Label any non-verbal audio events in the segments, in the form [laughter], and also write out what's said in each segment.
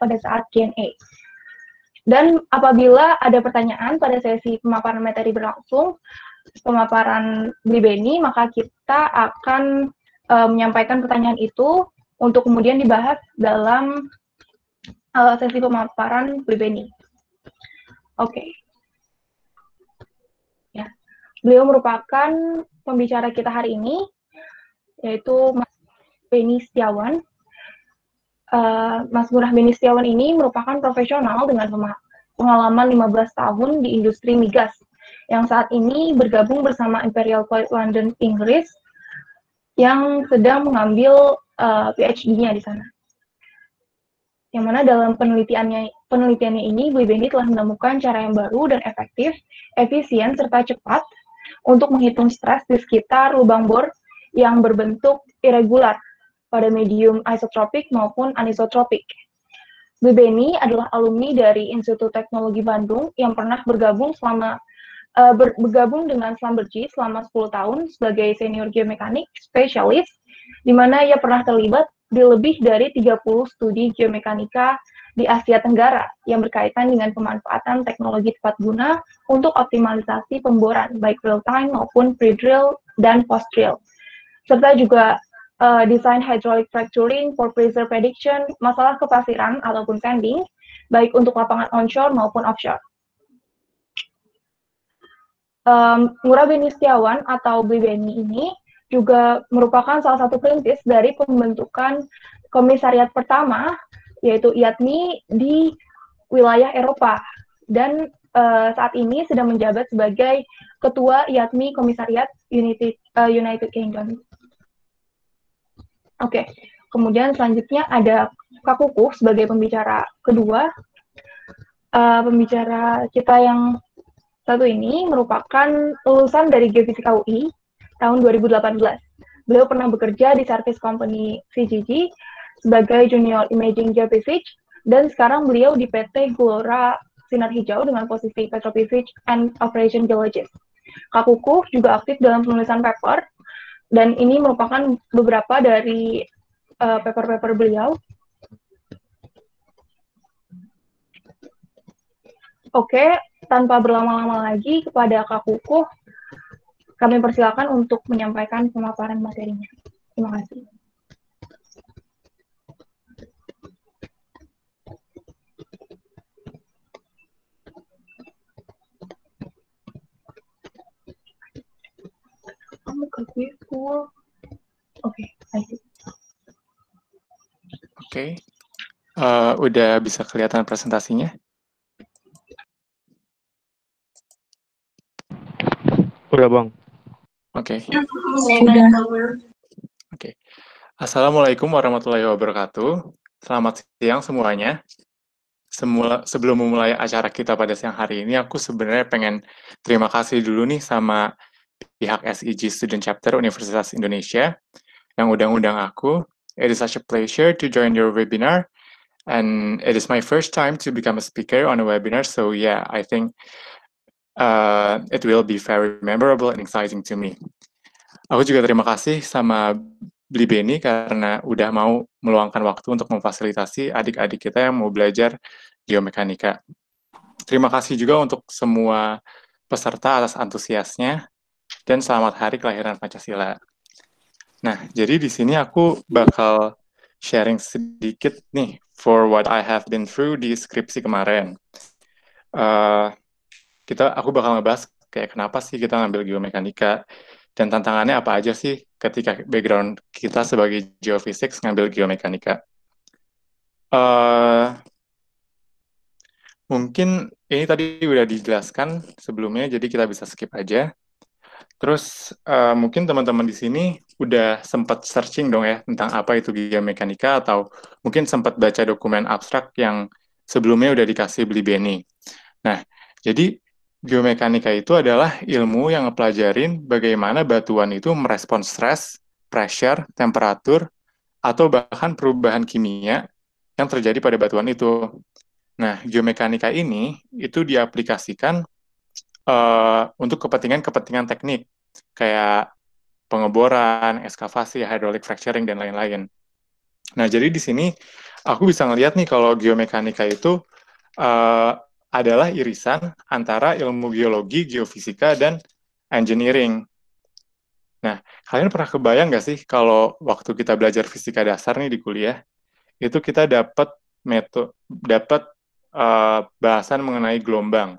pada saat Q&A. Dan apabila ada pertanyaan pada sesi pemaparan materi berlangsung, pemaparan Beni maka kita akan uh, menyampaikan pertanyaan itu untuk kemudian dibahas dalam uh, sesi pemaparan Beni Oke. Okay. Ya. Beliau merupakan pembicara kita hari ini, yaitu Mas Beni Setiawan, Eh, Mas Gurah Setiawan ini merupakan profesional dengan pengalaman 15 tahun di industri migas yang saat ini bergabung bersama Imperial College London Inggris yang sedang mengambil uh, eh, PhD-nya di sana. Yang mana dalam penelitiannya penelitiannya ini, Bu ini telah menemukan cara yang baru dan efektif, efisien serta cepat untuk menghitung stres di sekitar lubang bor yang berbentuk irregular pada medium isotropik maupun anisotropik. Beni adalah alumni dari Institut Teknologi Bandung yang pernah bergabung selama uh, ber, bergabung dengan Schlumberger selama 10 tahun sebagai senior geomekanik spesialis di mana ia pernah terlibat di lebih dari 30 studi geomekanika di Asia Tenggara yang berkaitan dengan pemanfaatan teknologi tepat guna untuk optimalisasi pemboran baik real time maupun pre-drill dan post-drill serta juga uh, desain hydraulic fracturing for pressure prediction, masalah kepasiran ataupun sanding, baik untuk lapangan onshore maupun offshore. Um, Ngurah Beni Setiawan atau Beni ini juga merupakan salah satu perintis dari pembentukan komisariat pertama, yaitu IATMI di wilayah Eropa. Dan uh, saat ini sedang menjabat sebagai Ketua IATMI Komisariat United, uh, United Kingdom. Oke, okay. kemudian selanjutnya ada Kak Kuku sebagai pembicara kedua. Uh, pembicara kita yang satu ini merupakan lulusan dari Geofisika UI tahun 2018. Beliau pernah bekerja di service company CGG sebagai junior imaging geophysic dan sekarang beliau di PT Gelora Sinar Hijau dengan posisi petrophysic and operation geologist. Kak Kuku juga aktif dalam penulisan paper dan ini merupakan beberapa dari eh, paper-paper uh, beliau. Oke, tanpa berlama-lama lagi kepada Kak Kukuh, kami persilakan untuk menyampaikan pemaparan materinya. Terima kasih. I'm confused Oke, okay, I see. Oke, okay. uh, eh, udah bisa kelihatan presentasinya? Udah, Bang. Oke. Okay. Oke. Okay. Assalamualaikum warahmatullahi wabarakatuh. Selamat siang semuanya. Semula, sebelum memulai acara kita pada siang hari ini, aku sebenarnya pengen terima kasih dulu nih sama pihak SEG Student Chapter Universitas Indonesia yang udah undang aku. It is such a pleasure to join your webinar and it is my first time to become a speaker on a webinar. So yeah, I think uh, it will be very memorable and exciting to me. Aku juga terima kasih sama Bli Beni karena udah mau meluangkan waktu untuk memfasilitasi adik-adik kita yang mau belajar geomekanika. Terima kasih juga untuk semua peserta atas antusiasnya dan selamat hari kelahiran Pancasila. Nah, jadi di sini aku bakal sharing sedikit nih for what I have been through di skripsi kemarin. Uh, kita aku bakal ngebahas kayak kenapa sih kita ngambil geomekanika dan tantangannya apa aja sih ketika background kita sebagai geofisik ngambil geomekanika. Uh, eh, mungkin ini tadi udah dijelaskan sebelumnya, jadi kita bisa skip aja. Terus uh, mungkin teman-teman di sini udah sempat searching dong ya tentang apa itu geomekanika atau mungkin sempat baca dokumen abstrak yang sebelumnya udah dikasih beli Benny. Nah, jadi geomekanika itu adalah ilmu yang ngepelajarin bagaimana batuan itu merespon stres, pressure, temperatur, atau bahkan perubahan kimia yang terjadi pada batuan itu. Nah, geomekanika ini itu diaplikasikan Eh, untuk kepentingan-kepentingan teknik kayak pengeboran, ekskavasi, hydraulic fracturing dan lain-lain. Nah, jadi di sini aku bisa ngelihat nih kalau geomekanika itu uh, adalah irisan antara ilmu geologi, geofisika, dan engineering. Nah, kalian pernah kebayang nggak sih kalau waktu kita belajar fisika dasar nih di kuliah, itu kita dapat metode, dapat uh, eh, bahasan mengenai gelombang.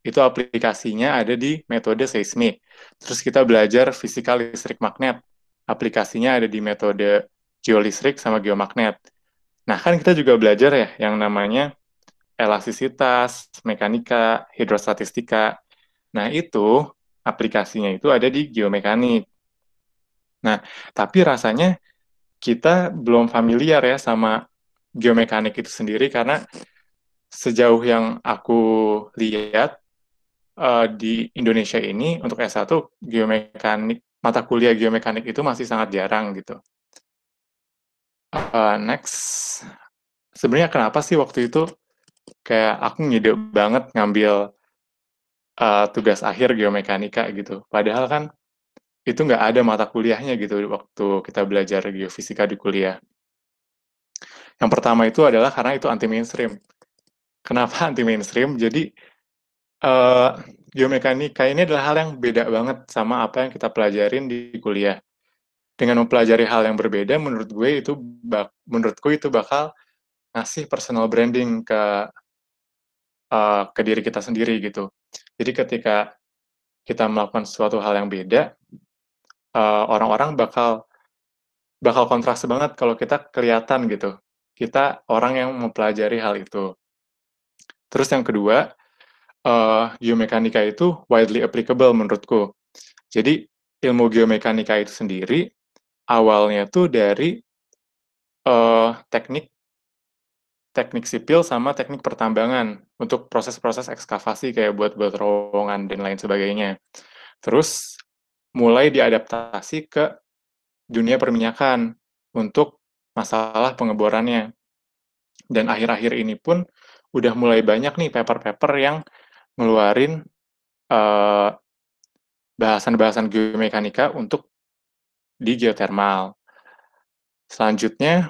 Itu aplikasinya ada di metode seismik. Terus kita belajar fisika listrik magnet. Aplikasinya ada di metode geolistrik sama geomagnet. Nah, kan kita juga belajar ya yang namanya elastisitas, mekanika, hidrostatistika. Nah, itu aplikasinya itu ada di geomekanik. Nah, tapi rasanya kita belum familiar ya sama geomekanik itu sendiri karena sejauh yang aku lihat uh, di Indonesia ini untuk S1 geomekanik mata kuliah geomekanik itu masih sangat jarang gitu. Uh, next, sebenarnya kenapa sih waktu itu kayak aku ngide banget ngambil uh, tugas akhir geomekanika gitu. Padahal kan itu nggak ada mata kuliahnya gitu waktu kita belajar geofisika di kuliah. Yang pertama itu adalah karena itu anti mainstream. Kenapa anti mainstream? Jadi uh, geomekanika ini adalah hal yang beda banget sama apa yang kita pelajarin di kuliah. Dengan mempelajari hal yang berbeda menurut gue itu bak menurutku itu bakal ngasih personal branding ke uh, ke diri kita sendiri gitu. Jadi ketika kita melakukan suatu hal yang beda, orang eh, orang-orang bakal bakal kontras banget kalau kita kelihatan gitu, kita orang yang mempelajari hal itu. Terus yang kedua uh, eh, geomekanika itu widely applicable menurutku. Jadi ilmu geomekanika itu sendiri awalnya tuh dari uh, teknik teknik sipil sama teknik pertambangan untuk proses-proses ekskavasi kayak buat buat terowongan dan lain sebagainya. Terus mulai diadaptasi ke dunia perminyakan untuk masalah pengeborannya. Dan akhir-akhir ini pun udah mulai banyak nih paper-paper yang ngeluarin bahasan eh, bahasan-bahasan geomekanika untuk di geotermal. Selanjutnya,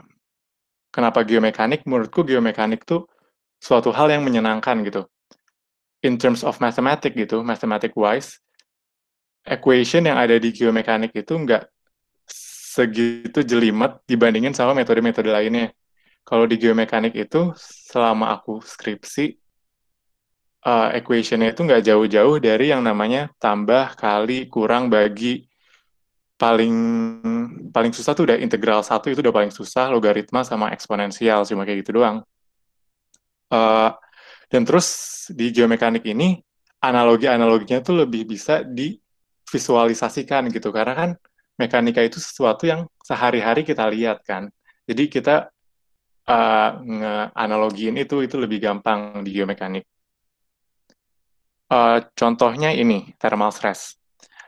kenapa geomekanik? Menurutku geomekanik tuh suatu hal yang menyenangkan gitu. In terms of mathematics gitu, mathematic wise, equation yang ada di geomekanik itu nggak segitu jelimet dibandingin sama metode-metode lainnya. Kalau di geomekanik itu, selama aku skripsi, uh, equation-nya itu nggak jauh-jauh dari yang namanya tambah kali kurang bagi paling paling susah tuh udah integral satu itu udah paling susah logaritma sama eksponensial cuma kayak gitu doang uh, dan terus di geomekanik ini analogi-analoginya tuh lebih bisa divisualisasikan gitu karena kan mekanika itu sesuatu yang sehari-hari kita lihat kan jadi kita uh, eh, analogiin itu itu lebih gampang di geomekanik Uh, contohnya ini thermal stress.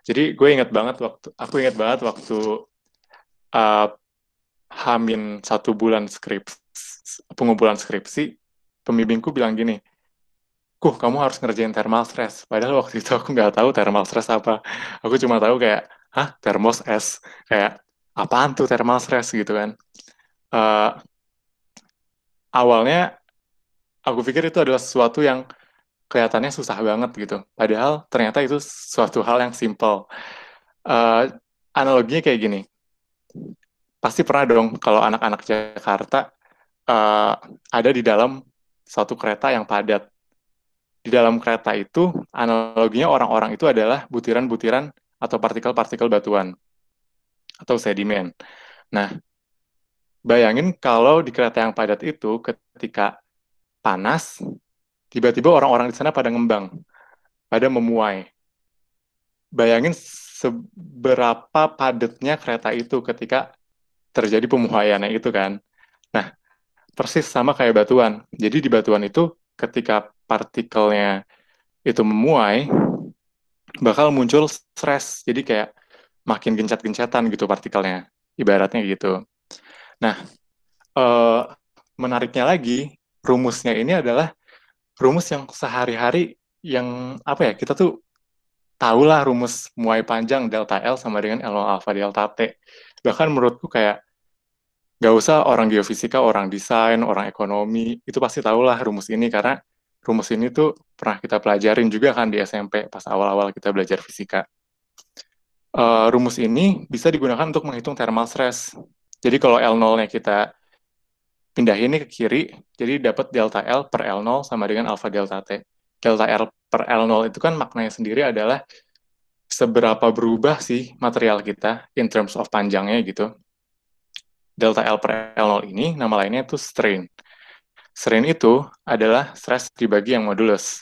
Jadi gue inget banget waktu aku inget banget waktu uh, hamin satu bulan skripsi pengumpulan skripsi, pembimbingku bilang gini, kuh kamu harus ngerjain thermal stress. Padahal waktu itu aku nggak tahu thermal stress apa. Aku cuma tahu kayak, hah thermos es kayak apaan tuh thermal stress gitu kan. Uh, awalnya aku pikir itu adalah sesuatu yang kelihatannya susah banget gitu. Padahal ternyata itu suatu hal yang simple. Uh, analoginya kayak gini. Pasti pernah dong kalau anak-anak Jakarta uh, ada di dalam suatu kereta yang padat. Di dalam kereta itu analoginya orang-orang itu adalah butiran-butiran atau partikel-partikel batuan atau sedimen. Nah, bayangin kalau di kereta yang padat itu ketika panas Tiba-tiba orang-orang di sana pada ngembang, pada memuai. Bayangin seberapa padatnya kereta itu ketika terjadi pemuaiannya itu kan. Nah, persis sama kayak batuan. Jadi di batuan itu ketika partikelnya itu memuai, bakal muncul stres. Jadi kayak makin gencat-gencatan gitu partikelnya, ibaratnya gitu. Nah, uh, menariknya lagi, rumusnya ini adalah rumus yang sehari-hari yang apa ya kita tuh tahulah rumus muai panjang delta L sama dengan L alpha delta T. Bahkan menurutku kayak gak usah orang geofisika, orang desain, orang ekonomi, itu pasti tahulah rumus ini karena rumus ini tuh pernah kita pelajarin juga kan di SMP pas awal-awal kita belajar fisika. Uh, rumus ini bisa digunakan untuk menghitung thermal stress. Jadi kalau L0-nya kita pindahin ini ke kiri, jadi dapat delta L per L0 sama dengan alpha delta T. Delta L per L0 itu kan maknanya sendiri adalah seberapa berubah sih material kita in terms of panjangnya gitu. Delta L per L0 ini nama lainnya itu strain. Strain itu adalah stress dibagi yang modulus.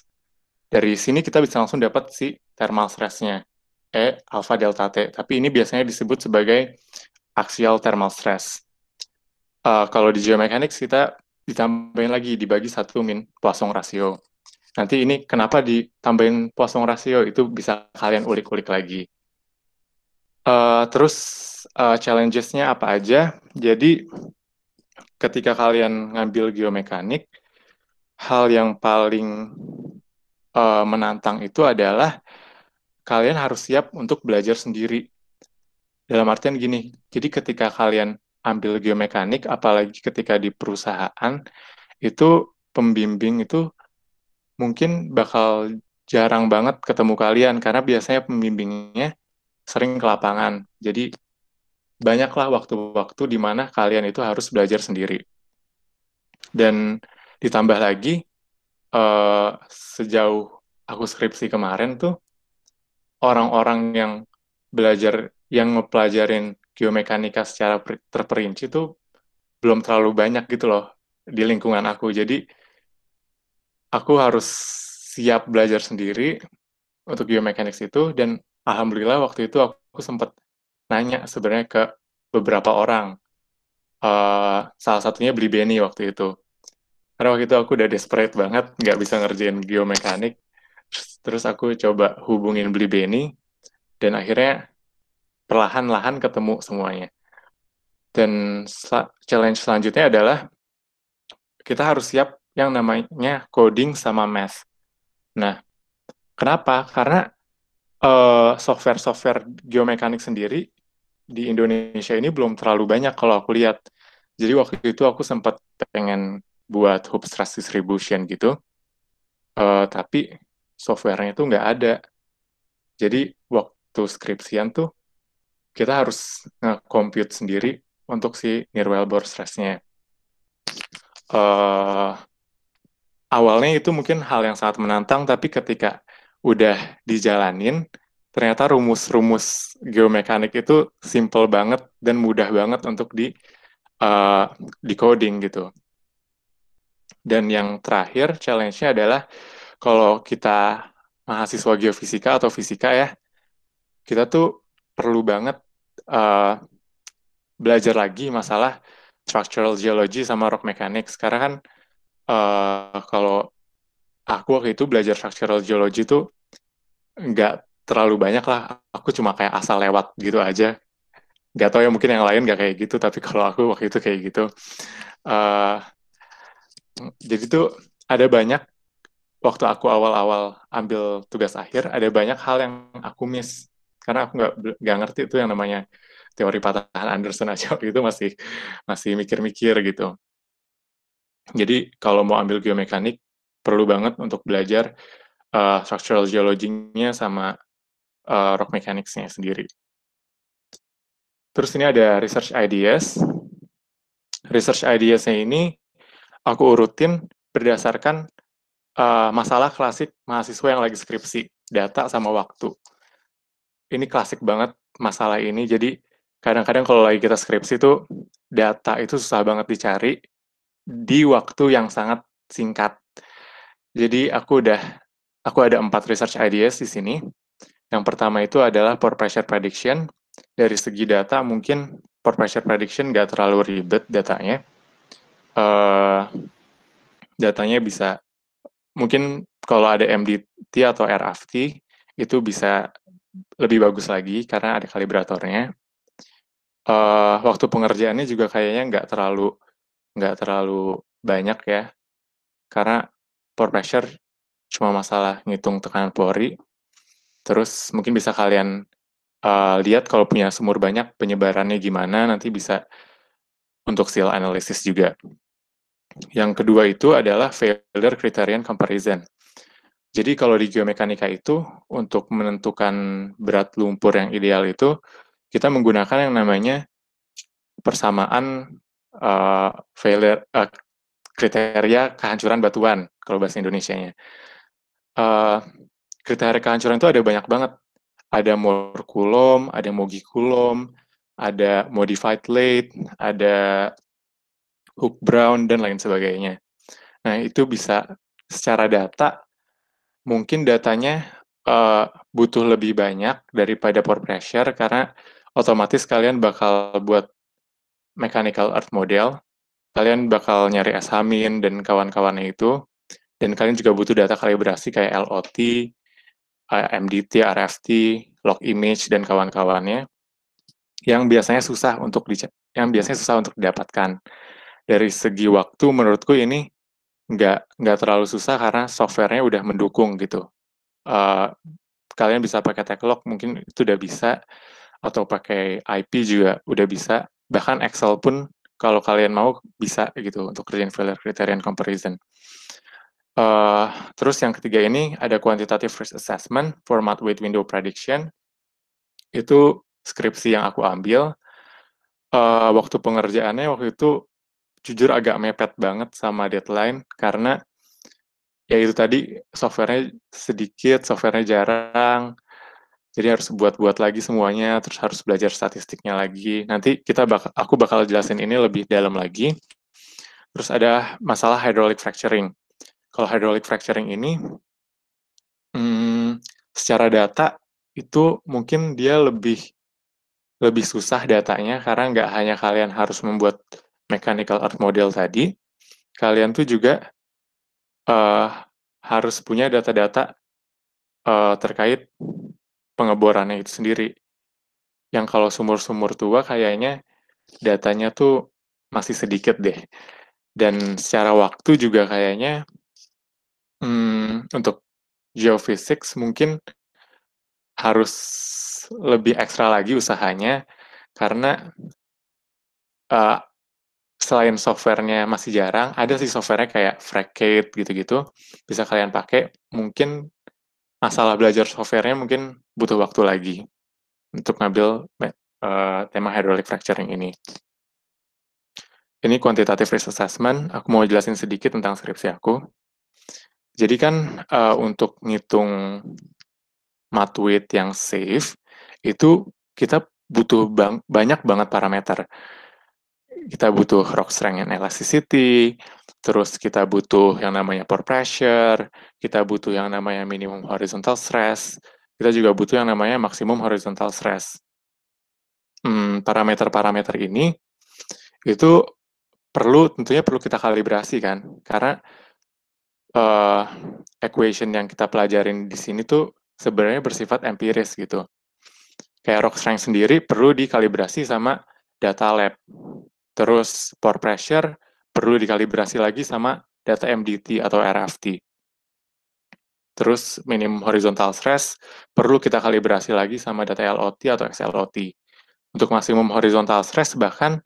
Dari sini kita bisa langsung dapat si thermal stressnya, E alpha delta T. Tapi ini biasanya disebut sebagai axial thermal stress uh, kalau di geomechanics kita ditambahin lagi dibagi satu min Poisson rasio. Nanti ini kenapa ditambahin Poisson rasio itu bisa kalian ulik-ulik lagi. Uh, terus uh, challenges-nya apa aja? Jadi ketika kalian ngambil geomekanik, hal yang paling uh, menantang itu adalah kalian harus siap untuk belajar sendiri. Dalam artian gini, jadi ketika kalian ambil geomekanik apalagi ketika di perusahaan itu pembimbing itu mungkin bakal jarang banget ketemu kalian karena biasanya pembimbingnya sering ke lapangan. Jadi banyaklah waktu-waktu di mana kalian itu harus belajar sendiri. Dan ditambah lagi uh, sejauh aku skripsi kemarin tuh orang-orang yang belajar yang ngepelajarin geomekanika secara terperinci itu belum terlalu banyak gitu loh di lingkungan aku. Jadi aku harus siap belajar sendiri untuk geomekanik itu dan alhamdulillah waktu itu aku sempat nanya sebenarnya ke beberapa orang. Uh, salah satunya beli Benny waktu itu. Karena waktu itu aku udah desperate banget, nggak bisa ngerjain geomekanik. Terus aku coba hubungin beli Benny, dan akhirnya perlahan-lahan ketemu semuanya. Dan sel challenge selanjutnya adalah kita harus siap yang namanya coding sama math. Nah, kenapa? Karena eh, software-software uh, geomekanik sendiri di Indonesia ini belum terlalu banyak kalau aku lihat. Jadi waktu itu aku sempat pengen buat hub stress distribution gitu, uh, tapi softwarenya itu nggak ada. Jadi waktu skripsian tuh kita harus nge-compute sendiri untuk si near bore stress-nya. Uh, awalnya itu mungkin hal yang sangat menantang, tapi ketika udah dijalanin, ternyata rumus-rumus geomekanik itu simple banget dan mudah banget untuk di uh, decoding gitu. Dan yang terakhir challenge-nya adalah kalau kita mahasiswa geofisika atau fisika ya, kita tuh perlu banget uh, belajar lagi masalah structural geology sama rock mechanics karena kan uh, kalau aku waktu itu belajar structural geology tuh nggak terlalu banyak lah aku cuma kayak asal lewat gitu aja nggak tahu ya mungkin yang lain nggak kayak gitu tapi kalau aku waktu itu kayak gitu uh, jadi tuh ada banyak waktu aku awal-awal ambil tugas akhir ada banyak hal yang aku miss karena aku nggak nggak ngerti itu yang namanya teori patahan Anderson aja waktu itu masih masih mikir-mikir gitu. Jadi kalau mau ambil geomekanik perlu banget untuk belajar uh, structural geologinya sama uh, rock mechanics sendiri. Terus ini ada research ideas. Research ideas-nya ini aku urutin berdasarkan uh, masalah klasik mahasiswa yang lagi skripsi, data sama waktu ini klasik banget masalah ini. Jadi kadang-kadang kalau lagi kita skripsi itu data itu susah banget dicari di waktu yang sangat singkat. Jadi aku udah aku ada empat research ideas di sini. Yang pertama itu adalah pore pressure prediction. Dari segi data mungkin pore pressure prediction nggak terlalu ribet datanya. Uh, datanya bisa mungkin kalau ada MDT atau RFT itu bisa lebih bagus lagi karena ada kalibratornya. Uh, waktu pengerjaannya juga kayaknya nggak terlalu nggak terlalu banyak ya, karena pore pressure cuma masalah ngitung tekanan pori. Terus mungkin bisa kalian uh, lihat kalau punya sumur banyak penyebarannya gimana, nanti bisa untuk seal analysis juga. Yang kedua itu adalah failure criterion comparison. Jadi kalau di geomekanika itu untuk menentukan berat lumpur yang ideal itu kita menggunakan yang namanya persamaan uh, failure uh, kriteria kehancuran batuan kalau bahasa Indonesianya. Uh, kriteria kehancuran itu ada banyak banget. Ada morculum, ada Mogi ada modified late, ada hook brown dan lain sebagainya. Nah, itu bisa secara data mungkin datanya uh, butuh lebih banyak daripada pore pressure karena otomatis kalian bakal buat mechanical earth model, kalian bakal nyari s dan kawan-kawannya itu, dan kalian juga butuh data kalibrasi kayak LOT, eh, MDT, RFT, log image dan kawan-kawannya yang biasanya susah untuk yang biasanya susah untuk didapatkan. Dari segi waktu menurutku ini nggak nggak terlalu susah karena softwarenya udah mendukung gitu. Uh, kalian bisa pakai techlog mungkin itu udah bisa atau pakai IP juga udah bisa. Bahkan Excel pun kalau kalian mau bisa gitu untuk kerjaan failure criterion comparison. Uh, terus yang ketiga ini ada quantitative risk assessment, format weight window prediction. Itu skripsi yang aku ambil. Uh, waktu pengerjaannya waktu itu jujur agak mepet banget sama deadline karena ya itu tadi softwarenya sedikit, softwarenya jarang. Jadi harus buat-buat lagi semuanya, terus harus belajar statistiknya lagi. Nanti kita bak aku bakal jelasin ini lebih dalam lagi. Terus ada masalah hydraulic fracturing. Kalau hydraulic fracturing ini, hmm, secara data itu mungkin dia lebih lebih susah datanya karena nggak hanya kalian harus membuat mechanical art model tadi, kalian tuh juga uh, harus punya data-data uh, terkait pengeborannya itu sendiri. Yang kalau sumur-sumur tua kayaknya datanya tuh masih sedikit deh. Dan secara waktu juga kayaknya hmm, untuk geofisik mungkin harus lebih ekstra lagi usahanya karena uh, selain softwarenya masih jarang, ada sih softwarenya kayak Fracate gitu-gitu, bisa kalian pakai. Mungkin masalah belajar softwarenya mungkin butuh waktu lagi untuk ngambil uh, tema hydraulic fracturing ini. Ini quantitative risk assessment, aku mau jelasin sedikit tentang skripsi aku. Jadi kan uh, untuk ngitung mat weight yang safe, itu kita butuh bang banyak banget parameter kita butuh rock strength and elasticity, terus kita butuh yang namanya pore pressure, kita butuh yang namanya minimum horizontal stress, kita juga butuh yang namanya maksimum horizontal stress. parameter hmm, parameter-parameter ini itu perlu tentunya perlu kita kalibrasi kan, karena uh, equation yang kita pelajarin di sini tuh sebenarnya bersifat empiris gitu. Kayak rock strength sendiri perlu dikalibrasi sama data lab. Terus pore pressure perlu dikalibrasi lagi sama data MDT atau RFT. Terus minimum horizontal stress perlu kita kalibrasi lagi sama data LOT atau XLOT. Untuk maksimum horizontal stress bahkan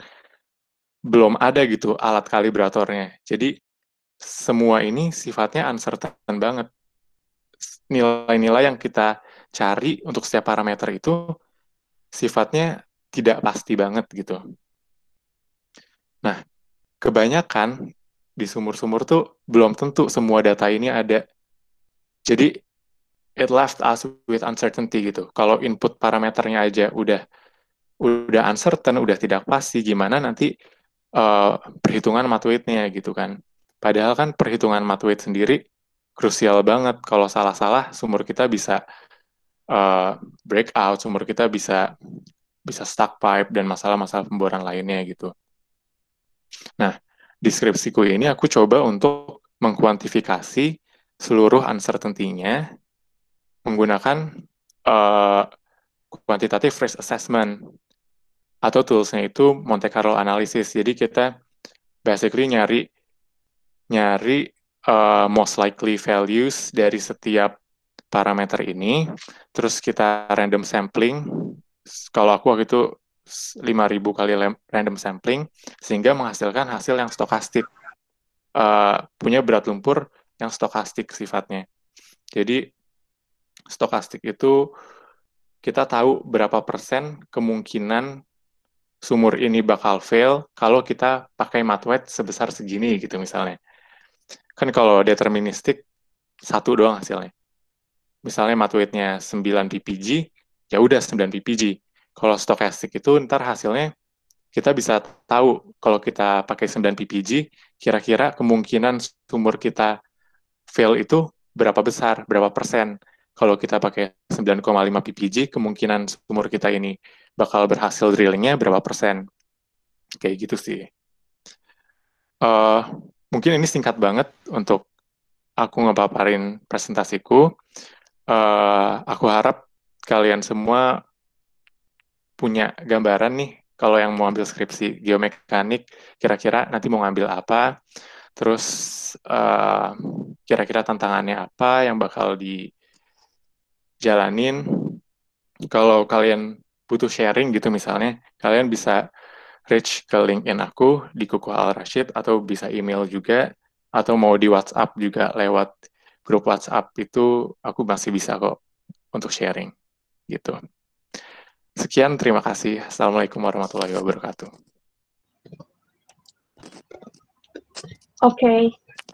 belum ada gitu alat kalibratornya. Jadi semua ini sifatnya uncertain banget. Nilai-nilai yang kita cari untuk setiap parameter itu sifatnya tidak pasti banget gitu. Nah, kebanyakan di sumur-sumur tuh belum tentu semua data ini ada. Jadi it left us with uncertainty gitu. Kalau input parameternya aja udah udah uncertain, udah tidak pasti gimana nanti uh, perhitungan matuitnya gitu kan. Padahal kan perhitungan matuit sendiri krusial banget. Kalau salah-salah sumur kita bisa uh, breakout, sumur kita bisa bisa stuck pipe dan masalah-masalah pemboran lainnya gitu. Nah, di skripsiku ini aku coba untuk mengkuantifikasi seluruh uncertainty-nya menggunakan uh, quantitative risk assessment atau toolsnya itu Monte Carlo analysis. Jadi kita basically nyari nyari uh, most likely values dari setiap parameter ini, terus kita random sampling. Kalau aku waktu itu 5.000 kali random sampling sehingga menghasilkan hasil yang stokastik. Uh, punya berat lumpur yang stokastik sifatnya. Jadi stokastik itu kita tahu berapa persen kemungkinan sumur ini bakal fail kalau kita pakai mat sebesar segini gitu misalnya. Kan kalau deterministik satu doang hasilnya. Misalnya mat 9 ppg, ya udah 9 ppg kalau stokastik itu ntar hasilnya kita bisa tahu kalau kita pakai 9 ppg, kira-kira kemungkinan sumur kita fail itu berapa besar, berapa persen. Kalau kita pakai 9,5 ppg, kemungkinan sumur kita ini bakal berhasil drillingnya berapa persen. Kayak gitu sih. Uh, mungkin ini singkat banget untuk aku ngepaparin presentasiku. Uh, aku harap kalian semua punya gambaran nih kalau yang mau ambil skripsi geomekanik kira-kira nanti mau ngambil apa terus kira eh, kira-kira tantangannya apa yang bakal dijalanin kalau kalian butuh sharing gitu misalnya kalian bisa reach ke LinkedIn aku di Kuku Al Rashid atau bisa email juga atau mau di WhatsApp juga lewat grup WhatsApp itu aku masih bisa kok untuk sharing gitu. Sekian, terima kasih. Assalamualaikum warahmatullahi wabarakatuh. Oke, okay.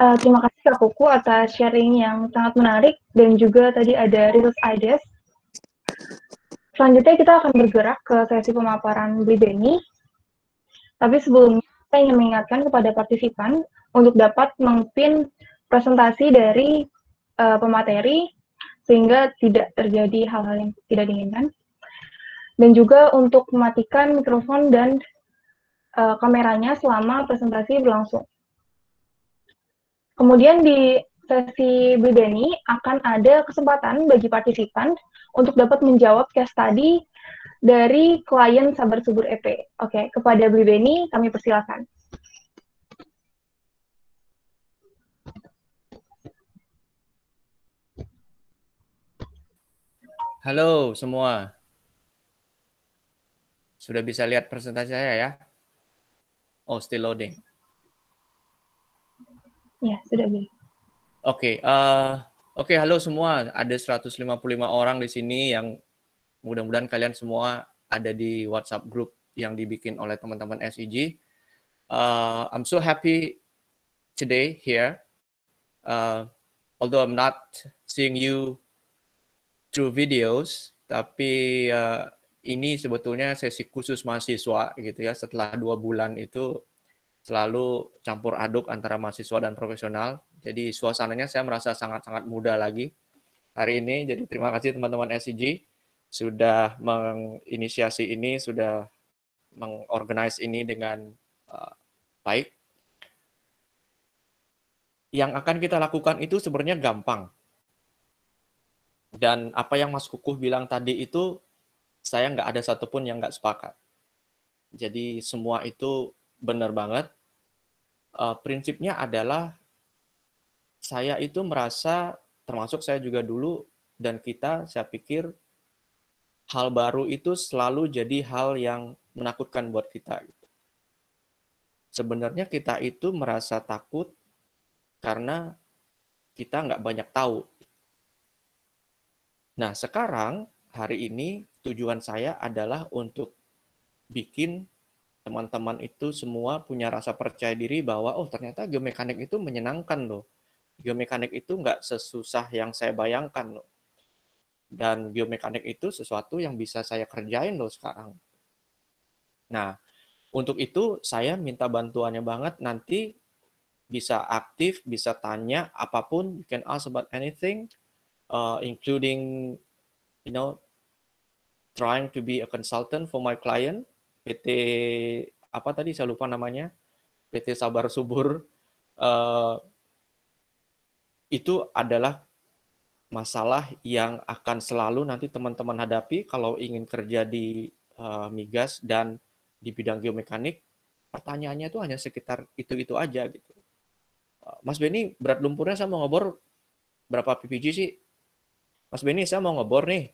uh, eh, terima kasih Kak Kuku atas sharing yang sangat menarik dan juga tadi ada resource ideas. Selanjutnya kita akan bergerak ke sesi pemaparan Blibeni. Tapi sebelumnya saya ingin mengingatkan kepada partisipan untuk dapat mengpin presentasi dari uh, pemateri sehingga tidak terjadi hal-hal yang tidak diinginkan dan juga untuk mematikan mikrofon dan uh, kameranya selama presentasi berlangsung. Kemudian di sesi Bideni akan ada kesempatan bagi partisipan untuk dapat menjawab case tadi dari klien Sabar Subur EP. Oke, kepada Beni kami persilakan. Halo semua. Sudah bisa lihat presentasi saya ya? Oh, still loading. Ya, sudah bisa. Oke, okay, uh, eh, oke okay, halo semua. Ada 155 orang di sini yang mudah-mudahan kalian semua ada di WhatsApp group yang dibikin oleh teman-teman SEG. Uh, eh, I'm so happy today here. Uh, although I'm not seeing you through videos, tapi uh, ini sebetulnya sesi khusus mahasiswa gitu ya setelah dua bulan itu selalu campur aduk antara mahasiswa dan profesional. Jadi suasananya saya merasa sangat-sangat muda lagi hari ini. Jadi terima kasih teman-teman SCG sudah menginisiasi ini, sudah mengorganize ini dengan uh, baik. Yang akan kita lakukan itu sebenarnya gampang. Dan apa yang Mas Kukuh bilang tadi itu saya nggak ada satupun yang nggak sepakat. Jadi semua itu benar banget. Uh, prinsipnya adalah saya itu merasa, termasuk saya juga dulu, dan kita saya pikir hal baru itu selalu jadi hal yang menakutkan buat kita. Gitu. Sebenarnya kita itu merasa takut karena kita nggak banyak tahu. Nah, sekarang hari ini tujuan saya adalah untuk bikin teman-teman itu semua punya rasa percaya diri bahwa oh ternyata geomekanik itu menyenangkan loh. Geomekanik itu nggak sesusah yang saya bayangkan loh. Dan geomekanik itu sesuatu yang bisa saya kerjain loh sekarang. Nah, untuk itu saya minta bantuannya banget nanti bisa aktif, bisa tanya apapun, you can ask about anything, uh, including you know trying to be a consultant for my client PT apa tadi saya lupa namanya PT Sabar Subur uh, itu adalah masalah yang akan selalu nanti teman-teman hadapi kalau ingin kerja di uh, migas dan di bidang geomekanik pertanyaannya itu hanya sekitar itu-itu aja gitu. Eh, Mas Beni berat lumpurnya saya mau ngobrol berapa ppg sih? Mas Beni, saya mau ngebor nih.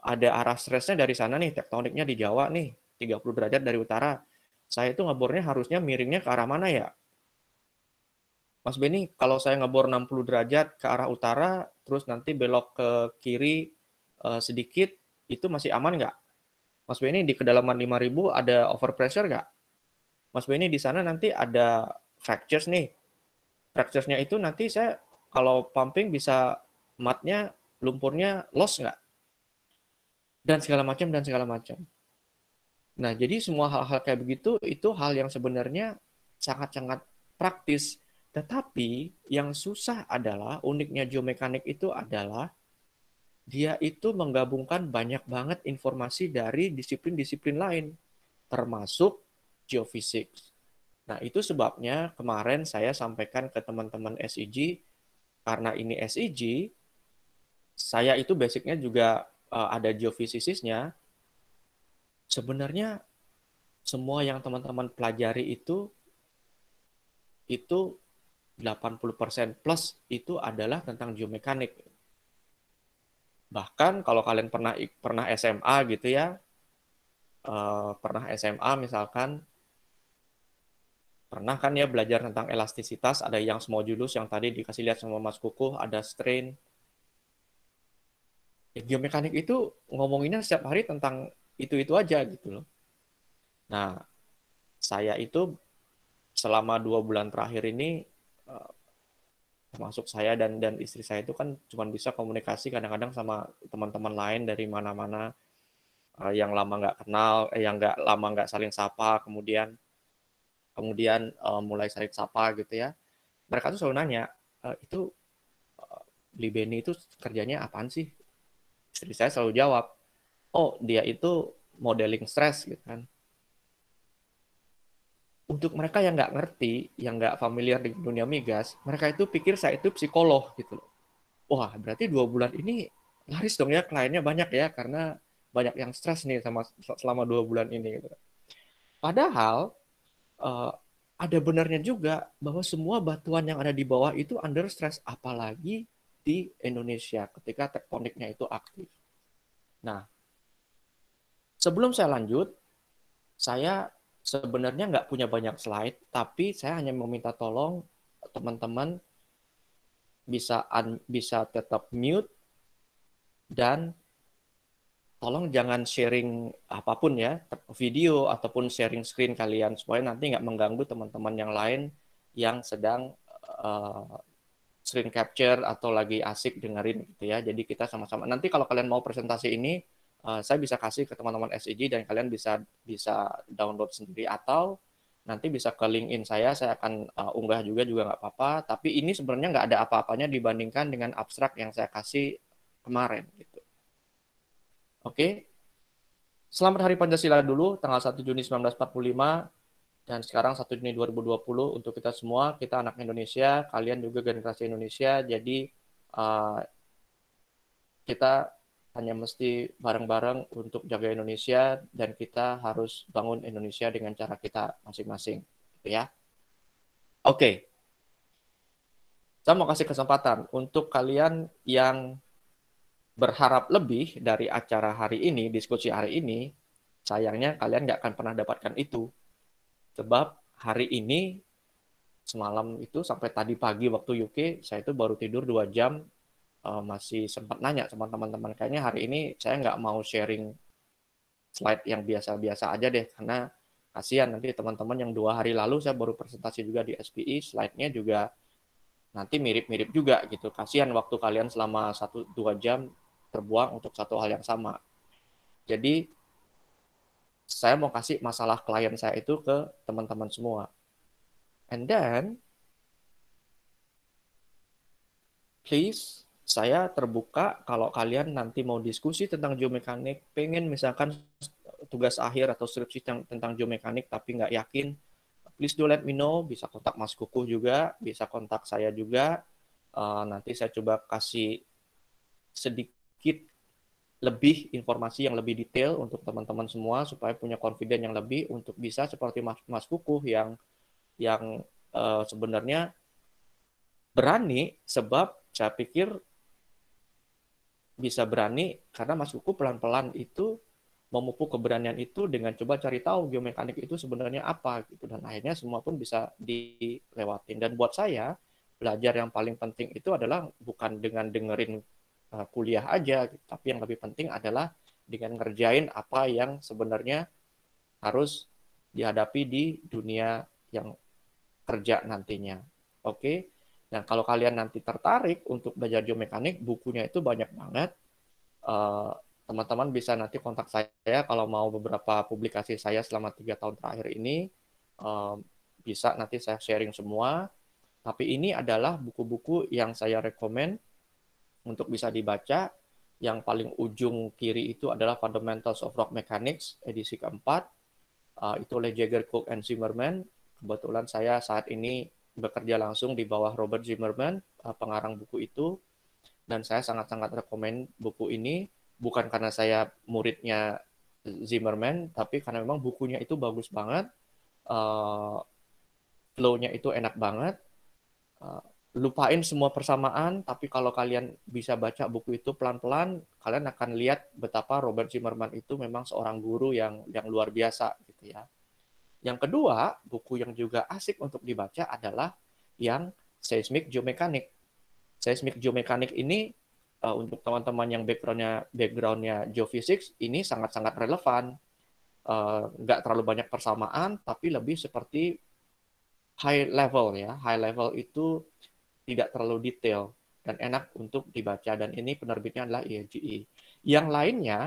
Ada arah stresnya dari sana nih, tektoniknya di Jawa nih, 30 derajat dari utara. Saya itu ngebornya harusnya miringnya ke arah mana ya? Mas Beni, kalau saya ngebor 60 derajat ke arah utara, terus nanti belok ke kiri eh, sedikit, itu masih aman nggak? Mas Beni di kedalaman 5000 ada overpressure nggak? Mas Beni di sana nanti ada fractures nih. Fracturesnya itu nanti saya kalau pumping bisa matnya lumpurnya los nggak dan segala macam dan segala macam nah jadi semua hal-hal kayak begitu itu hal yang sebenarnya sangat-sangat praktis tetapi yang susah adalah uniknya geomekanik itu adalah dia itu menggabungkan banyak banget informasi dari disiplin-disiplin lain, termasuk geofisik. Nah, itu sebabnya kemarin saya sampaikan ke teman-teman SIG, e karena ini SIG, e saya itu basicnya juga uh, ada geofisisisnya. Sebenarnya semua yang teman-teman pelajari itu itu 80% plus itu adalah tentang geomekanik. Bahkan kalau kalian pernah pernah SMA gitu ya, uh, pernah SMA misalkan, pernah kan ya belajar tentang elastisitas, ada yang semua julus yang tadi dikasih lihat sama Mas Kukuh, ada strain, ya geomekanik itu ngomonginnya setiap hari tentang itu-itu aja gitu loh. Nah, saya itu selama dua bulan terakhir ini eh, termasuk saya dan dan istri saya itu kan cuma bisa komunikasi kadang-kadang sama teman-teman lain dari mana-mana eh, yang lama nggak kenal, eh, yang nggak lama nggak saling sapa, kemudian kemudian uh, mulai saling sapa gitu ya. Mereka tuh selalu nanya, e, itu uh, Libeni itu kerjanya apaan sih? istri saya selalu jawab, oh dia itu modeling stres gitu kan. Untuk mereka yang nggak ngerti, yang nggak familiar dengan dunia migas, mereka itu pikir saya itu psikolog gitu loh. Wah berarti dua bulan ini laris dong ya kliennya banyak ya karena banyak yang stres nih sama selama dua bulan ini gitu. Kan. Padahal uh, ada benarnya juga bahwa semua batuan yang ada di bawah itu under stress apalagi di Indonesia ketika tektoniknya itu aktif. Nah, sebelum saya lanjut, saya sebenarnya nggak punya banyak slide, tapi saya hanya meminta tolong teman-teman bisa un, bisa tetap mute dan tolong jangan sharing apapun ya, video ataupun sharing screen kalian supaya nanti nggak mengganggu teman-teman yang lain yang sedang uh, screen capture atau lagi asik dengerin gitu ya. Jadi kita sama-sama. Nanti kalau kalian mau presentasi ini, uh, saya bisa kasih ke teman-teman SEG dan kalian bisa bisa download sendiri atau nanti bisa ke LinkedIn saya, saya akan uh, unggah juga juga nggak apa-apa. Tapi ini sebenarnya nggak ada apa-apanya dibandingkan dengan abstrak yang saya kasih kemarin gitu. Oke. Selamat Hari Pancasila dulu, tanggal 1 Juni 1945. Dan sekarang 1 Juni 2020 untuk kita semua, kita anak Indonesia, kalian juga generasi Indonesia, jadi uh, kita hanya mesti bareng-bareng untuk jaga Indonesia dan kita harus bangun Indonesia dengan cara kita masing-masing, gitu ya. Oke, okay. saya mau kasih kesempatan untuk kalian yang berharap lebih dari acara hari ini, diskusi hari ini, sayangnya kalian nggak akan pernah dapatkan itu Sebab hari ini semalam itu sampai tadi pagi waktu UK saya itu baru tidur dua jam eh, masih sempat nanya sama teman-teman kayaknya hari ini saya nggak mau sharing slide yang biasa-biasa aja deh karena kasihan nanti teman-teman yang dua hari lalu saya baru presentasi juga di SPI slide-nya juga nanti mirip-mirip juga gitu kasihan waktu kalian selama satu dua jam terbuang untuk satu hal yang sama jadi saya mau kasih masalah klien saya itu ke teman-teman semua. And then, please, saya terbuka kalau kalian nanti mau diskusi tentang geomekanik, pengen misalkan tugas akhir atau skripsi tentang geomekanik tapi nggak yakin, please do let me know, bisa kontak Mas kuku juga, bisa kontak saya juga, uh, nanti saya coba kasih sedikit lebih informasi yang lebih detail untuk teman-teman semua supaya punya confident yang lebih untuk bisa seperti Mas, Mas Kukuh yang yang uh, sebenarnya berani sebab saya pikir bisa berani karena Mas Kukuh pelan-pelan itu memupuk keberanian itu dengan coba cari tahu biomekanik itu sebenarnya apa gitu dan akhirnya semua pun bisa dilewatin dan buat saya belajar yang paling penting itu adalah bukan dengan dengerin Eh, kuliah aja gitu. tapi yang lebih penting adalah dengan ngerjain apa yang sebenarnya harus dihadapi di dunia yang kerja nantinya oke okay? Nah, kalau kalian nanti tertarik untuk belajar geomekanik, bukunya itu banyak banget. Eh, teman-teman bisa nanti kontak saya kalau mau beberapa publikasi saya selama tiga tahun terakhir ini. Uh, bisa nanti saya sharing semua. Tapi ini adalah buku-buku yang saya rekomend untuk bisa dibaca. Yang paling ujung kiri itu adalah Fundamentals of Rock Mechanics edisi keempat. Uh, itu oleh Jagger, Cook, and Zimmerman. Kebetulan saya saat ini bekerja langsung di bawah Robert Zimmerman, uh, pengarang buku itu. Dan saya sangat-sangat rekomend buku ini. Bukan karena saya muridnya Zimmerman, tapi karena memang bukunya itu bagus banget. Uh, flow-nya itu enak banget. Uh, lupain semua persamaan, tapi kalau kalian bisa baca buku itu pelan-pelan, kalian akan lihat betapa Robert Zimmerman itu memang seorang guru yang yang luar biasa gitu ya. Yang kedua, buku yang juga asik untuk dibaca adalah yang Seismic Geomechanic. Seismic Geomechanic ini uh, untuk teman-teman yang backgroundnya backgroundnya geophysics ini sangat-sangat relevan. Eh, nggak uh, terlalu banyak persamaan, tapi lebih seperti high level ya. High level itu tidak terlalu detail dan enak untuk dibaca dan ini penerbitnya adalah ILGI. Yang lainnya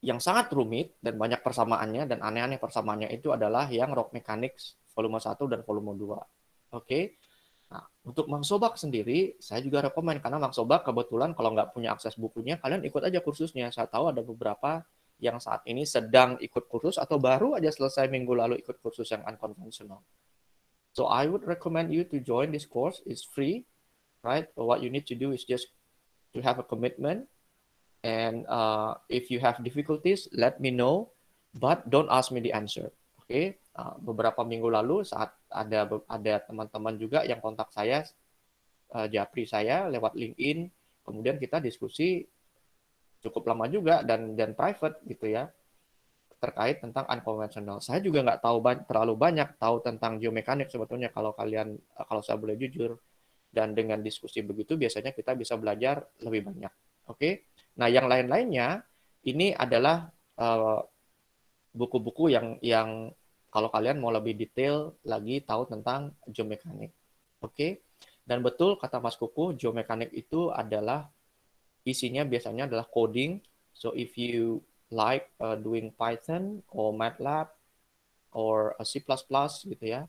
yang sangat rumit dan banyak persamaannya dan aneh-aneh persamaannya itu adalah yang Rock Mechanics volume 1 dan volume 2. Oke. Okay? Nah, untuk Mang Sobak sendiri, saya juga rekomend karena Mang Sobak kebetulan kalau nggak punya akses bukunya, kalian ikut aja kursusnya. Saya tahu ada beberapa yang saat ini sedang ikut kursus atau baru aja selesai minggu lalu ikut kursus yang unconventional. So I would recommend you to join this course. It's free, right? But what you need to do is just to have a commitment. And uh, if you have difficulties, let me know. But don't ask me the answer. Oke, okay? uh, beberapa minggu lalu saat ada ada teman-teman juga yang kontak saya, uh, Japri saya lewat LinkedIn. Kemudian kita diskusi cukup lama juga dan dan private gitu ya terkait tentang unconventional. Saya juga nggak tahu ba terlalu banyak tahu tentang geomekanik sebetulnya kalau kalian eh, kalau saya boleh jujur dan dengan diskusi begitu biasanya kita bisa belajar lebih banyak. Oke. Okay? Nah, yang lain-lainnya ini adalah eh, buku-buku uh, yang yang kalau kalian mau lebih detail lagi tahu tentang geomekanik. Oke. Okay? Dan betul kata Mas Kuku, geomekanik itu adalah isinya biasanya adalah coding. So if you like uh, doing Python or MATLAB or a C++ gitu ya.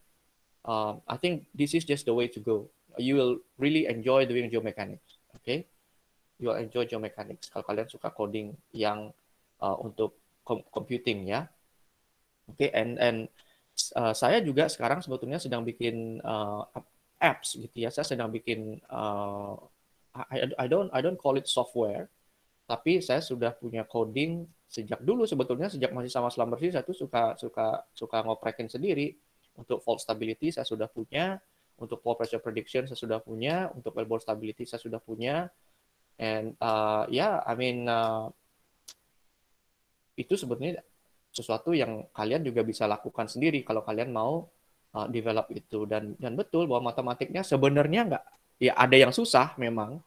Um, I think this is just the way to go. You will really enjoy doing geomechanics. okay? you will enjoy geomechanics kalau kalian suka coding yang uh, untuk com computing ya. Oke, okay? and and uh, saya juga sekarang sebetulnya sedang bikin uh, apps gitu ya. Saya sedang bikin uh, I, I don't I don't call it software, tapi saya sudah punya coding sejak dulu sebetulnya sejak masih sama selam bersih saya tuh suka suka suka ngoprekin sendiri untuk fault stability saya sudah punya untuk pore pressure prediction saya sudah punya untuk elbow stability saya sudah punya and uh, ya yeah, I mean uh, itu sebetulnya sesuatu yang kalian juga bisa lakukan sendiri kalau kalian mau uh, develop itu dan dan betul bahwa matematiknya sebenarnya nggak ya ada yang susah memang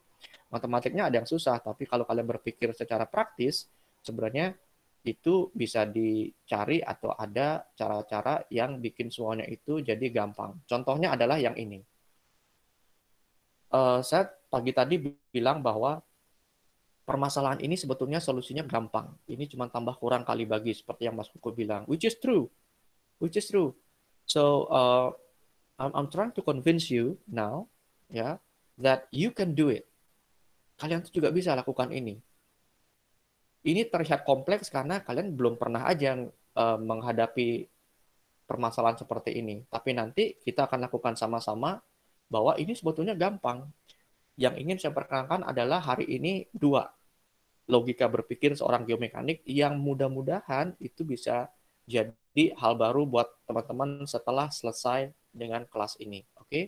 matematiknya ada yang susah tapi kalau kalian berpikir secara praktis sebenarnya itu bisa dicari atau ada cara-cara yang bikin semuanya itu jadi gampang. Contohnya adalah yang ini. Uh, saya pagi tadi bilang bahwa permasalahan ini sebetulnya solusinya gampang. Ini cuma tambah kurang kali bagi seperti yang Mas Kuku bilang, which is true, which is true. So uh, I'm, I'm trying to convince you now, ya, yeah, that you can do it. Kalian tuh juga bisa lakukan ini ini terlihat kompleks karena kalian belum pernah aja uh, menghadapi permasalahan seperti ini. Tapi nanti kita akan lakukan sama-sama bahwa ini sebetulnya gampang. Yang ingin saya perkenalkan adalah hari ini dua logika berpikir seorang geomekanik yang mudah-mudahan itu bisa jadi hal baru buat teman-teman setelah selesai dengan kelas ini. Oke. Okay?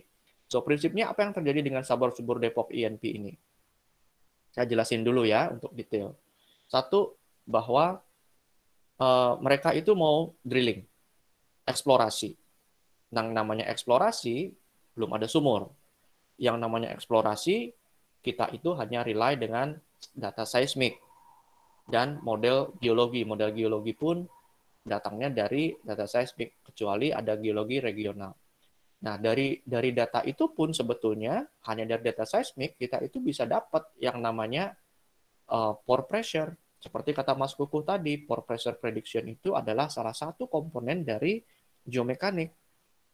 So prinsipnya apa yang terjadi dengan sabar subur Depok INP e ini? Saya jelasin dulu ya untuk detail. Satu, bahwa uh, mereka itu mau drilling, eksplorasi. Yang namanya eksplorasi, belum ada sumur. Yang namanya eksplorasi, kita itu hanya rely dengan data seismik dan model geologi. Model geologi pun datangnya dari data seismik, kecuali ada geologi regional. Nah, dari dari data itu pun sebetulnya hanya dari data seismik kita itu bisa dapat yang namanya uh, pore pressure, seperti kata Mas Kukuh tadi, pore pressure prediction itu adalah salah satu komponen dari geomekanik.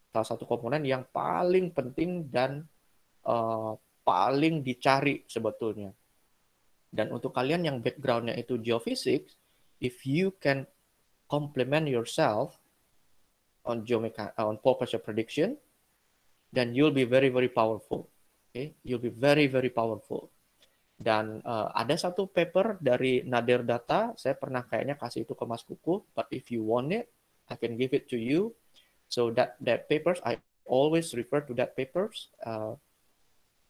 Salah satu komponen yang paling penting dan uh, paling dicari sebetulnya. Dan untuk kalian yang backgroundnya itu geofisik, if you can complement yourself on geomeca on pore pressure prediction, then you'll be very very powerful. Okay, you'll be very very powerful. Dan uh, ada satu paper dari Nadir Data, saya pernah kayaknya kasih itu ke Mas Kuku, but if you want it, I can give it to you. So that that papers, I always refer to that papers. Uh,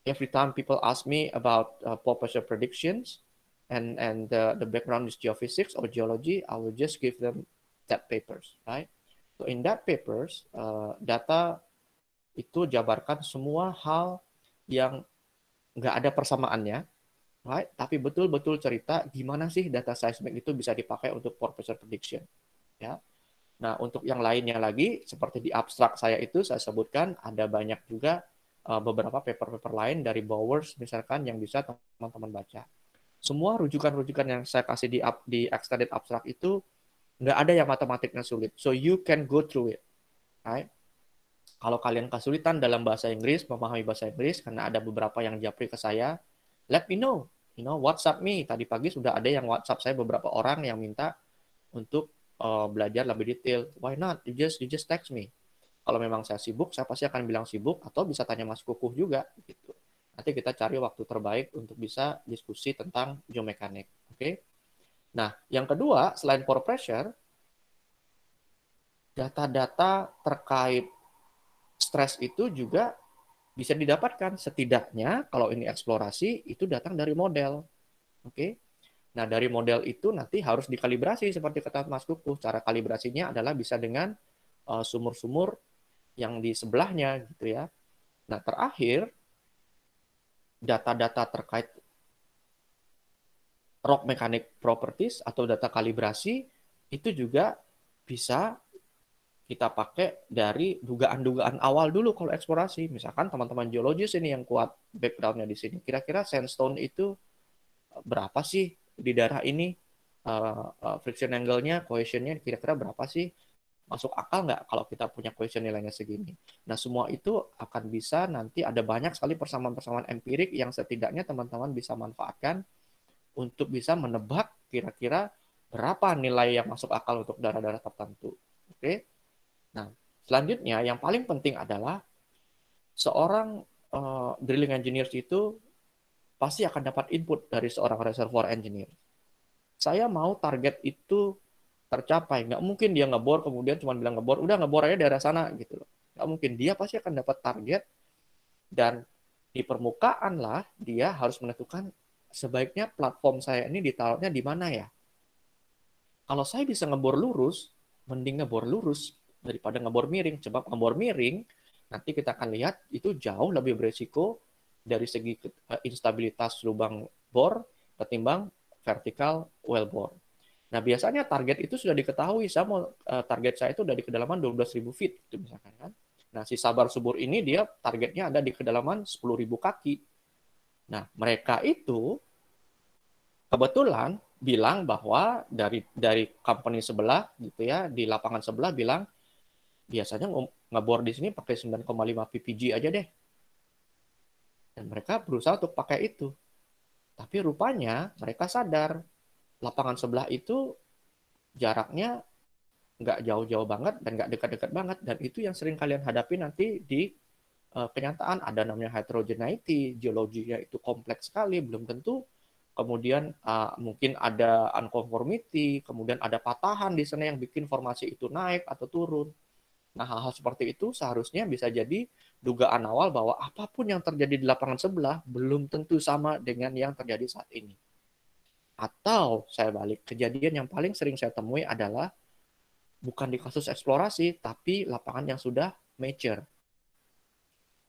every time people ask me about uh, predictions, and and the, uh, the background is geophysics or geology, I will just give them that papers, right? So in that papers, uh, data itu jabarkan semua hal yang nggak ada persamaannya, right? Tapi betul-betul cerita gimana sih data seismic itu bisa dipakai untuk purpose prediction, ya. Nah, untuk yang lainnya lagi seperti di abstrak saya itu saya sebutkan ada banyak juga eh, beberapa paper-paper lain dari Bowers misalkan yang bisa teman-teman baca. Semua rujukan-rujukan yang saya kasih di di extended abstrak itu nggak ada yang matematiknya sulit. So you can go through it. Right? Kalau kalian kesulitan dalam bahasa Inggris, memahami bahasa Inggris, karena ada beberapa yang japri ke saya, let me know you know WhatsApp me tadi pagi sudah ada yang WhatsApp saya beberapa orang yang minta untuk uh, belajar lebih detail. Why not? You just you just text me. Kalau memang saya sibuk, saya pasti akan bilang sibuk atau bisa tanya Mas Kukuh juga gitu. Nanti kita cari waktu terbaik untuk bisa diskusi tentang geomekanik, oke? Okay? Nah, yang kedua selain pore pressure, data-data terkait stres itu juga bisa didapatkan setidaknya kalau ini eksplorasi itu datang dari model. Oke. Okay? Nah, dari model itu nanti harus dikalibrasi seperti kata Mas Kukuh. Cara kalibrasinya adalah bisa dengan eh, sumur -sumur yang di sebelahnya gitu ya. Nah, terakhir data-data terkait rock mechanic properties atau data kalibrasi itu juga bisa kita pakai dari dugaan-dugaan awal dulu kalau eksplorasi. Misalkan teman-teman geologis ini yang kuat backgroundnya di sini. Kira-kira sandstone itu eh, berapa sih di daerah ini? Uh, uh, friction angle-nya, cohesion-nya kira-kira berapa sih? Masuk akal nggak kalau kita punya cohesion nilainya segini? Nah, semua itu akan bisa nanti ada banyak sekali persamaan-persamaan empirik yang setidaknya teman-teman bisa manfaatkan untuk bisa menebak kira-kira berapa nilai yang masuk akal untuk daerah-daerah tertentu. Oke. Okay? Nah, selanjutnya yang paling penting adalah seorang uh, drilling engineer itu pasti akan dapat input dari seorang reservoir engineer. Saya mau target itu tercapai. Nggak mungkin dia ngebor kemudian cuma bilang ngebor, udah ngebor aja daerah sana gitu loh. Nggak mungkin. Dia pasti akan dapat target dan di permukaan lah dia harus menentukan sebaiknya platform saya ini ditaruhnya di mana ya. Kalau saya bisa ngebor lurus, mending ngebor lurus daripada ngebor miring. Sebab ngebor miring nanti kita akan lihat itu jauh lebih beresiko dari segi eh, instabilitas lubang bor ketimbang vertikal well bore. Nah, biasanya target itu sudah diketahui saya mau eh, target saya itu dari kedalaman 12.000 feet itu misalkan kan. Nah, si sabar subur ini dia targetnya ada di kedalaman 10.000 kaki. Nah, mereka itu kebetulan bilang bahwa dari dari company sebelah gitu ya, di lapangan sebelah bilang biasanya ngebor di sini pakai 9,5 ppg aja deh. Dan mereka berusaha untuk pakai itu. Tapi rupanya mereka sadar lapangan sebelah itu jaraknya nggak jauh-jauh banget dan nggak dekat-dekat banget. Dan itu yang sering kalian hadapi nanti di uh, kenyataan. Ada namanya heterogeneity, geologinya itu kompleks sekali, belum tentu. Kemudian uh, mungkin ada unconformity, kemudian ada patahan di sana yang bikin formasi itu naik atau turun Nah, hal-hal seperti itu seharusnya bisa jadi dugaan awal bahwa apapun yang terjadi di lapangan sebelah belum tentu sama dengan yang terjadi saat ini. Atau saya balik, kejadian yang paling sering saya temui adalah bukan di kasus eksplorasi, tapi lapangan yang sudah mature.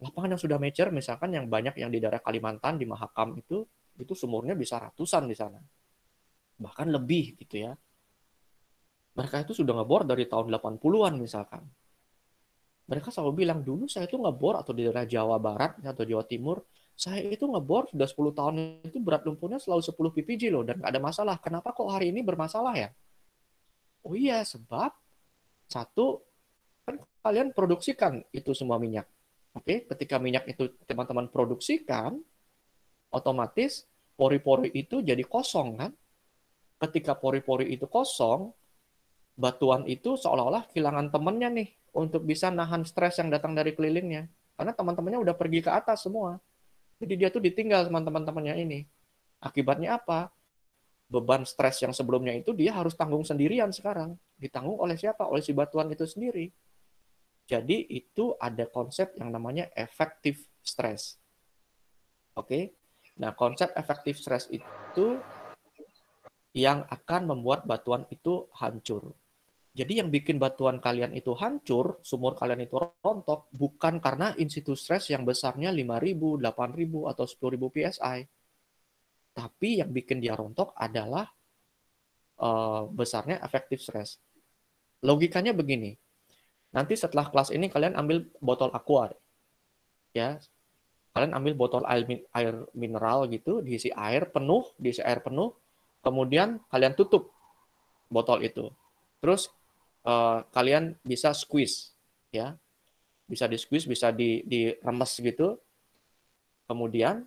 Lapangan yang sudah mature, misalkan yang banyak yang di daerah Kalimantan, di Mahakam itu, itu sumurnya bisa ratusan di sana. Bahkan lebih gitu ya. Mereka itu sudah ngebor dari tahun 80-an misalkan mereka selalu bilang dulu saya itu ngebor atau di daerah Jawa Barat atau Jawa Timur saya itu ngebor sudah 10 tahun itu berat lumpurnya selalu 10 ppj loh dan nggak ada masalah kenapa kok hari ini bermasalah ya oh iya sebab satu kan kalian produksikan itu semua minyak oke ketika minyak itu teman-teman produksikan otomatis pori-pori itu jadi kosong kan ketika pori-pori itu kosong batuan itu seolah-olah kehilangan temennya nih untuk bisa nahan stres yang datang dari kelilingnya. Karena teman-temannya udah pergi ke atas semua. Jadi dia tuh ditinggal sama teman-temannya ini. Akibatnya apa? Beban stres yang sebelumnya itu dia harus tanggung sendirian sekarang. Ditanggung oleh siapa? Oleh si batuan itu sendiri. Jadi itu ada konsep yang namanya efektif stres. Oke. Nah, konsep efektif stres itu yang akan membuat batuan itu hancur. Jadi yang bikin batuan kalian itu hancur, sumur kalian itu rontok, bukan karena insitu stres yang besarnya 5.000, 8.000, atau 10.000 PSI. Tapi yang bikin dia rontok adalah uh, besarnya efektif stres. Logikanya begini, nanti setelah kelas ini kalian ambil botol aqua. Ya, kalian ambil botol air, air mineral gitu, diisi air penuh, diisi air penuh, kemudian kalian tutup botol itu. Terus uh, kalian bisa squeeze ya bisa di squeeze bisa di diremes gitu kemudian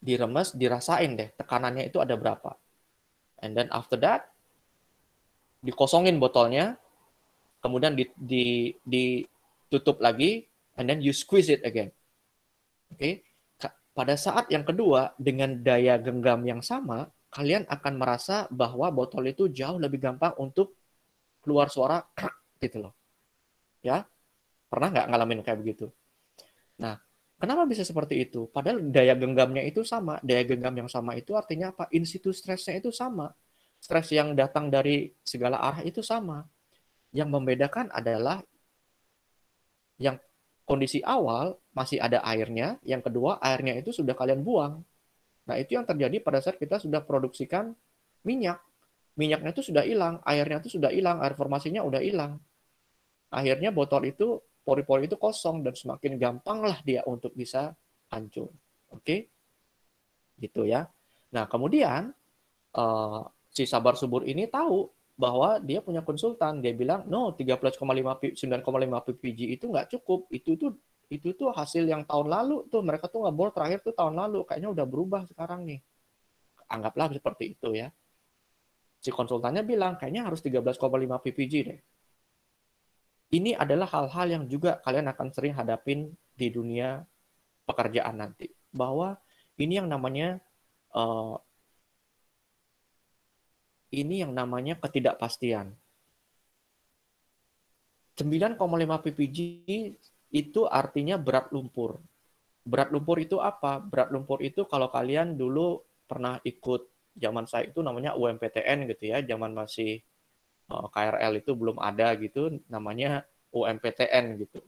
diremes dirasain deh tekanannya itu ada berapa and then after that dikosongin botolnya kemudian di, di, ditutup lagi and then you squeeze it again oke okay? pada saat yang kedua dengan daya genggam yang sama kalian akan merasa bahwa botol itu jauh lebih gampang untuk keluar suara [clears throat] gitu loh. Ya. Pernah nggak ngalamin kayak begitu? Nah, kenapa bisa seperti itu? Padahal daya genggamnya itu sama. Daya genggam yang sama itu artinya apa? Institut stresnya itu sama. Stres yang datang dari segala arah itu sama. Yang membedakan adalah yang kondisi awal masih ada airnya, yang kedua airnya itu sudah kalian buang. Nah, itu yang terjadi pada saat kita sudah produksikan minyak minyaknya itu sudah hilang, airnya itu sudah hilang, air formasinya udah hilang. Akhirnya botol itu pori-pori itu kosong dan semakin gampanglah dia untuk bisa hancur. Oke? Okay? Gitu ya. Nah, kemudian uh, si Sabar Subur ini tahu bahwa dia punya konsultan, dia bilang, "No, 13,5 9,5 ppg itu nggak cukup. Itu tuh itu tuh hasil yang tahun lalu tuh mereka tuh nggak ngebor terakhir tuh tahun lalu kayaknya udah berubah sekarang nih." Anggaplah seperti itu ya si konsultannya bilang kayaknya harus 13,5 ppg deh. Ini adalah hal-hal yang juga kalian akan sering hadapin di dunia pekerjaan nanti. Bahwa ini yang namanya uh, ini yang namanya ketidakpastian. 9,5 ppg itu artinya berat lumpur. Berat lumpur itu apa? Berat lumpur itu kalau kalian dulu pernah ikut zaman saya itu namanya UMPTN gitu ya, zaman masih eh, KRL itu belum ada gitu, namanya UMPTN gitu.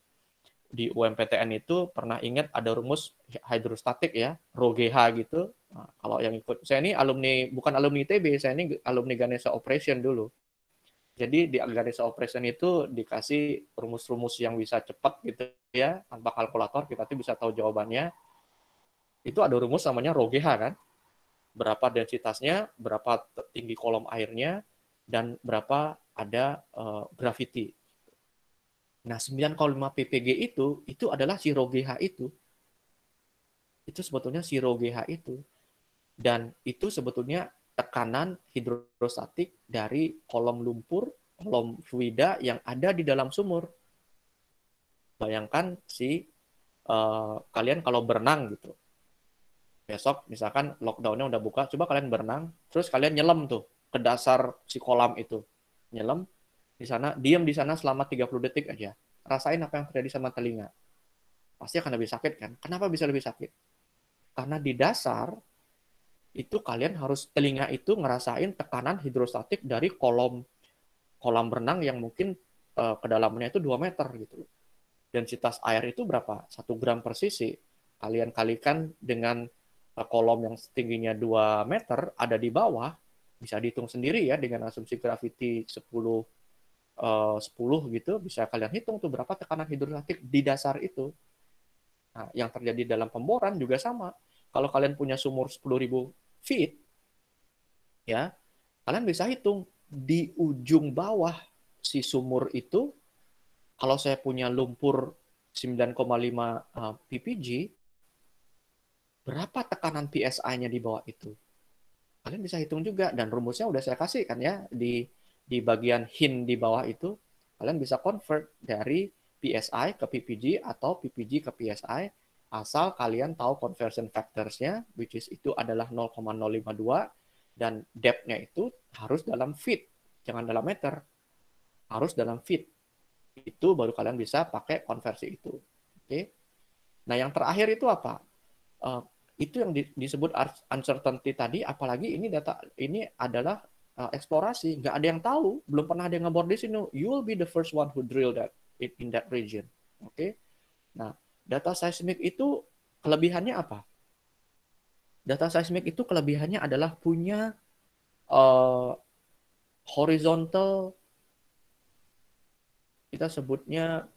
Di UMPTN itu pernah ingat ada rumus hidrostatik ya, Rogh gitu. Nah, kalau yang ikut, saya ini alumni, bukan alumni ITB, saya ini alumni Ganesha Operation dulu. Jadi di Ganesha Operation itu dikasih rumus-rumus yang bisa cepat gitu ya, tanpa kalkulator kita tuh bisa tahu jawabannya. Itu ada rumus namanya Rogh kan berapa densitasnya, berapa tinggi kolom airnya, dan berapa ada uh, gravity. Nah, 9,5 ppg itu, itu adalah siro GH itu. Itu sebetulnya siro GH itu. Dan itu sebetulnya tekanan hidrostatik dari kolom lumpur, kolom fluida yang ada di dalam sumur. Bayangkan si uh, kalian kalau berenang gitu, besok misalkan lockdownnya udah buka, coba kalian berenang, terus kalian nyelam tuh ke dasar si kolam itu. Nyelam di sana, diam di sana selama 30 detik aja. Rasain apa yang terjadi sama telinga. Pasti akan lebih sakit kan? Kenapa bisa lebih sakit? Karena di dasar itu kalian harus telinga itu ngerasain tekanan hidrostatik dari kolom kolam berenang yang mungkin uh, kedalamannya itu 2 meter gitu. Densitas air itu berapa? 1 gram per sisi. Kalian kalikan dengan kolom yang setingginya 2 meter ada di bawah, bisa dihitung sendiri ya dengan asumsi gravity 10 uh, 10 gitu, bisa kalian hitung tuh berapa tekanan hidrostatik di dasar itu. Nah, yang terjadi dalam pemboran juga sama. Kalau kalian punya sumur 10.000 feet, ya, kalian bisa hitung di ujung bawah si sumur itu, kalau saya punya lumpur 9,5 eh, ppg, berapa tekanan PSI-nya di bawah itu. Kalian bisa hitung juga dan rumusnya udah saya kasih kan ya di di bagian hin di bawah itu kalian bisa convert dari PSI ke PPG atau PPG ke PSI asal kalian tahu conversion factors-nya which is itu adalah 0,052 dan depth-nya itu harus dalam feet, jangan dalam meter. Harus dalam feet. Itu baru kalian bisa pakai konversi itu. Oke. Okay? Nah, yang terakhir itu apa? Eh, itu yang disebut uncertainty tadi apalagi ini data ini adalah uh, eksplorasi nggak ada yang tahu belum pernah ada yang ngebor di sini you will be the first one who drill that in, in that region oke okay? nah data seismik itu kelebihannya apa data seismik itu kelebihannya adalah punya uh, horizontal kita sebutnya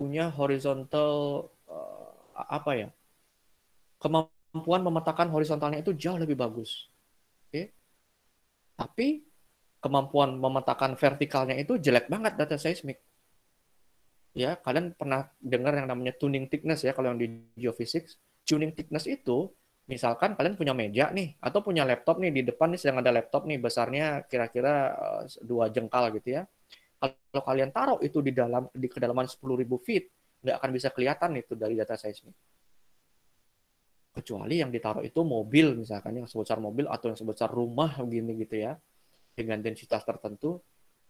punya horizontal uh, apa ya kemampuan kemampuan memetakan horizontalnya itu jauh lebih bagus. Oke. Tapi kemampuan memetakan vertikalnya itu jelek banget data seismik. Ya, kalian pernah dengar yang namanya tuning thickness ya kalau yang di geophysics. Tuning thickness itu misalkan kalian punya meja nih atau punya laptop nih di depan nih sedang ada laptop nih besarnya kira-kira eh, dua jengkal gitu ya. Kalau kalian taruh itu di dalam di kedalaman 10.000 feet nggak akan bisa kelihatan itu dari data seismik kecuali yang ditaruh itu mobil misalkan yang sebesar mobil atau yang sebesar rumah gini gitu ya dengan densitas tertentu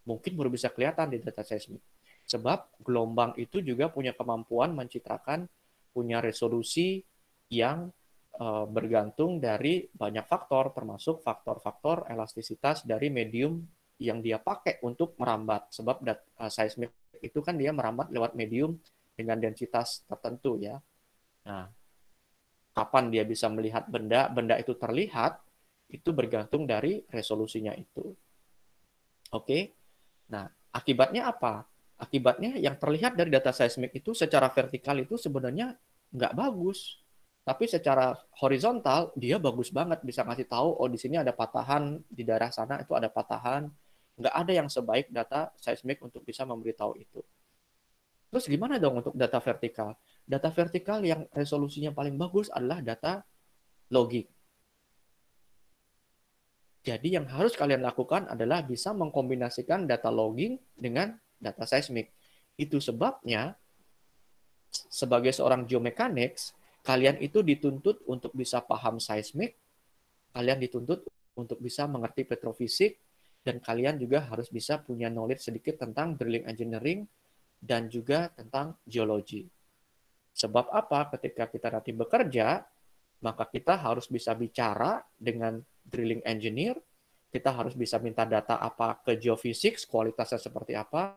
mungkin baru bisa kelihatan di data seismik sebab gelombang itu juga punya kemampuan mencitrakan punya resolusi yang eh, bergantung dari banyak faktor termasuk faktor-faktor elastisitas dari medium yang dia pakai untuk merambat sebab eh, seismik itu kan dia merambat lewat medium dengan densitas tertentu ya nah kapan dia bisa melihat benda, benda itu terlihat, itu bergantung dari resolusinya itu. Oke, okay? nah akibatnya apa? Akibatnya yang terlihat dari data seismik itu secara vertikal itu sebenarnya nggak bagus, tapi secara horizontal dia bagus banget bisa ngasih tahu oh di sini ada patahan di daerah sana itu ada patahan nggak ada yang sebaik data seismik untuk bisa memberitahu itu Terus gimana dong untuk data vertikal? Data vertikal yang resolusinya paling bagus adalah data logging. Jadi yang harus kalian lakukan adalah bisa mengkombinasikan data logging dengan data seismik. Itu sebabnya sebagai seorang geomekanik, kalian itu dituntut untuk bisa paham seismik, kalian dituntut untuk bisa mengerti petrofisik, dan kalian juga harus bisa punya knowledge sedikit tentang drilling engineering, dan juga tentang geologi. Sebab apa? Ketika kita nanti bekerja, maka kita harus bisa bicara dengan drilling engineer, kita harus bisa minta data apa ke geofisik, kualitasnya seperti apa,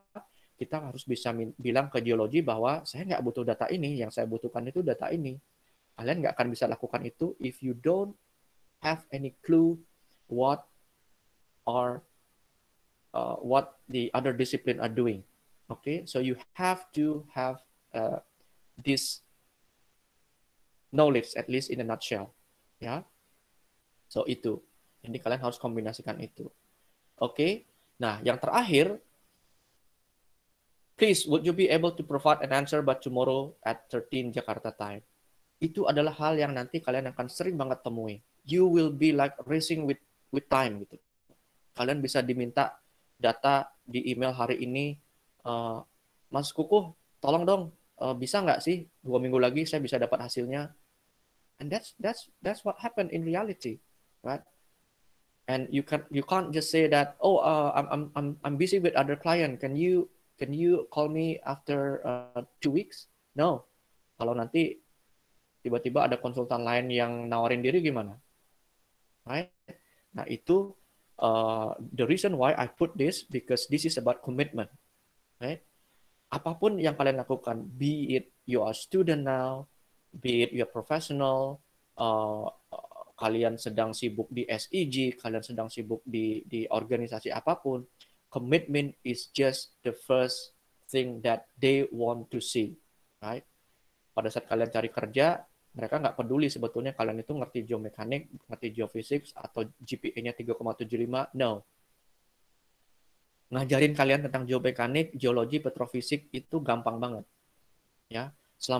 kita harus bisa bilang ke geologi bahwa saya nggak butuh data ini, yang saya butuhkan itu data ini. Kalian nggak akan bisa lakukan itu if you don't have any clue what are uh, what the other discipline are doing. Okay, so you have to have uh, this knowledge at least in a nutshell. Ya, so itu. Jadi kalian harus kombinasikan itu. Oke, okay? nah yang terakhir, please would you be able to provide an answer by tomorrow at 13 Jakarta time? Itu adalah hal yang nanti kalian akan sering banget temui. You will be like racing with with time gitu. Kalian bisa diminta data di email hari ini Eh, Mas Kukuh, tolong dong, uh, bisa nggak sih dua minggu lagi saya bisa dapat hasilnya? And that's that's that's what happened in reality, right? And you can you can't just say that oh uh, I'm I'm I'm I'm busy with other client. Can you can you call me after uh, two weeks? No. Kalau nanti tiba-tiba ada konsultan lain yang nawarin diri gimana? Right? Nah itu uh, the reason why I put this because this is about commitment right? Apapun yang kalian lakukan, be it you are student now, be it you are professional, uh, uh, kalian sedang sibuk di SEG, kalian sedang sibuk di di organisasi apapun, commitment is just the first thing that they want to see, right? Pada saat kalian cari kerja, mereka nggak peduli sebetulnya kalian itu ngerti geomekanik, ngerti geofisik atau GPA-nya 3,75. No, ngajarin kalian tentang geomekanik, geologi, petrofisik itu gampang banget. Ya,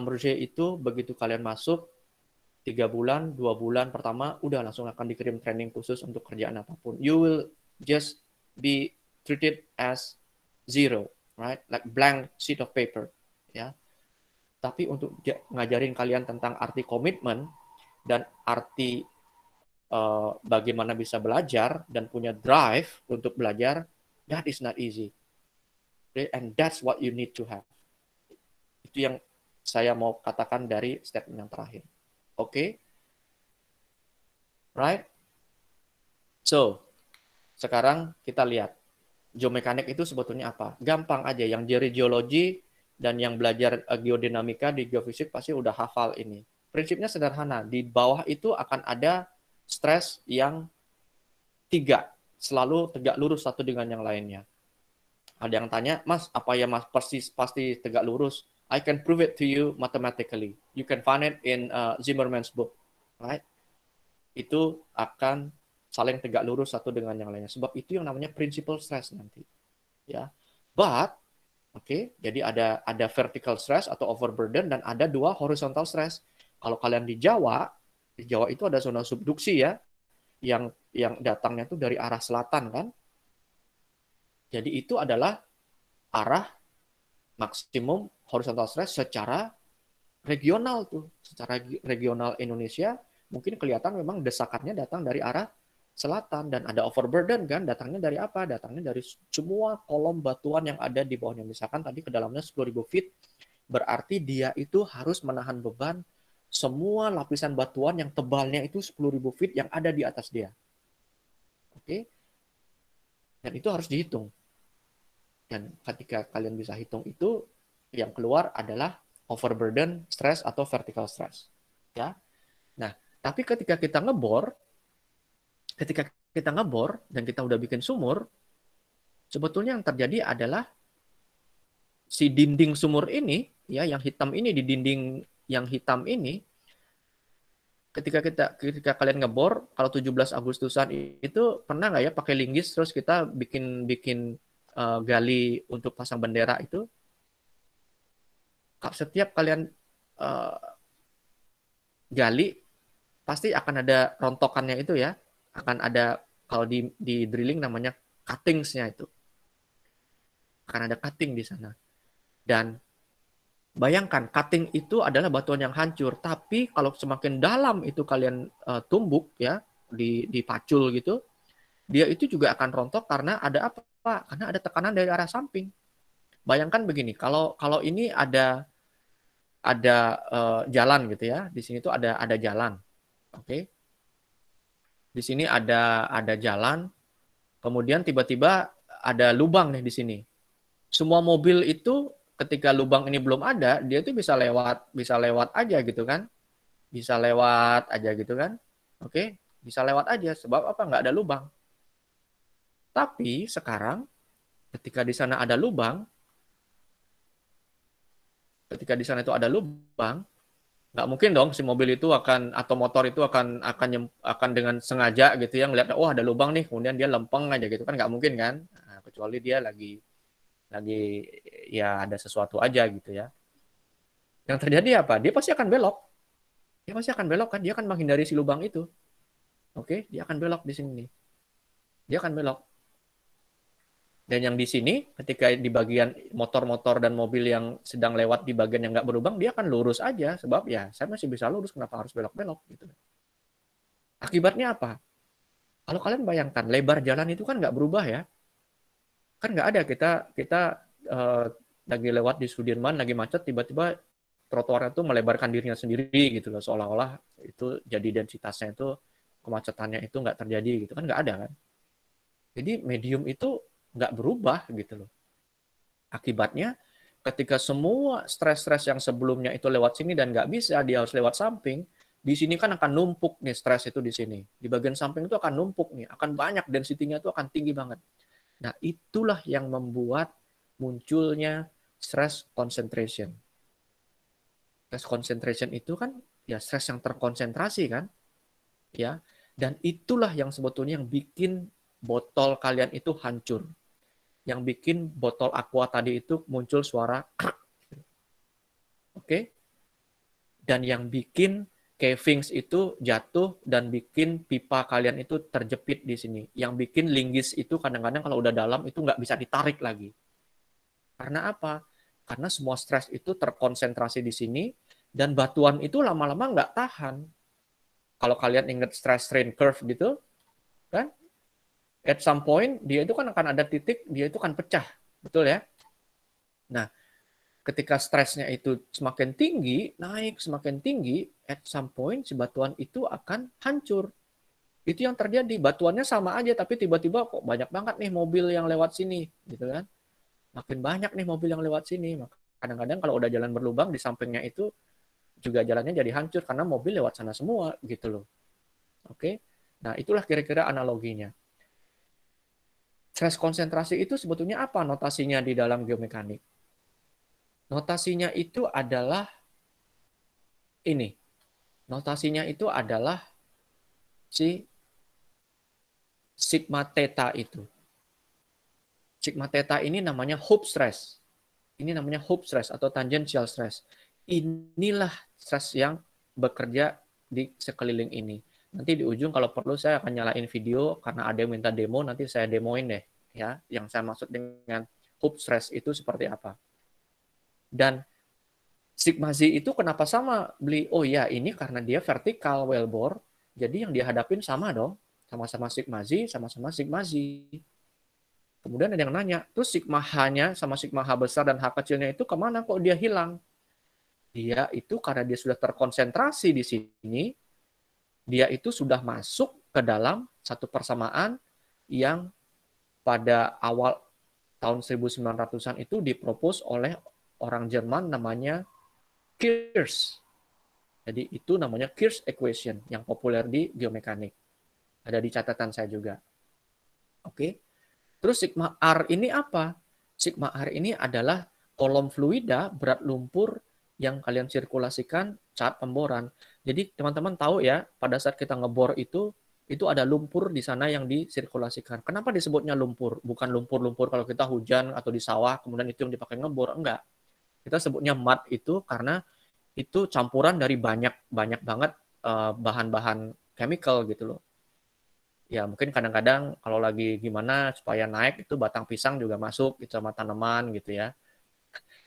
berusia itu begitu kalian masuk tiga bulan, dua bulan pertama udah langsung akan dikirim training khusus untuk kerjaan apapun. You will just be treated as zero, right? Like blank sheet of paper, ya. Tapi untuk ngajarin kalian tentang arti komitmen dan arti uh, bagaimana bisa belajar dan punya drive untuk belajar That is not easy. Okay? And that's what you need to have. Itu yang saya mau katakan dari statement yang terakhir. Oke? Okay? Right? So, sekarang kita lihat geomekanik itu sebetulnya apa? Gampang aja yang dari geologi dan yang belajar eh, geodinamika di geofisik pasti udah hafal ini. Prinsipnya sederhana, di bawah itu akan ada stres yang tiga selalu tegak lurus satu dengan yang lainnya. Ada yang tanya, Mas, apa ya Mas persis pasti tegak lurus? I can prove it to you mathematically. You can find it in uh, Zimmerman's book, right? Itu akan saling tegak lurus satu dengan yang lainnya. Sebab itu yang namanya principal stress nanti, ya. But Oke, okay? jadi ada ada vertical stress atau overburden dan ada dua horizontal stress. Kalau kalian di Jawa, di Jawa itu ada zona subduksi ya yang yang datangnya itu dari arah selatan kan. Jadi itu adalah arah maksimum horizontal stress secara regional tuh, secara regional Indonesia mungkin kelihatan memang desakannya datang dari arah selatan dan ada overburden kan datangnya dari apa? Datangnya dari semua kolom batuan yang ada di bawahnya misalkan tadi kedalamannya 10.000 feet berarti dia itu harus menahan beban semua lapisan batuan yang tebalnya itu 10.000 feet yang ada di atas dia. Oke. Okay? Dan itu harus dihitung. Dan ketika kalian bisa hitung itu yang keluar adalah overburden stress atau vertical stress. Ya. Nah, tapi ketika kita ngebor ketika kita ngebor dan kita udah bikin sumur, sebetulnya yang terjadi adalah si dinding sumur ini ya yang hitam ini di dinding yang hitam ini ketika kita ketika kalian ngebor kalau 17 Agustusan itu pernah nggak ya pakai linggis terus kita bikin bikin uh, gali untuk pasang bendera itu setiap kalian uh, gali pasti akan ada rontokannya itu ya akan ada kalau di di drilling namanya cuttingsnya itu akan ada cutting di sana dan Bayangkan cutting itu adalah batuan yang hancur, tapi kalau semakin dalam itu kalian uh, tumbuk ya di dipacul gitu, dia itu juga akan rontok karena ada apa? Karena ada tekanan dari arah samping. Bayangkan begini, kalau kalau ini ada ada uh, jalan gitu ya, di sini tuh ada ada jalan, oke? Okay? Di sini ada ada jalan, kemudian tiba-tiba ada lubang nih di sini. Semua mobil itu ketika lubang ini belum ada, dia tuh bisa lewat, bisa lewat aja gitu kan. Bisa lewat aja gitu kan. Oke, bisa lewat aja sebab apa? nggak ada lubang. Tapi sekarang ketika di sana ada lubang, ketika di sana itu ada lubang, nggak mungkin dong si mobil itu akan atau motor itu akan akan akan dengan sengaja gitu yang lihat oh ada lubang nih kemudian dia lempeng aja gitu kan nggak mungkin kan nah, kecuali dia lagi lagi ya ada sesuatu aja gitu ya yang terjadi apa dia pasti akan belok dia pasti akan belok kan dia akan menghindari si lubang itu oke dia akan belok di sini dia akan belok dan yang di sini ketika di bagian motor-motor dan mobil yang sedang lewat di bagian yang nggak berlubang dia akan lurus aja sebab ya saya masih bisa lurus kenapa harus belok-belok gitu akibatnya apa kalau kalian bayangkan lebar jalan itu kan nggak berubah ya kan nggak ada kita kita uh, lagi lewat di Sudirman lagi macet tiba-tiba trotoarnya tuh melebarkan dirinya sendiri gitu loh seolah-olah itu jadi densitasnya itu kemacetannya itu nggak terjadi gitu kan nggak ada kan jadi medium itu nggak berubah gitu loh akibatnya ketika semua stres-stres yang sebelumnya itu lewat sini dan nggak bisa dia harus lewat samping di sini kan akan numpuk nih stres itu di sini di bagian samping itu akan numpuk nih akan banyak densitinya itu akan tinggi banget Nah, itulah yang membuat munculnya stress concentration. Stress concentration itu kan ya stress yang terkonsentrasi kan? Ya. Dan itulah yang sebetulnya yang bikin botol kalian itu hancur. Yang bikin botol aqua tadi itu muncul suara [clears throat] Oke? Okay? Dan yang bikin cavings itu jatuh dan bikin pipa kalian itu terjepit di sini. Yang bikin linggis itu kadang-kadang kalau udah dalam itu nggak bisa ditarik lagi. Karena apa? Karena semua stres itu terkonsentrasi di sini dan batuan itu lama-lama nggak tahan. Kalau kalian ingat stress strain curve gitu, kan? At some point dia itu kan akan ada titik dia itu kan pecah, betul ya? Nah, ketika stresnya itu semakin tinggi, naik semakin tinggi, at some point si batuan itu akan hancur. Itu yang terjadi, batuannya sama aja tapi tiba-tiba kok banyak banget nih mobil yang lewat sini, gitu kan. Makin banyak nih mobil yang lewat sini, kadang-kadang kalau udah jalan berlubang di sampingnya itu juga jalannya jadi hancur karena mobil lewat sana semua gitu loh. Oke. Nah, itulah kira-kira analoginya. Stres konsentrasi itu sebetulnya apa notasinya di dalam geomekanik? Notasinya itu adalah ini, notasinya itu adalah si sigma theta itu. Sigma theta ini namanya Hope stress. Ini namanya Hope stress atau tangential stress. Inilah stress yang bekerja di sekeliling ini. Nanti di ujung kalau perlu saya akan nyalain video karena ada yang minta demo nanti saya demoin deh ya yang saya maksud dengan Hope stress itu seperti apa. Dan Sigma Z itu kenapa sama beli? Oh ya, ini karena dia vertikal wellbore, jadi yang dihadapin sama dong. Sama-sama Sigma Z, sama-sama Sigma Z. Kemudian ada yang nanya, terus Sigma H-nya sama Sigma H besar dan H kecilnya itu kemana kok dia hilang? Dia itu karena dia sudah terkonsentrasi di sini, dia itu sudah masuk ke dalam satu persamaan yang pada awal tahun 1900-an itu dipropos oleh orang Jerman namanya Kirsch. Jadi itu namanya Kirsch equation yang populer di geomekanik. Ada di catatan saya juga. Oke. Terus sigma R ini apa? Sigma R ini adalah kolom fluida berat lumpur yang kalian sirkulasikan saat pemboran. Jadi teman-teman tahu ya, pada saat kita ngebor itu itu ada lumpur di sana yang disirkulasikan. Kenapa disebutnya lumpur? Bukan lumpur-lumpur kalau kita hujan atau di sawah kemudian itu yang dipakai ngebor, enggak. Kita sebutnya mud itu karena itu campuran dari banyak banyak banget eh, bahan-bahan uh, chemical gitu loh. Ya mungkin kadang-kadang kalau lagi gimana supaya naik itu batang pisang juga masuk gitu sama tanaman gitu ya.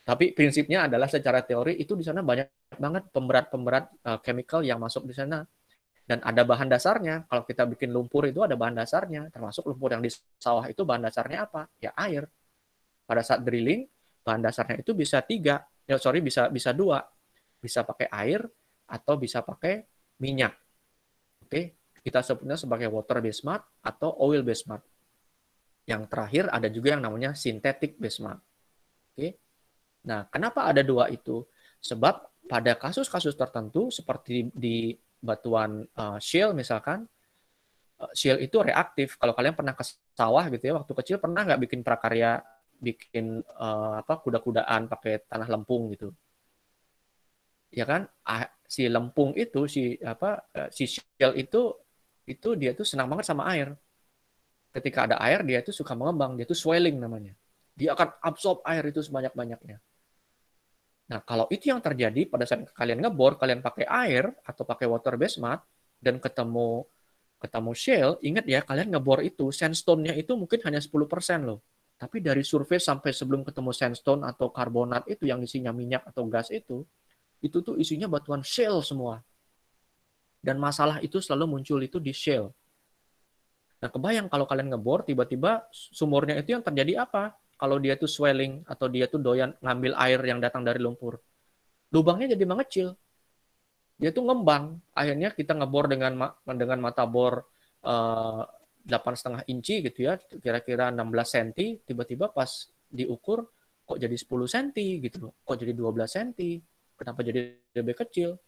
Tapi prinsipnya adalah secara teori itu di sana banyak banget pemberat-pemberat uh, chemical yang masuk di sana dan ada bahan dasarnya. Kalau kita bikin lumpur itu ada bahan dasarnya, termasuk lumpur yang di sawah itu bahan dasarnya apa? Ya air. Pada saat drilling, bahan dasarnya itu bisa tiga, ya sorry bisa bisa dua, bisa pakai air atau bisa pakai minyak. Oke, kita sebutnya sebagai water based mud atau oil based mud. Yang terakhir ada juga yang namanya synthetic based mud. Oke. Nah, kenapa ada dua itu? Sebab pada kasus-kasus tertentu seperti di batuan uh, shale misalkan Shell eh, shale itu reaktif. Kalau kalian pernah ke sawah gitu ya waktu kecil pernah nggak bikin prakarya bikin uh, apa kuda-kudaan pakai tanah lempung gitu ya kan si lempung itu si apa eh, si shell itu itu dia tuh senang banget sama air ketika ada air dia tuh suka mengembang dia tuh swelling namanya dia akan absorb air itu sebanyak banyaknya nah kalau itu yang terjadi pada saat kalian ngebor kalian pakai air atau pakai water based mat dan ketemu ketemu shell ingat ya kalian ngebor itu sandstone-nya itu mungkin hanya 10% loh tapi dari survei sampai sebelum ketemu sandstone atau karbonat itu yang isinya minyak atau gas itu, itu tuh isinya batuan shale semua. Dan masalah itu selalu muncul itu di shale. Nah, kebayang kalau kalian ngebor, tiba-tiba sumurnya itu yang terjadi apa? Kalau dia itu swelling atau dia tuh doyan ngambil air yang datang dari lumpur. Lubangnya jadi mengecil. Dia tuh ngembang. Akhirnya kita ngebor dengan dengan mata bor uh, delapan setengah inci gitu ya kira-kira 16 cm tiba-tiba pas diukur kok jadi 10 cm gitu kok jadi 12 cm kenapa jadi lebih kecil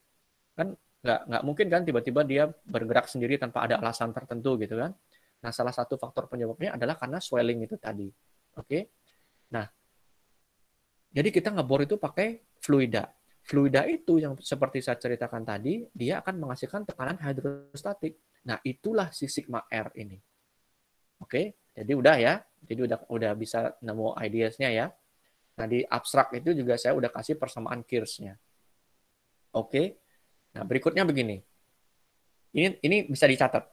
kan nggak nggak mungkin kan tiba-tiba dia bergerak sendiri tanpa ada alasan tertentu gitu kan nah salah satu faktor penyebabnya adalah karena swelling itu tadi oke okay? nah jadi kita ngebor itu pakai fluida fluida itu yang seperti saya ceritakan tadi dia akan menghasilkan tekanan hidrostatik nah itulah si sigma r ini Oke, jadi udah ya. Jadi udah udah bisa nemu ideasnya ya. Nah, di abstrak itu juga saya udah kasih persamaan kirsnya. Oke. Nah, berikutnya begini. Ini ini bisa dicatat.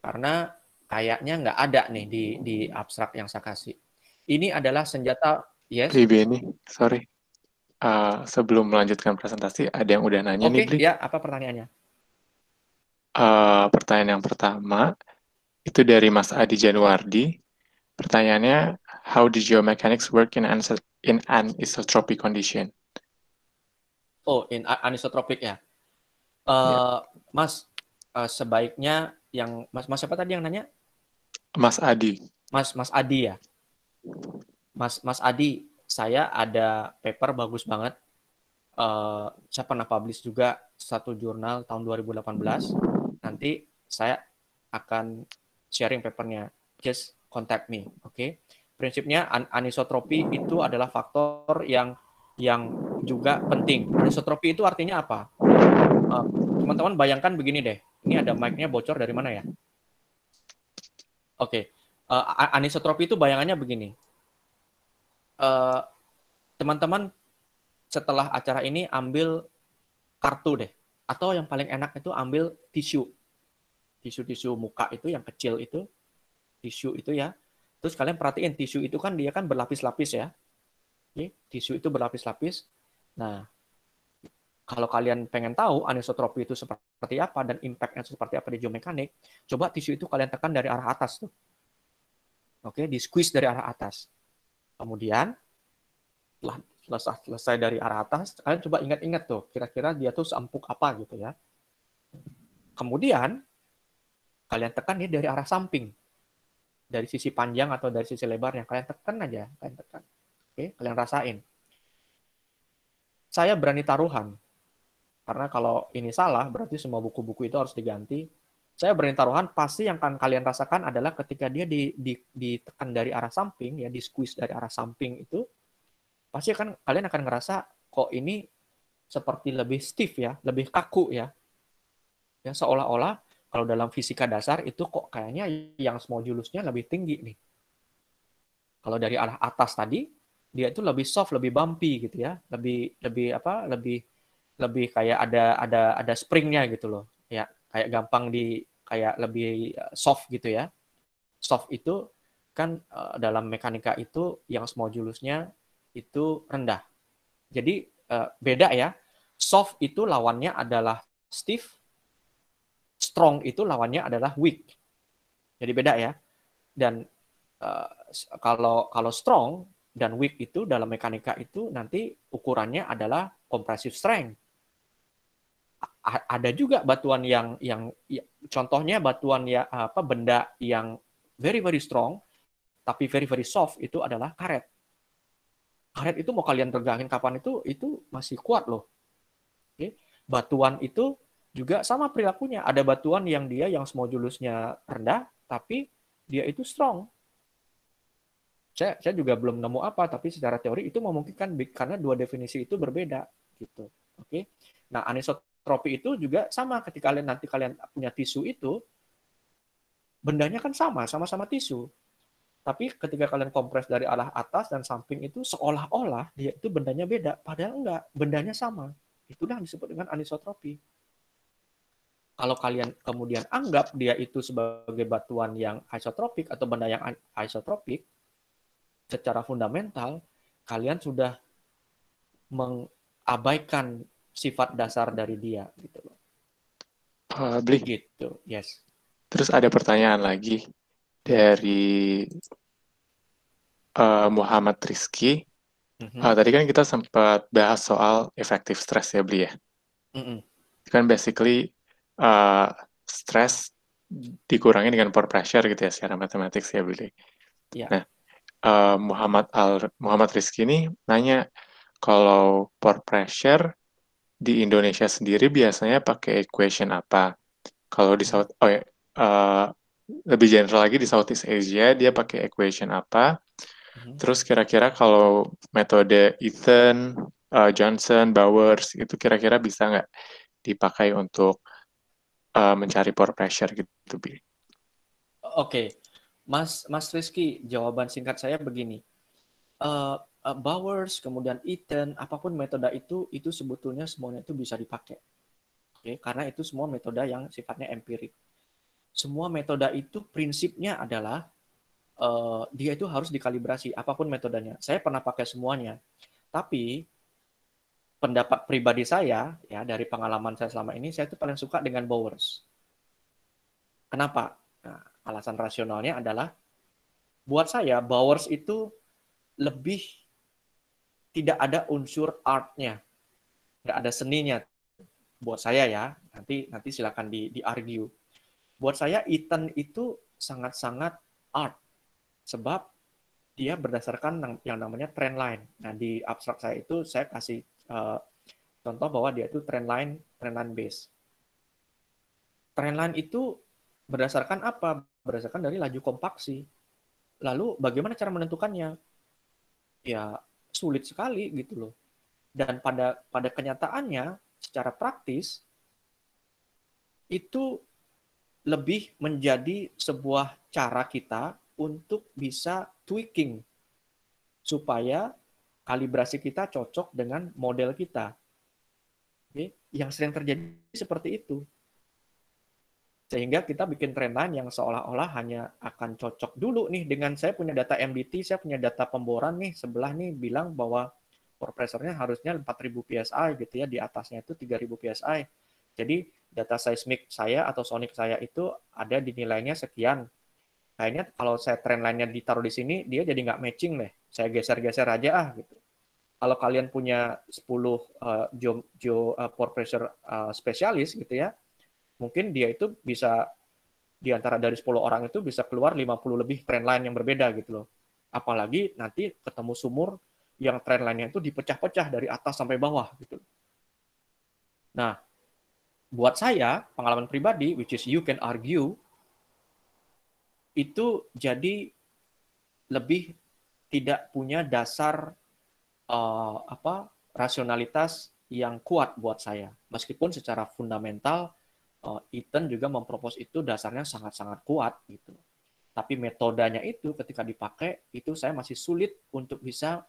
Karena kayaknya nggak ada nih di di abstrak yang saya kasih. Ini adalah senjata yes. ini, sorry. Uh, sebelum melanjutkan presentasi, ada yang udah nanya okay, nih, Oke, ya, apa pertanyaannya? Uh, pertanyaan yang pertama, itu dari Mas Adi Januardi. Pertanyaannya, how the geomechanics work in, an in anisotropic condition? Oh, in anisotropic ya. Uh, ya. eh, yeah. Mas, uh, sebaiknya yang Mas Mas siapa tadi yang nanya? Mas Adi. Mas Mas Adi ya. Mas Mas Adi, saya ada paper bagus banget. Uh, saya pernah publish juga satu jurnal tahun 2018. Nanti saya akan sharing papernya. Just contact me, oke? Okay? Prinsipnya an anisotropi itu adalah faktor yang yang juga penting. Anisotropi itu artinya apa? Eh, teman-teman uh, bayangkan begini deh. Ini ada mic-nya bocor dari mana ya? Oke. Okay. Uh, eh, anisotropi itu bayangannya begini. Eh, teman-teman uh, setelah acara ini ambil kartu deh. Atau yang paling enak itu ambil tisu tisu-tisu muka itu yang kecil itu, tisu itu ya. Terus kalian perhatiin tisu itu kan dia kan berlapis-lapis ya. Oke, tisu itu berlapis-lapis. Nah, kalau kalian pengen tahu anisotropi itu seperti apa dan impactnya seperti apa di geomekanik, coba tisu itu kalian tekan dari arah atas tuh. Oke, di squeeze dari arah atas. Kemudian setelah selesai, dari arah atas, kalian coba ingat-ingat tuh, kira-kira dia tuh seempuk apa gitu ya. Kemudian Kalian tekan dia ya dari arah samping. Dari sisi panjang atau dari sisi lebarnya. Kalian tekan aja. Kalian tekan. Oke, kalian rasain. Saya berani taruhan. Karena kalau ini salah, berarti semua buku-buku itu harus diganti. Saya berani taruhan, pasti yang akan kalian rasakan adalah ketika dia di, di, ditekan dari arah samping, ya di squeeze dari arah samping itu, pasti akan kalian akan ngerasa kok ini seperti lebih stiff ya, lebih kaku ya. Ya seolah-olah kalau dalam fisika dasar itu kok kayaknya yang modulusnya lebih tinggi nih. Kalau dari arah atas tadi dia itu lebih soft, lebih bumpy gitu ya, lebih lebih apa? lebih lebih kayak ada ada ada springnya gitu loh. Ya, kayak gampang di kayak lebih eh, soft gitu ya. Soft itu kan eh, dalam mekanika itu yang modulusnya itu rendah. Jadi eh, beda ya. Soft itu lawannya adalah stiff, strong itu lawannya adalah weak. Jadi beda ya. Dan uh, kalau kalau strong dan weak itu dalam mekanika itu nanti ukurannya adalah compressive strength. A ada juga batuan yang yang ya, contohnya batuan ya apa benda yang very very strong tapi very very soft itu adalah karet. Karet itu mau kalian regangin kapan itu itu masih kuat loh. Okay. Batuan itu juga sama perilakunya. Ada batuan yang dia yang semua julusnya rendah, tapi dia itu strong. Saya, saya juga belum nemu apa, tapi secara teori itu memungkinkan karena dua definisi itu berbeda gitu. Oke. Okay? Nah, anisotropi itu juga sama ketika kalian nanti kalian punya tisu itu bendanya kan sama, sama-sama tisu. Tapi ketika kalian kompres dari arah atas dan samping itu seolah-olah dia itu bendanya beda, padahal enggak, bendanya sama. Itulah yang disebut dengan anisotropi kalau kalian kemudian anggap dia itu sebagai batuan yang isotropik atau benda yang isotropik secara fundamental, kalian sudah mengabaikan sifat dasar dari dia gitu loh. Uh, Gitu, yes. Terus ada pertanyaan lagi dari uh, Muhammad Rizky. Mm-hmm. Uh, tadi kan kita sempat bahas soal efektif stres ya, Bli ya. Mm-hmm. Kan basically uh, eh, stres dikurangi dengan pore pressure gitu ya secara matematik ya Billy. Yeah. Nah, uh, Muhammad Al Muhammad Rizki ini nanya kalau pore pressure di Indonesia sendiri biasanya pakai equation apa? Kalau di South oh ya, uh, lebih general lagi di Southeast Asia dia pakai equation apa? Mhm. Terus kira-kira kalau metode Ethan, uh, Johnson, Bowers itu kira-kira bisa nggak dipakai untuk uh, mencari pore pressure gitu bi oke okay. mas mas Rizky jawaban singkat saya begini uh, Bowers kemudian Ethan apapun metode itu itu sebetulnya semuanya itu bisa dipakai oke okay? karena itu semua metode yang sifatnya empirik semua metode itu prinsipnya adalah uh, dia itu harus dikalibrasi apapun metodenya. Saya pernah pakai semuanya, tapi pendapat pribadi saya ya dari pengalaman saya selama ini saya itu paling suka dengan Bowers. Kenapa? Nah, alasan rasionalnya adalah buat saya Bowers itu lebih tidak ada unsur artnya, tidak ada seninya. Buat saya ya, nanti nanti silakan di, di argue. Buat saya Ethan itu sangat-sangat art, sebab dia berdasarkan yang namanya trend line. Nah di abstrak saya itu saya kasih uh, contoh bahwa dia itu trendline trendline base. Trendline itu berdasarkan apa? Berdasarkan dari laju kompaksi. Lalu bagaimana cara menentukannya? Ya sulit sekali gitu loh. Dan pada pada kenyataannya secara praktis itu lebih menjadi sebuah cara kita untuk bisa tweaking supaya kalibrasi kita cocok dengan model kita. Oke, yang sering terjadi seperti itu. Sehingga kita bikin trenan yang seolah-olah hanya akan cocok dulu nih dengan saya punya data MDT, saya punya data pemboran nih, sebelah nih bilang bahwa kompresornya harusnya 4000 PSI gitu ya, di atasnya itu 3000 PSI. Jadi data seismik saya atau sonic saya itu ada di nilainya sekian. Kayaknya kalau saya trendline-nya ditaruh di sini, dia jadi nggak matching deh. Saya geser-geser aja ah gitu kalau kalian punya 10 uh, geo, pore pressure uh, spesialis gitu ya, mungkin dia itu bisa di antara dari 10 orang itu bisa keluar 50 lebih trend line yang berbeda gitu loh. Apalagi nanti ketemu sumur yang trend line-nya itu dipecah-pecah dari atas sampai bawah gitu. Nah, buat saya pengalaman pribadi which is you can argue itu jadi lebih tidak punya dasar uh, apa rasionalitas yang kuat buat saya. Meskipun secara fundamental uh, Ethan juga mempropos itu dasarnya sangat-sangat kuat gitu. Tapi metodenya itu ketika dipakai itu saya masih sulit untuk bisa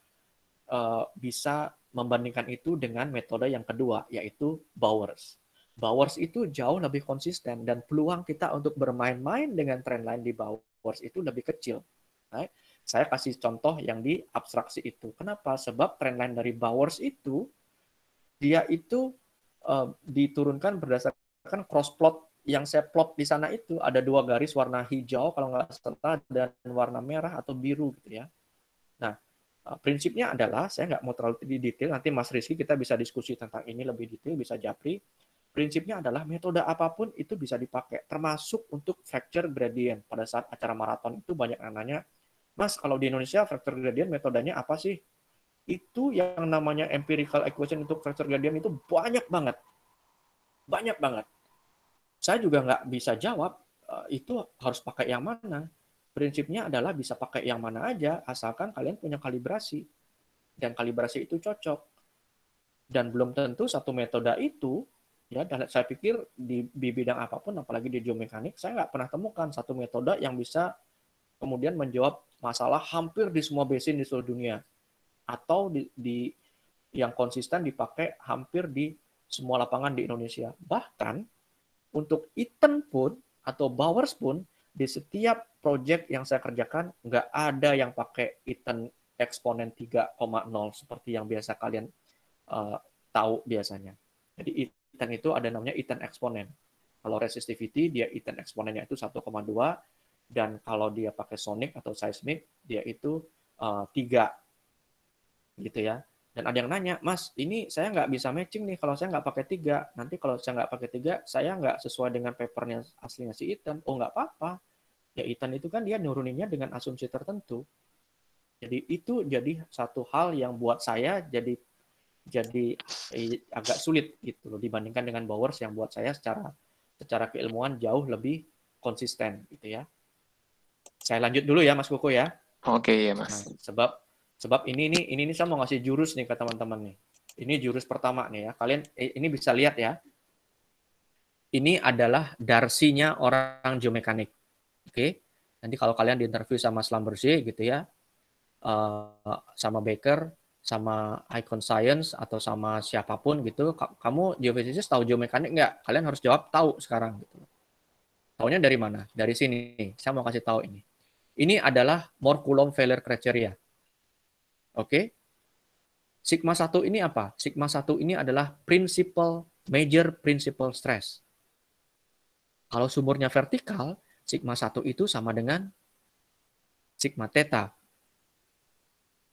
uh, bisa membandingkan itu dengan metode yang kedua yaitu Bowers. Bowers itu jauh lebih konsisten dan peluang kita untuk bermain-main dengan trendline di Bowers itu lebih kecil. Right? Saya kasih contoh yang di abstraksi itu. Kenapa? Sebab trendline dari Bowers itu dia itu uh, diturunkan berdasarkan cross plot yang saya plot di sana itu ada dua garis warna hijau kalau nggak salah dan warna merah atau biru gitu ya. Nah, eh, prinsipnya adalah saya nggak mau terlalu di detail nanti Mas Rizky kita bisa diskusi tentang ini lebih detail bisa Japri. Prinsipnya adalah metode apapun itu bisa dipakai termasuk untuk fracture gradient pada saat acara maraton itu banyak yang nanya Mas, kalau di Indonesia fracture gradient metodenya apa sih? Itu yang namanya empirical equation untuk fracture gradient itu banyak banget. Banyak banget. Saya juga nggak bisa jawab eh, itu harus pakai yang mana. Prinsipnya adalah bisa pakai yang mana aja asalkan kalian punya kalibrasi. Dan kalibrasi itu cocok. Dan belum tentu satu metode itu ya saya pikir di, di bidang apapun apalagi di geomekanik saya nggak pernah temukan satu metode yang bisa kemudian menjawab masalah hampir di semua basin di seluruh dunia atau di, di yang konsisten dipakai hampir di semua lapangan di Indonesia. Bahkan untuk Eaton pun atau Bowers pun di setiap project yang saya kerjakan nggak ada yang pakai Eaton eksponen 3,0 seperti yang biasa kalian uh, tahu biasanya. Jadi Eaton itu ada namanya Eaton eksponen. Kalau resistivity dia Eaton eksponennya itu 1,2 dan kalau dia pakai sonic atau seismic dia itu eh, tiga gitu ya dan ada yang nanya mas ini saya nggak bisa matching nih kalau saya nggak pakai tiga nanti kalau saya nggak pakai tiga saya nggak sesuai dengan papernya aslinya si Ethan oh nggak apa-apa ya Ethan itu kan dia nuruninnya dengan asumsi tertentu jadi itu jadi satu hal yang buat saya jadi jadi eh, agak sulit gitu loh dibandingkan dengan Bowers yang buat saya secara secara keilmuan jauh lebih konsisten gitu ya. Saya lanjut dulu ya Mas Koko ya. Oke okay, ya Mas. Nah, sebab sebab ini ini ini ini saya mau ngasih jurus nih ke teman-teman nih. Ini jurus pertama nih ya. Kalian ini bisa lihat ya. Ini adalah darsinya orang geomekanik. Oke. Okay? Nanti kalau kalian diinterview sama Bersih gitu ya. Uh, sama Baker, sama Icon Science atau sama siapapun gitu, kamu geofisikis tahu geomekanik nggak? Kalian harus jawab tahu sekarang gitu. Tahunya dari mana? Dari sini. Saya mau kasih tahu ini. Ini adalah more Coulomb failure criteria. Oke. Okay? Sigma 1 ini apa? Sigma 1 ini adalah principal major principal stress. Kalau sumurnya vertikal, sigma 1 itu sama dengan sigma theta.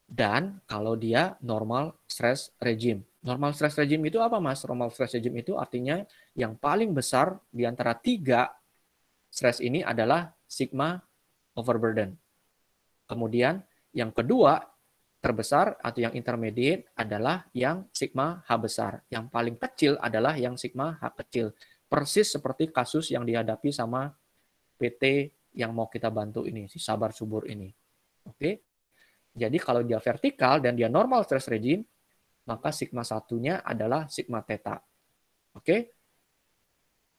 Dan kalau dia normal stress regime. Normal stress regime itu apa mas? Normal stress regime itu artinya yang paling besar di antara tiga stress ini adalah sigma overburden. Kemudian yang kedua terbesar atau yang intermediate adalah yang sigma H besar. Yang paling kecil adalah yang sigma H kecil. Persis seperti kasus yang dihadapi sama PT yang mau kita bantu ini, si sabar subur ini. Oke. Jadi kalau dia vertikal dan dia normal stress regime, maka sigma satunya adalah sigma theta. Oke.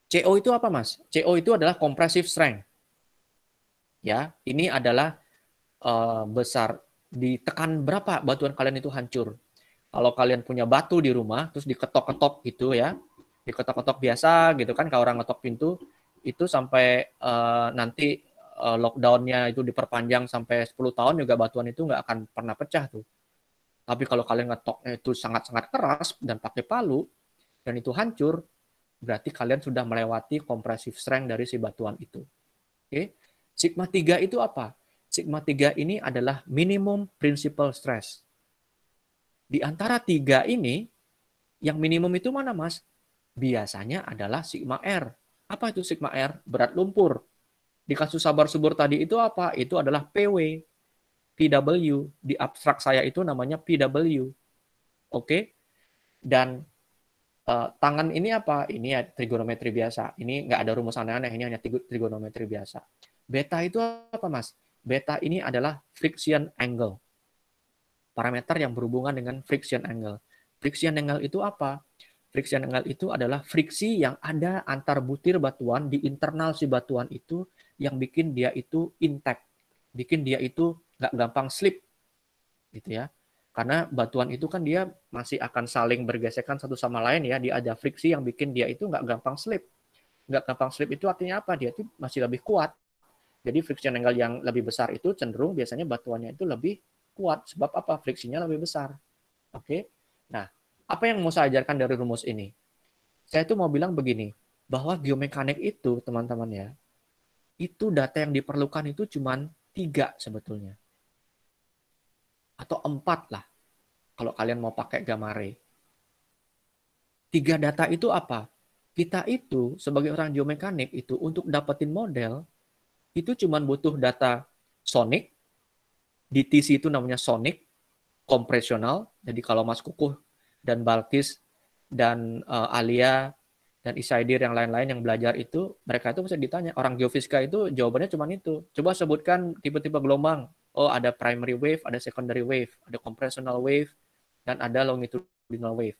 CO itu apa, Mas? CO itu adalah compressive strength ya ini adalah uh, besar ditekan berapa batuan kalian itu hancur kalau kalian punya batu di rumah terus diketok-ketok gitu ya diketok-ketok biasa gitu kan kalau orang ngetok pintu itu sampai uh, nanti uh, lockdownnya itu diperpanjang sampai 10 tahun juga batuan itu nggak akan pernah pecah tuh tapi kalau kalian ngetoknya itu sangat-sangat keras dan pakai palu dan itu hancur berarti kalian sudah melewati kompresif strength dari si batuan itu oke okay? Sigma 3 itu apa? Sigma 3 ini adalah minimum principal stress. Di antara tiga ini, yang minimum itu mana mas? Biasanya adalah sigma R. Apa itu sigma R? Berat lumpur. Di kasus sabar subur tadi itu apa? Itu adalah PW. PW. Di abstrak saya itu namanya PW. Oke? Dan uh, tangan ini apa? Ini ya trigonometri biasa. Ini nggak ada rumus aneh-aneh. Ini hanya trigonometri biasa. Beta itu apa, Mas? Beta ini adalah friction angle. Parameter yang berhubungan dengan friction angle. Friction angle itu apa? Friction angle itu adalah friksi yang ada antar butir batuan di internal si batuan itu yang bikin dia itu intact, bikin dia itu nggak gampang slip, gitu ya karena batuan itu kan dia masih akan saling bergesekan satu sama lain ya dia ada friksi yang bikin dia itu nggak gampang slip nggak gampang slip itu artinya apa dia itu masih lebih kuat jadi friction angle yang lebih besar itu cenderung biasanya batuannya itu lebih kuat. Sebab apa? Friksinya lebih besar. Oke. Okay? Nah, apa yang mau saya ajarkan dari rumus ini? Saya itu mau bilang begini, bahwa geomekanik itu, teman-teman ya, itu data yang diperlukan itu cuma tiga sebetulnya. Atau empat lah, kalau kalian mau pakai gamare. Tiga data itu apa? Kita itu sebagai orang geomekanik itu untuk dapetin model, itu cuma butuh data sonic. DTC itu namanya sonic, kompresional. Jadi kalau Mas Kukuh dan Balkis dan uh, Alia dan Isaidir yang lain-lain yang belajar itu, mereka itu bisa ditanya. Orang geofisika itu jawabannya cuma itu. Coba sebutkan tipe-tipe gelombang. Oh, ada primary wave, ada secondary wave, ada compressional wave, dan ada longitudinal wave.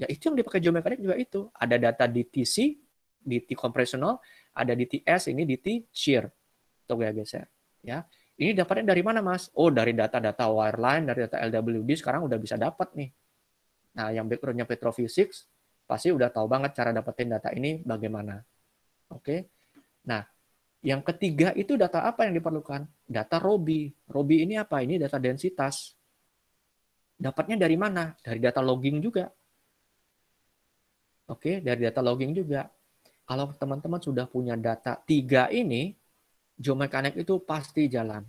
Ya itu yang dipakai geomekanik juga itu. Ada data DTC, DT compressional, ada TS, ini DT shear atau gaya geser. Ya. ya, ini dapatnya dari mana mas? Oh dari data-data wireline, dari data LWD sekarang udah bisa dapat nih. Nah yang backgroundnya Petrophysics pasti udah tahu banget cara dapetin data ini bagaimana. Oke, nah yang ketiga itu data apa yang diperlukan? Data ROBI. ROBI ini apa? Ini data densitas. Dapatnya dari mana? Dari data logging juga. Oke, dari data logging juga. Kalau teman-teman sudah punya data tiga ini, geomekanik itu pasti jalan.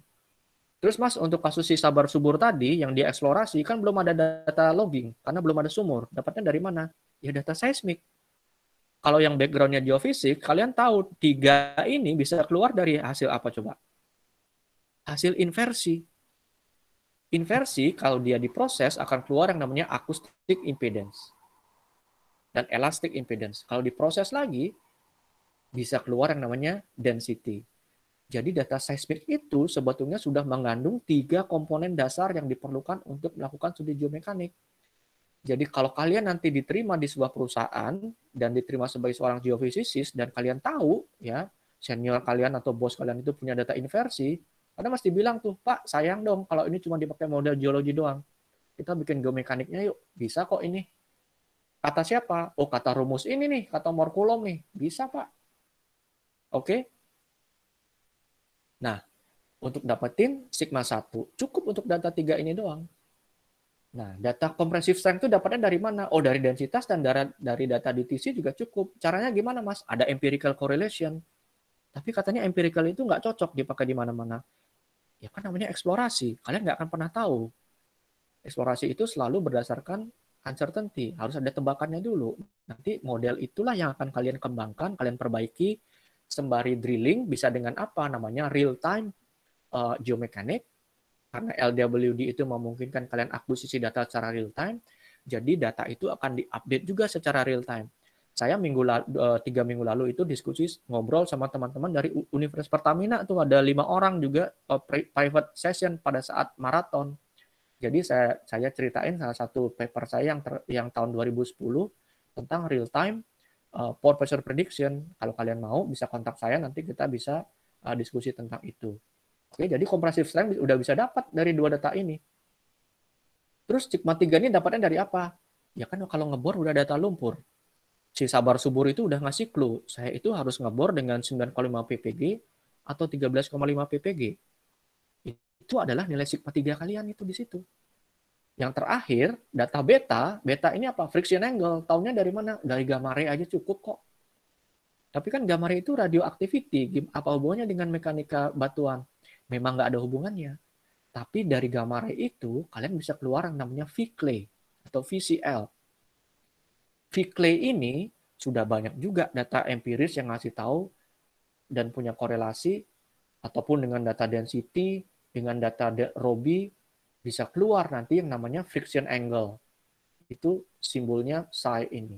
Terus Mas, untuk kasus si sabar subur tadi yang dieksplorasi kan belum ada data logging, karena belum ada sumur. Dapatnya dari mana? Ya data seismik. Kalau yang backgroundnya geofisik, kalian tahu tiga ini bisa keluar dari hasil apa coba? Hasil inversi. Inversi kalau dia diproses akan keluar yang namanya acoustic impedance dan elastic impedance. Kalau diproses lagi, bisa keluar yang namanya density. Jadi data seismik itu sebetulnya sudah mengandung tiga komponen dasar yang diperlukan untuk melakukan studi geomekanik. Jadi kalau kalian nanti diterima di sebuah perusahaan dan diterima sebagai seorang geofisikis dan kalian tahu ya senior kalian atau bos kalian itu punya data inversi, Anda mesti bilang tuh Pak sayang dong kalau ini cuma dipakai model geologi doang. Kita bikin geomekaniknya yuk, bisa kok ini. Kata siapa? Oh kata rumus ini nih, kata Morkulom nih, bisa Pak Oke? Okay? Nah, untuk dapetin sigma 1 cukup untuk data 3 ini doang. Nah, data kompresif strength itu dapatnya dari mana? Oh, dari densitas dan dari data DTC juga cukup. Caranya gimana, Mas? Ada empirical correlation. Tapi katanya empirical itu nggak cocok dipakai di mana-mana. Ya kan namanya eksplorasi. Kalian nggak akan pernah tahu. Eksplorasi itu selalu berdasarkan uncertainty. Harus ada tebakannya dulu. Nanti model itulah yang akan kalian kembangkan, kalian perbaiki, sembari drilling bisa dengan apa namanya real time uh, geomekanik karena LWD itu memungkinkan kalian akuisisi data secara real time jadi data itu akan diupdate juga secara real time saya minggu lalu, uh, tiga minggu lalu itu diskusi ngobrol sama teman-teman dari Universitas Pertamina tuh ada lima orang juga uh, private session pada saat maraton. Jadi saya saya ceritain salah satu paper saya yang ter, yang tahun 2010 tentang real time uh, eh, Power Pressure Prediction. Kalau kalian mau bisa kontak saya nanti kita bisa uh, diskusi tentang itu. Oke, jadi compressive strength udah bisa dapat dari dua data ini. Terus sigma 3 ini dapatnya dari apa? Ya kan kalau ngebor udah data lumpur. Si Sabar Subur itu udah ngasih clue, saya itu harus ngebor dengan 9,5 ppg atau 13,5 ppg. Itu adalah nilai sigma 3 kalian itu di situ. Yang terakhir, data beta, beta ini apa? Friction angle. Tahunya dari mana? Dari gamma ray aja cukup kok. Tapi kan gamma ray itu radioactivity. Apa hubungannya dengan mekanika batuan? Memang nggak ada hubungannya. Tapi dari gamma ray itu, kalian bisa keluar yang namanya v atau VCL. v ini sudah banyak juga data empiris yang ngasih tahu dan punya korelasi ataupun dengan data density, dengan data Robi, bisa keluar nanti yang namanya friction angle. Itu simbolnya psi ini.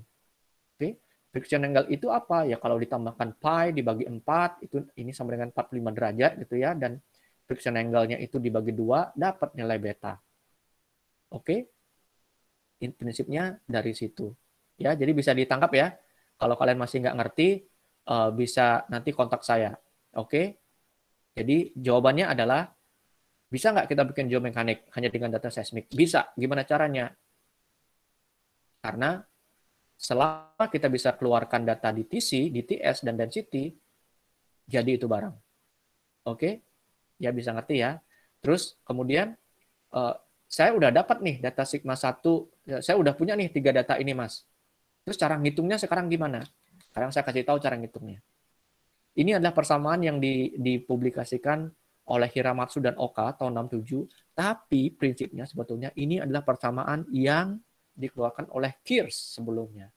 Oke. Okay. Friction angle itu apa? Ya kalau ditambahkan pi dibagi 4 itu ini sama dengan 45 derajat gitu ya dan friction angle-nya itu dibagi dua dapat nilai beta. Oke. Okay. Prinsipnya dari situ. Ya, jadi bisa ditangkap ya. Kalau kalian masih nggak ngerti eh, bisa nanti kontak saya. Oke. Okay. Jadi jawabannya adalah bisa nggak kita bikin geomekanik hanya dengan data seismik? Bisa. Gimana caranya? Karena selama kita bisa keluarkan data di di DTS, dan density, jadi itu barang. Oke? Ya bisa ngerti ya. Terus kemudian uh, saya udah dapat nih data sigma 1, ya, saya udah punya nih tiga data ini mas. Terus cara ngitungnya sekarang gimana? Sekarang saya kasih tahu cara ngitungnya. Ini adalah persamaan yang dipublikasikan oleh Hiramatsu dan Oka tahun 67, tapi prinsipnya sebetulnya ini adalah persamaan yang dikeluarkan oleh Kirs sebelumnya.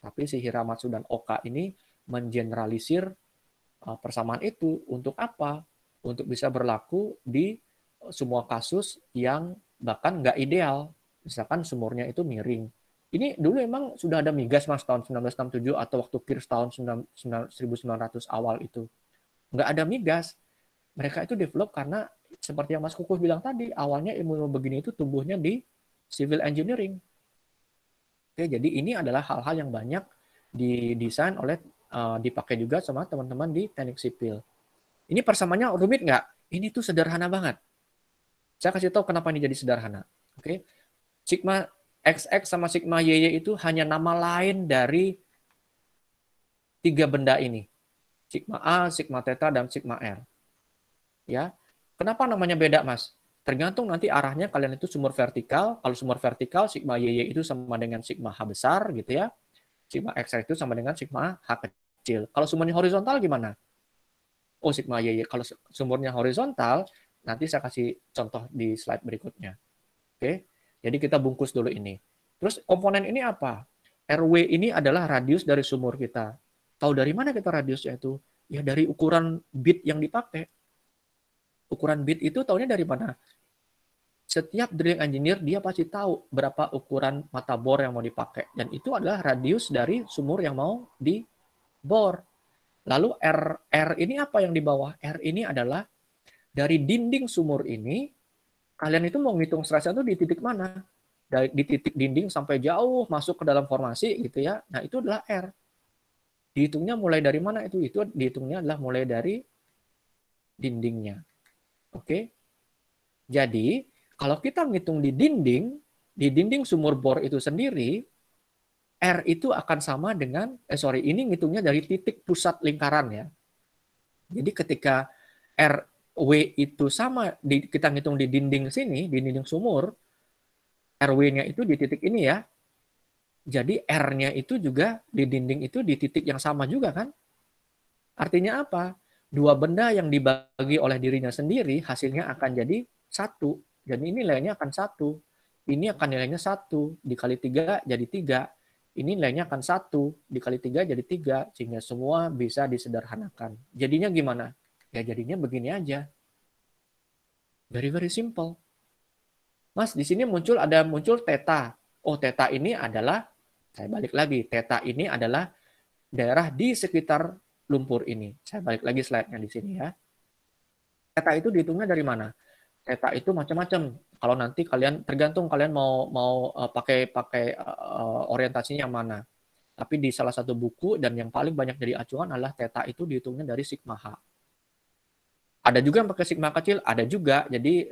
Tapi si Hiramatsu dan Oka ini mengeneralisir uh, persamaan itu untuk apa? Untuk bisa berlaku di uh, semua kasus yang bahkan nggak ideal. Misalkan sumurnya itu miring. Ini dulu emang sudah ada migas mas tahun 1967 atau waktu Kirs tahun 1900 awal itu. Nggak ada migas, mereka itu develop karena seperti yang Mas Kukuh bilang tadi, awalnya ilmu begini itu tumbuhnya di civil engineering. Oke, jadi ini adalah hal-hal yang banyak didesain oleh uh, dipakai juga sama teman-teman di teknik sipil. Ini persamanya rumit nggak? Ini tuh sederhana banget. Saya kasih tahu kenapa ini jadi sederhana. Oke, sigma xx sama sigma yy itu hanya nama lain dari tiga benda ini, sigma a, sigma theta, dan sigma r ya. Kenapa namanya beda, Mas? Tergantung nanti arahnya kalian itu sumur vertikal. Kalau sumur vertikal, sigma YY itu sama dengan sigma H besar gitu ya. Sigma X itu sama dengan sigma H kecil. Kalau sumurnya horizontal gimana? Oh, sigma YY. Kalau sumurnya horizontal, nanti saya kasih contoh di slide berikutnya. Oke, jadi kita bungkus dulu ini. Terus komponen ini apa? RW ini adalah radius dari sumur kita. Tahu dari mana kita radiusnya itu? Ya dari ukuran bit yang dipakai ukuran bit itu tahunya dari mana? Setiap drilling engineer dia pasti tahu berapa ukuran mata bor yang mau dipakai dan itu adalah radius dari sumur yang mau dibor. Lalu R R ini apa yang di bawah? R ini adalah dari dinding sumur ini kalian itu mau ngitung stresnya itu di titik mana? Dari, di titik dinding sampai jauh masuk ke dalam formasi gitu ya. Nah, itu adalah R. Dihitungnya mulai dari mana itu? Itu dihitungnya adalah mulai dari dindingnya. Oke. Jadi, kalau kita ngitung di dinding, di dinding sumur bor itu sendiri, R itu akan sama dengan, eh sorry, ini ngitungnya dari titik pusat lingkaran ya. Jadi ketika RW itu sama, di, kita ngitung di dinding sini, di dinding sumur, RW-nya itu di titik ini ya. Jadi R-nya itu juga di dinding itu di titik yang sama juga kan. Artinya apa? dua benda yang dibagi oleh dirinya sendiri hasilnya akan jadi satu. Jadi ini nilainya akan satu. Ini akan nilainya satu dikali tiga jadi tiga. Ini nilainya akan satu dikali tiga jadi tiga sehingga semua bisa disederhanakan. Jadinya gimana? Ya jadinya begini aja. Very very simple. Mas di sini muncul ada muncul teta. Oh teta ini adalah saya balik lagi teta ini adalah daerah di sekitar lumpur ini. Saya balik lagi slide-nya di sini ya. Teta itu dihitungnya dari mana? Teta itu macam-macam. Kalau nanti kalian tergantung kalian mau mau eh, pakai pakai eh, orientasinya yang mana. Tapi di salah satu buku dan yang paling banyak jadi acuan adalah teta itu dihitungnya dari sigma h. Ada juga yang pakai sigma kecil, ada juga. Jadi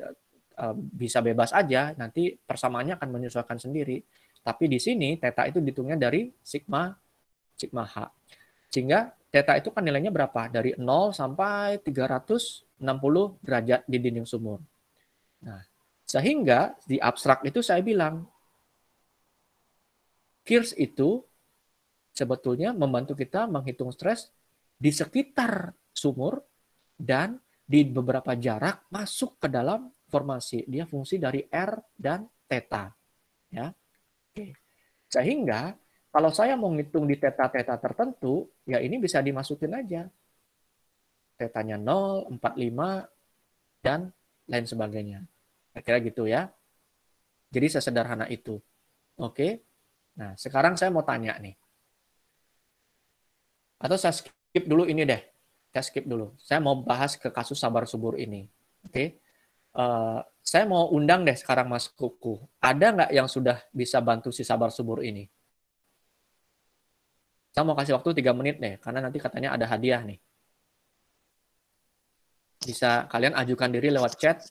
eh, bisa bebas aja. Nanti persamaannya akan menyesuaikan sendiri. Tapi di sini teta itu dihitungnya dari sigma sigma h. Sehingga Teta itu kan nilainya berapa? Dari 0 sampai 360 derajat di dinding sumur. Nah, sehingga di abstrak itu saya bilang, Kirsch itu sebetulnya membantu kita menghitung stres di sekitar sumur dan di beberapa jarak masuk ke dalam formasi. Dia fungsi dari R dan teta, Ya. Sehingga kalau saya mau ngitung di teta-teta tertentu, ya ini bisa dimasukin aja. Tetanya 0, 45, dan lain sebagainya. Kira-kira gitu ya. Jadi sesederhana itu. Oke. Nah, sekarang saya mau tanya nih. Atau saya skip dulu ini deh. Saya skip dulu. Saya mau bahas ke kasus sabar subur ini. Oke. Uh, saya mau undang deh sekarang Mas Kuku. Ada nggak yang sudah bisa bantu si sabar subur ini? Saya mau kasih waktu 3 menit deh, karena nanti katanya ada hadiah nih. Bisa kalian ajukan diri lewat chat.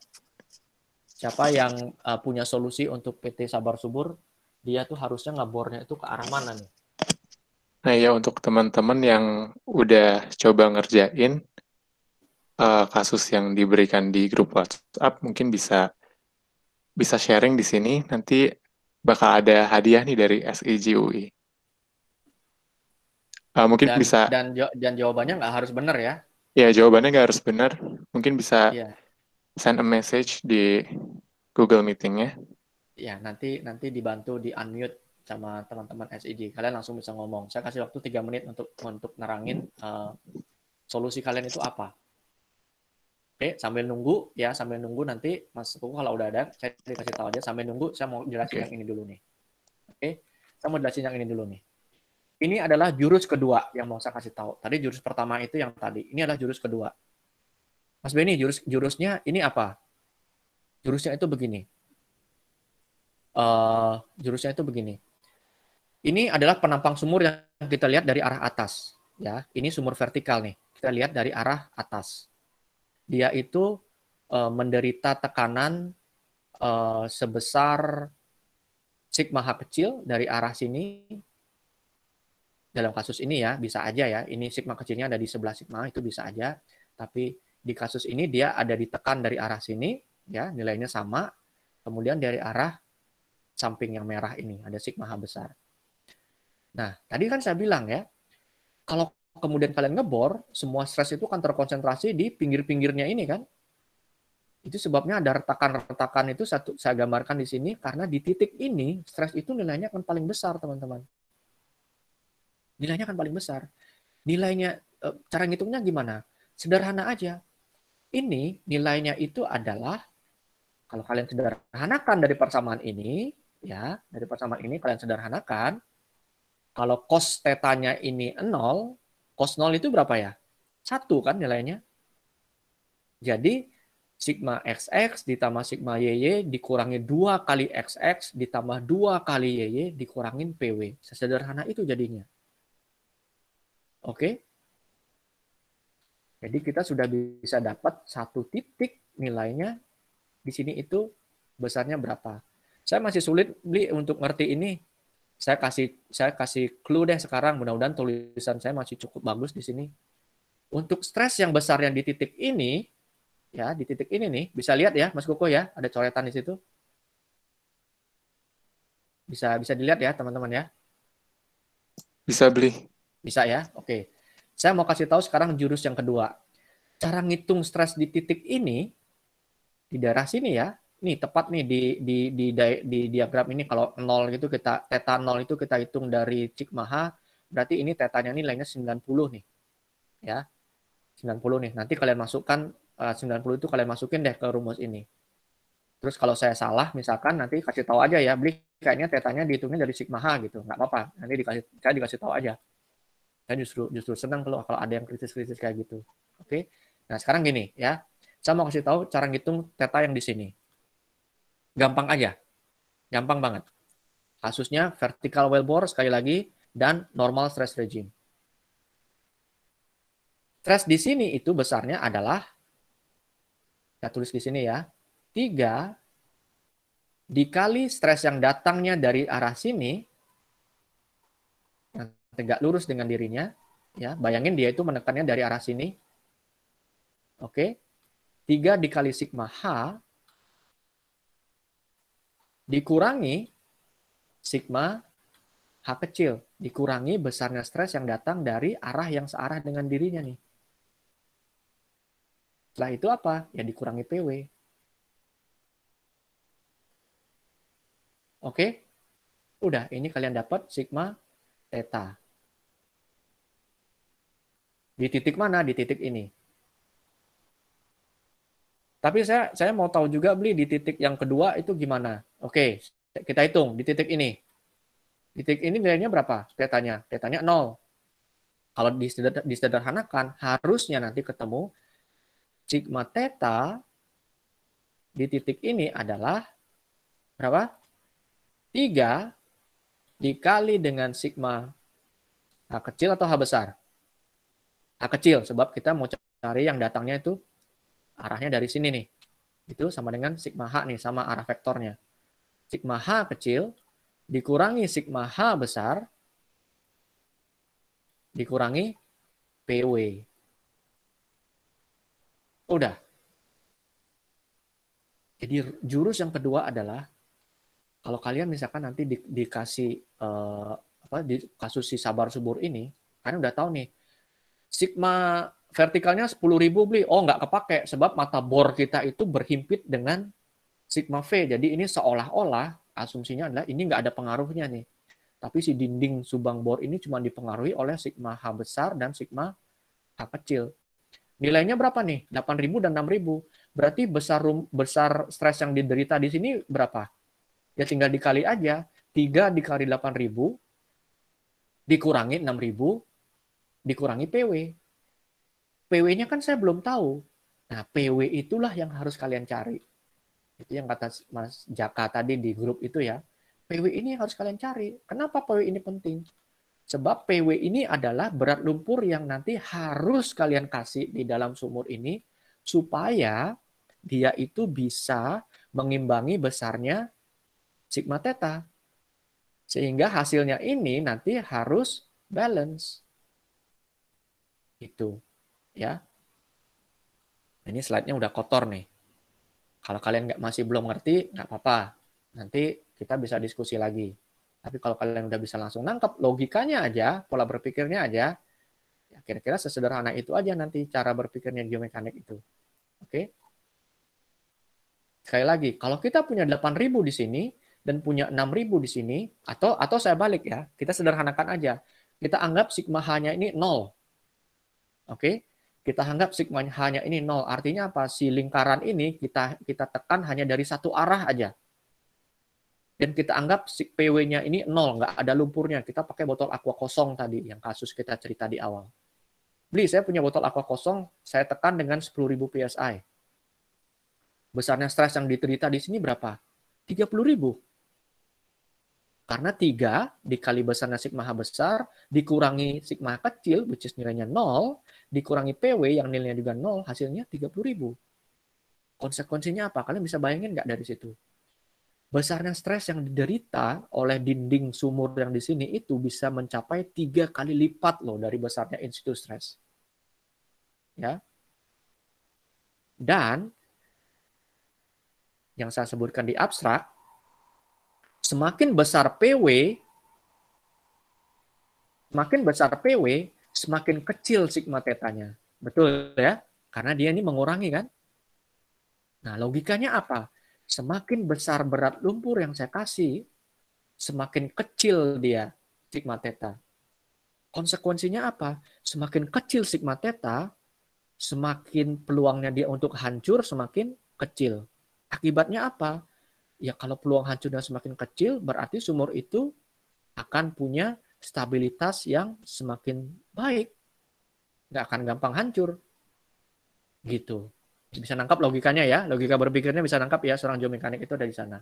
Siapa yang uh, punya solusi untuk PT Sabar Subur, dia tuh harusnya ngebornya itu ke arah mana nih? Nah ya untuk teman-teman yang udah coba ngerjain uh, kasus yang diberikan di grup WhatsApp, mungkin bisa bisa sharing di sini. Nanti bakal ada hadiah nih dari SEGUI. Uh, mungkin dan, bisa dan dan jawabannya nggak harus benar ya. Ya jawabannya nggak harus benar. Mungkin bisa yeah. send a message di Google Meeting ya. Ya nanti nanti dibantu di unmute sama teman-teman SID. Kalian langsung bisa ngomong. Saya kasih waktu tiga menit untuk untuk nerangin uh, solusi kalian itu apa. Oke, sambil nunggu ya, sambil nunggu nanti Mas Kuku kalau udah ada, saya dikasih tahu aja. Sambil nunggu, saya mau jelasin okay. yang ini dulu nih. Oke, saya mau jelasin yang ini dulu nih. Ini adalah jurus kedua yang mau saya kasih tahu. Tadi jurus pertama itu yang tadi. Ini adalah jurus kedua. Mas Beni, jurus jurusnya ini apa? Jurusnya itu begini. Uh, jurusnya itu begini. Ini adalah penampang sumur yang kita lihat dari arah atas. Ya, ini sumur vertikal nih. Kita lihat dari arah atas. Dia itu uh, menderita tekanan uh, sebesar sigma h kecil dari arah sini dalam kasus ini ya bisa aja ya ini sigma kecilnya ada di sebelah sigma itu bisa aja tapi di kasus ini dia ada ditekan dari arah sini ya nilainya sama kemudian dari arah samping yang merah ini ada sigma h besar nah tadi kan saya bilang ya kalau kemudian kalian ngebor semua stres itu kan terkonsentrasi di pinggir-pinggirnya ini kan itu sebabnya ada retakan-retakan itu satu saya gambarkan di sini karena di titik ini stres itu nilainya akan paling besar teman-teman nilainya akan paling besar. Nilainya eh, cara ngitungnya gimana? Sederhana aja. Ini nilainya itu adalah kalau kalian sederhanakan dari persamaan ini, ya, dari persamaan ini kalian sederhanakan, kalau cos tetanya ini 0, cos 0 itu berapa ya? Satu kan nilainya. Jadi sigma xx ditambah sigma yy dikurangi 2 kali xx ditambah 2 kali yy dikurangin pw. Sesederhana itu jadinya. Oke. Jadi kita sudah bisa dapat satu titik nilainya di sini itu besarnya berapa. Saya masih sulit beli untuk ngerti ini. Saya kasih saya kasih clue deh sekarang mudah-mudahan tulisan saya masih cukup bagus di sini. Untuk stres yang besar yang di titik ini ya, di titik ini nih bisa lihat ya Mas Koko ya, ada coretan di situ. Bisa bisa dilihat ya teman-teman ya. Bisa beli. Bisa ya? Oke. Saya mau kasih tahu sekarang jurus yang kedua. Cara ngitung stres di titik ini, di daerah sini ya, nih tepat nih di, di, di, di diagram ini kalau 0 gitu kita, teta 0 itu kita hitung dari Cikmaha, berarti ini tetanya nilainya lainnya 90 nih. Ya, 90 nih. Nanti kalian masukkan 90 eh, itu kalian masukin deh ke rumus ini. Terus kalau saya salah misalkan nanti kasih tahu aja ya, beli kayaknya tetanya dihitungnya dari sigma h gitu, nggak apa-apa. Nanti dikasih saya dikasih tahu aja. Saya justru justru senang kalau kalau ada yang krisis-krisis kayak gitu. Oke. Nah, sekarang gini ya. Saya mau kasih tahu cara ngitung theta yang di sini. Gampang aja. Gampang banget. Kasusnya vertical wellbore sekali lagi dan normal stress regime. Stress di sini itu besarnya adalah saya tulis di sini ya. 3 dikali stres yang datangnya dari arah sini tegak lurus dengan dirinya, ya. Bayangin dia itu menekannya dari arah sini. Oke. Tiga dikali sigma H dikurangi sigma H kecil, dikurangi besarnya stres yang datang dari arah yang searah dengan dirinya nih. Setelah itu apa? Ya dikurangi PW. Oke? Udah, ini kalian dapat sigma theta. Di titik mana? Di titik ini. Tapi saya saya mau tahu juga beli di titik yang kedua itu gimana. Oke, kita hitung di titik ini. Di titik ini nilainya berapa? Petanya, petanya nol. Kalau disederhanakan, harusnya nanti ketemu sigma theta di titik ini adalah berapa? Tiga dikali dengan sigma H kecil atau H besar? kecil sebab kita mau cari yang datangnya itu arahnya dari sini nih. Itu sama dengan sigma H nih, sama arah vektornya. Sigma H kecil dikurangi sigma H besar dikurangi PW. Udah. Jadi jurus yang kedua adalah kalau kalian misalkan nanti di, dikasih eh, apa di kasus si sabar subur ini, kalian udah tahu nih sigma vertikalnya 10.000 beli. Oh, nggak kepake sebab mata bor kita itu berhimpit dengan sigma V. Jadi ini seolah-olah asumsinya adalah ini nggak ada pengaruhnya nih. Tapi si dinding subang bor ini cuma dipengaruhi oleh sigma H besar dan sigma H kecil. Nilainya berapa nih? 8.000 dan 6.000. Berarti besar room, besar stres yang diderita di sini berapa? Ya tinggal dikali aja. 3 dikali 8.000 dikurangi 6.000 dikurangi PW. PW-nya kan saya belum tahu. Nah, PW itulah yang harus kalian cari. Itu yang kata Mas Jaka tadi di grup itu ya. PW ini yang harus kalian cari. Kenapa PW ini penting? Sebab PW ini adalah berat lumpur yang nanti harus kalian kasih di dalam sumur ini supaya dia itu bisa mengimbangi besarnya sigma theta. Sehingga hasilnya ini nanti harus balance. Itu. Ya. Nah, ini slide-nya udah kotor nih. Kalau kalian nggak masih belum ngerti, nggak apa-apa. Nanti kita bisa diskusi lagi. Tapi kalau kalian udah bisa langsung nangkep logikanya aja, pola berpikirnya aja, ya kira-kira sesederhana itu aja nanti cara berpikirnya geomekanik itu. Oke? Sekali lagi, kalau kita punya 8.000 di sini dan punya 6.000 di sini, atau atau saya balik ya, kita sederhanakan aja. Kita anggap sigma h-nya ini 0. Oke. Okay? Kita anggap sigma hanya ini nol. Artinya apa? Si lingkaran ini kita kita tekan hanya dari satu arah aja. Dan kita anggap si PW-nya ini nol, nggak ada lumpurnya. Kita pakai botol aqua kosong tadi yang kasus kita cerita di awal. Beli, saya punya botol aqua kosong, saya tekan dengan 10.000 PSI. Besarnya stres yang diterita di sini berapa? 30.000. Karena tiga dikali besarnya sigma besar, dikurangi sigma kecil, which is nilainya nol dikurangi PW yang nilainya juga nol, hasilnya 30.000. Konsekuensinya apa? Kalian bisa bayangin nggak dari situ? Besarnya stres yang diderita oleh dinding sumur yang di sini itu bisa mencapai tiga kali lipat loh dari besarnya institut stres. Ya. Dan yang saya sebutkan di abstrak, semakin besar PW, semakin besar PW, semakin kecil sigma tetanya. Betul ya? Karena dia ini mengurangi kan? Nah, logikanya apa? Semakin besar berat lumpur yang saya kasih, semakin kecil dia sigma teta. Konsekuensinya apa? Semakin kecil sigma teta, semakin peluangnya dia untuk hancur semakin kecil. Akibatnya apa? Ya kalau peluang hancurnya semakin kecil, berarti sumur itu akan punya stabilitas yang semakin baik nggak akan gampang hancur gitu bisa nangkap logikanya ya logika berpikirnya bisa nangkap ya seorang geomekanik itu ada di sana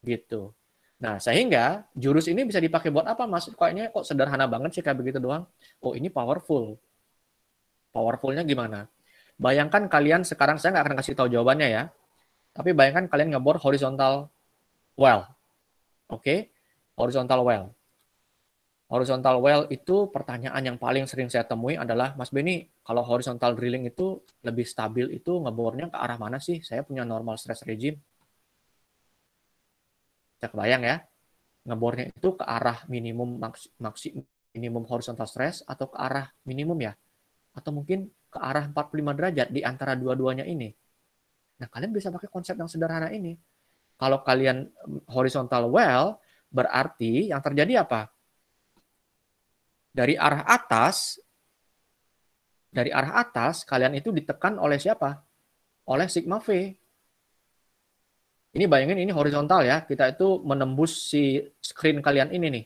gitu nah sehingga jurus ini bisa dipakai buat apa mas kayaknya kok sederhana banget sih kayak begitu doang oh ini powerful powerfulnya gimana bayangkan kalian sekarang saya nggak akan kasih tahu jawabannya ya tapi bayangkan kalian ngebor horizontal well oke okay? horizontal well horizontal well itu pertanyaan yang paling sering saya temui adalah Mas Beni, kalau horizontal drilling itu lebih stabil itu ngebornya ke arah mana sih? Saya punya normal stress regime. Saya kebayang ya. Ngebornya itu ke arah minimum maksi, minimum horizontal stress atau ke arah minimum ya? Atau mungkin ke arah 45 derajat di antara dua-duanya ini. Nah, kalian bisa pakai konsep yang sederhana ini. Kalau kalian mm, horizontal well, berarti yang terjadi apa? Dari arah atas, dari arah atas kalian itu ditekan oleh siapa? Oleh sigma V. Ini bayangin ini horizontal ya, kita itu menembus si screen kalian ini nih.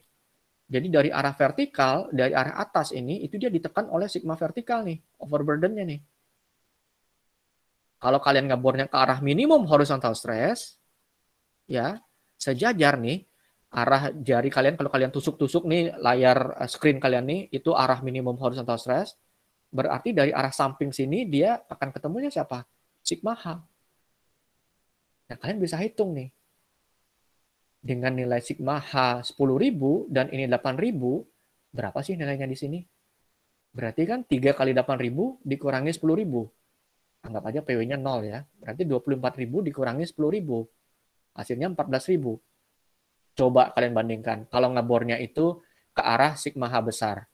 Jadi dari arah vertikal, dari arah atas ini, itu dia ditekan oleh sigma vertikal nih, overburdennya nih. Kalau kalian ngebornya ke arah minimum horizontal stress, ya sejajar nih arah jari kalian kalau kalian tusuk-tusuk nih layar eh, screen kalian nih itu arah minimum horizontal stress berarti dari arah samping sini dia akan ketemunya siapa sigma h nah kalian bisa hitung nih dengan nilai sigma h 10.000 dan ini 8.000 berapa sih nilainya di sini berarti kan 3 kali 8.000 dikurangi 10.000 anggap aja PW-nya 0 ya berarti 24.000 dikurangi 10.000 hasilnya 14.000 Coba kalian bandingkan. Kalau ngebornya itu ke arah sigma H besar.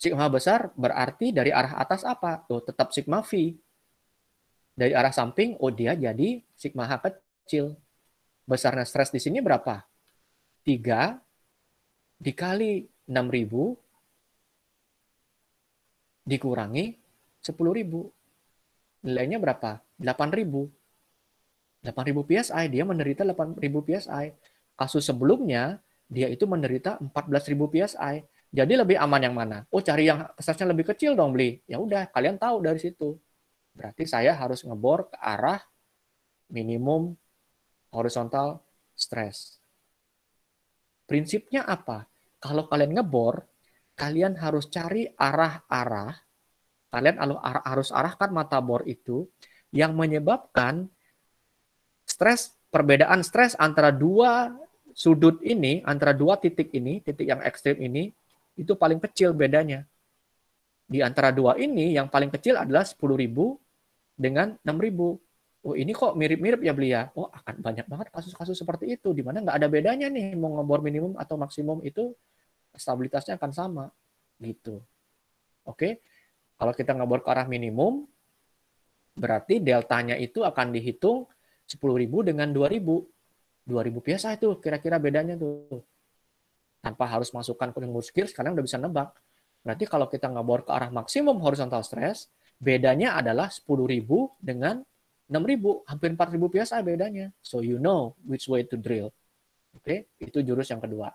Sigma H besar berarti dari arah atas apa? Tuh, tetap sigma V. Dari arah samping, oh dia jadi sigma H kecil. Besarnya stres di sini berapa? 3 dikali 6000 dikurangi 10.000. Nilainya berapa? 8.000. 8000 PSI, dia menderita 8000 PSI. Kasus sebelumnya, dia itu menderita 14000 PSI. Jadi lebih aman yang mana? Oh, cari yang kesasnya lebih kecil dong beli. Ya udah, kalian tahu dari situ. Berarti saya harus ngebor ke arah minimum horizontal stress. Prinsipnya apa? Kalau kalian ngebor, kalian harus cari arah-arah, kalian harus arahkan mata bor itu yang menyebabkan stres, perbedaan stres antara dua sudut ini, antara dua titik ini, titik yang ekstrim ini, itu paling kecil bedanya. Di antara dua ini, yang paling kecil adalah 10.000 dengan 6.000. Oh ini kok mirip-mirip ya beliau ya? Oh akan banyak banget kasus-kasus seperti itu, di mana nggak ada bedanya nih, mau ngebor minimum atau maksimum itu stabilitasnya akan sama. Gitu. Oke, kalau kita ngebor ke arah minimum, berarti deltanya itu akan dihitung 10.000 dengan 2.000. 2.000 biasa itu kira-kira bedanya tuh. Tanpa harus masukkan ke ilmu skill, sekarang udah bisa nebak. Berarti kalau kita nggak bor ke arah maksimum horizontal stress, bedanya adalah 10.000 dengan 6.000, hampir 4.000 biasa bedanya. So you know which way to drill. Oke, okay? itu jurus yang kedua.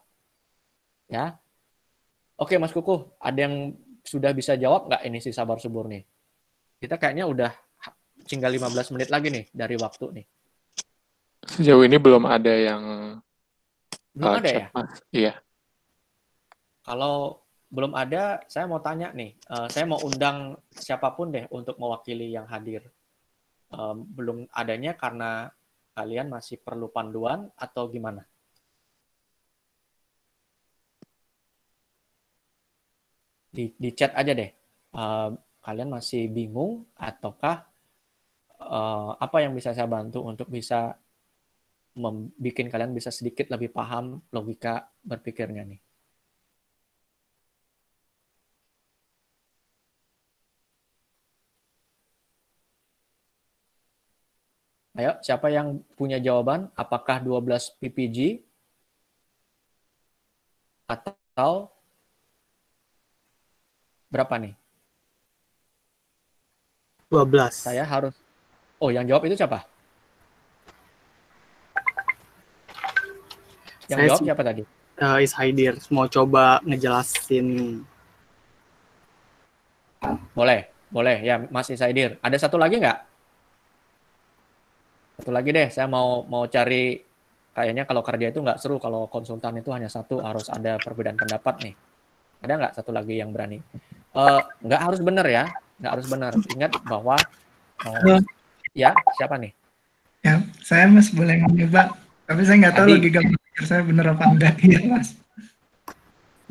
Ya. Oke, okay, Mas kuku ada yang sudah bisa jawab nggak ini si sabar subur nih? Kita kayaknya udah tinggal 15 menit lagi nih dari waktu nih. Sejauh ini belum ada yang belum uh, ada ya? Mas. Iya. Kalau belum ada, saya mau tanya nih. Uh, saya mau undang siapapun deh untuk mewakili yang hadir. Um, belum adanya karena kalian masih perlu panduan atau gimana? Di, di chat aja deh. Uh, kalian masih bingung ataukah uh, apa yang bisa saya bantu untuk bisa membuat kalian bisa sedikit lebih paham logika berpikirnya nih. Ayo, siapa yang punya jawaban? Apakah 12 PPG atau berapa nih? 12. Saya harus Oh, yang jawab itu siapa? Yang saya jawab siapa tadi? Uh, is Haidir mau coba ngejelasin. Boleh, boleh ya Mas Haidir. Ada satu lagi nggak? Satu lagi deh, saya mau mau cari kayaknya kalau kerja itu nggak seru kalau konsultan itu hanya satu harus ada perbedaan pendapat nih. Ada nggak satu lagi yang berani? Uh, nggak harus benar ya, nggak harus benar. Ingat bahwa uh, ya siapa nih? Ya, saya mas boleh mencoba, tapi saya nggak tahu gambar pikir saya bener apa enggak [laughs] ya mas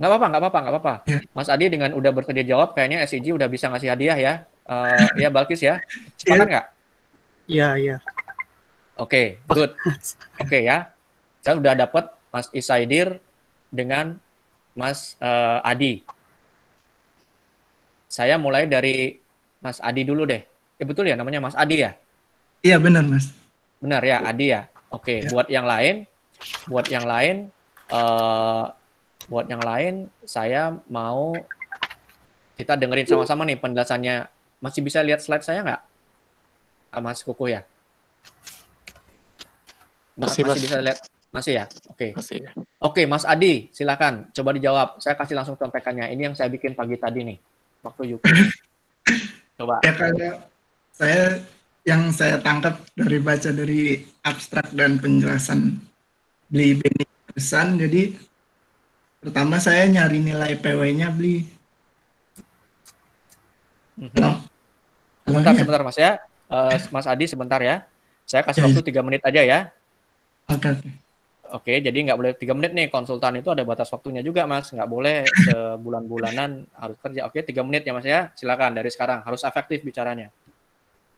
nggak apa-apa nggak apa-apa nggak apa-apa ya. mas Adi dengan udah bersedia jawab kayaknya SIG udah bisa ngasih hadiah ya uh, ya Balkis ya sepakat iya. nggak Iya iya, oke okay, good oke okay, ya saya udah dapet Mas Isaidir dengan Mas uh, Adi saya mulai dari Mas Adi dulu deh. ya betul ya namanya Mas Adi ya? Iya benar Mas. Benar ya Adi ya. Oke, ya. buat yang lain buat yang lain uh, buat yang lain saya mau kita dengerin sama-sama nih penjelasannya. Masih bisa lihat slide saya nggak? Ah, Mas Kuku ya? masih, masih bisa lihat? Masih ya? Oke. Okay. Ya. Oke, okay, Mas Adi, silakan coba dijawab. Saya kasih langsung contekannya. Ini yang saya bikin pagi tadi nih, waktu Yuk. [laughs] Coba. Ya, ya saya yang saya tangkap dari baca dari abstrak dan penjelasan beli beli pesan jadi pertama saya nyari nilai PW-nya beli mm-hmm. no. Nah, sebentar sebentar mas ya uh, Mas Adi sebentar ya saya kasih iya, waktu iya. tiga menit aja ya oke okay. oke jadi nggak boleh tiga menit nih konsultan itu ada batas waktunya juga mas nggak boleh sebulan bulanan harus kerja oke tiga menit ya mas ya silakan dari sekarang harus efektif bicaranya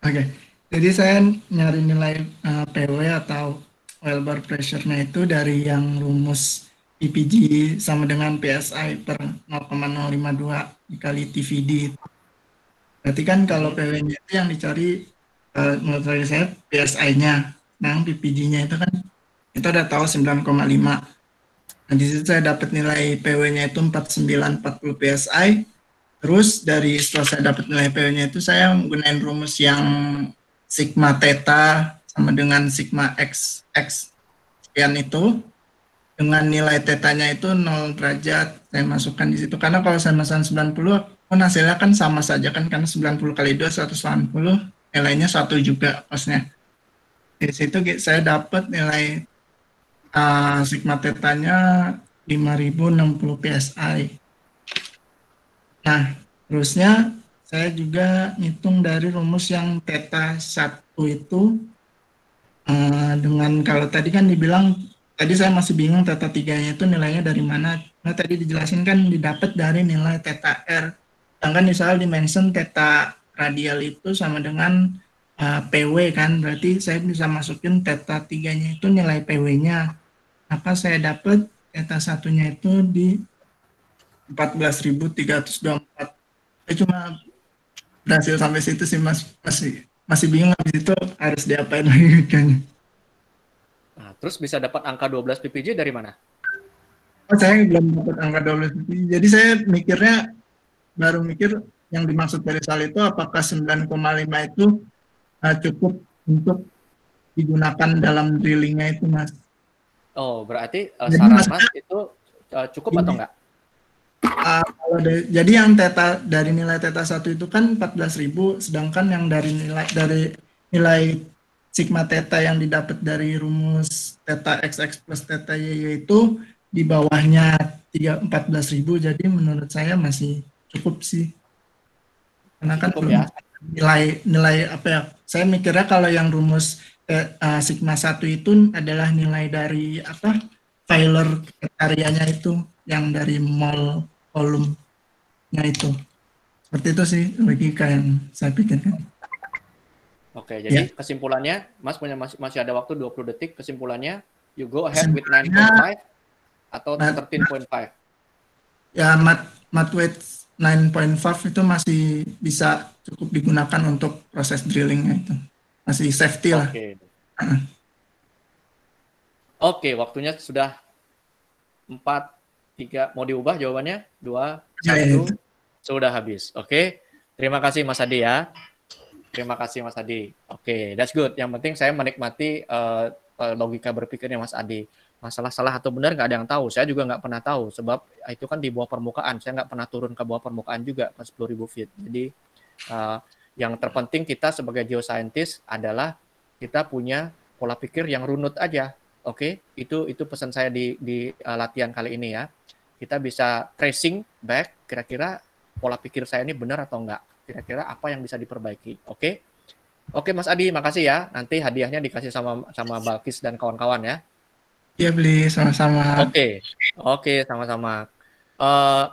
oke okay. jadi saya nyari nilai uh, eh, PW atau oil bar pressure-nya itu dari yang rumus PPG sama dengan PSI per 0,052 dikali TVD. Berarti kan kalau hmm. PW-nya itu yang dicari uh, menurut saya PSI-nya. Nah, PPG-nya itu kan kita udah tahu 9,5. Nah, di situ saya dapat nilai PW-nya itu 4940 PSI. Terus dari setelah saya dapat nilai PW-nya itu saya menggunakan rumus yang sigma theta sama dengan sigma x x sekian itu dengan nilai tetanya itu 0 derajat saya masukkan di situ karena kalau saya masukkan 90 pun hasilnya kan sama saja kan karena 90 kali 2 180 nilainya satu juga kosnya di situ saya dapat nilai uh, sigma tetanya 5060 psi nah terusnya saya juga ngitung dari rumus yang theta 1 itu Eh, dengan kalau tadi kan dibilang tadi saya masih bingung teta tiganya itu nilainya dari mana. Nah tadi dijelasin kan didapat dari nilai teta r. Sedangkan misalnya dimension teta radial itu sama dengan uh, eh, PW kan, berarti saya bisa masukin teta tiganya itu nilai PW-nya. Apa saya dapat teta satunya itu di 14.324. Saya cuma berhasil sampai situ sih mas masih masih bingung habis itu harus diapain lagi [laughs] kayaknya. Nah, terus bisa dapat angka 12 PPJ dari mana? Oh, saya belum dapat angka 12 PPJ. Jadi saya mikirnya baru mikir yang dimaksud dari sal itu apakah 9,5 itu uh, cukup untuk digunakan dalam drillingnya itu mas. Oh berarti uh, saran mas, mas itu uh, cukup ini, atau enggak? Eh, jadi yang teta dari nilai teta satu itu kan 14.000 sedangkan yang dari nilai dari nilai sigma teta yang didapat dari rumus teta xx plus teta y itu di bawahnya belas 14.000 jadi menurut saya masih cukup sih. Karena kan cukup, ya. nilai nilai apa ya? Saya mikirnya kalau yang rumus eh, uh, sigma satu itu adalah nilai dari apa? Filer karyanya itu yang dari mol Nah itu. Seperti itu sih logika yang saya pikirkan. Oke, jadi yeah. kesimpulannya, Mas punya masih, masih ada waktu 20 detik. Kesimpulannya, you go ahead with 9.5 atau 13.5? Ya, mat, mat weight 9.5 itu masih bisa cukup digunakan untuk proses drillingnya itu. Masih safety lah. Oke, Oke waktunya sudah 4 tiga mau diubah jawabannya dua ya, ya, satu ya. sudah habis oke okay. terima kasih Mas Adi ya terima kasih Mas Adi oke okay, that's good yang penting saya menikmati uh, logika berpikirnya Mas Adi masalah salah atau benar nggak ada yang tahu saya juga nggak pernah tahu sebab itu kan di bawah permukaan saya nggak pernah turun ke bawah permukaan juga pas 10.000 feet jadi uh, yang terpenting kita sebagai geoscientist adalah kita punya pola pikir yang runut aja Oke, okay, itu itu pesan saya di di uh, latihan kali ini ya. Kita bisa tracing back kira-kira pola pikir saya ini benar atau enggak. Kira-kira apa yang bisa diperbaiki. Oke. Okay? Oke, okay, Mas Adi, makasih ya. Nanti hadiahnya dikasih sama sama Balkis dan kawan-kawan ya. Iya, beli sama-sama. Oke. Oke, sama-sama. Uh,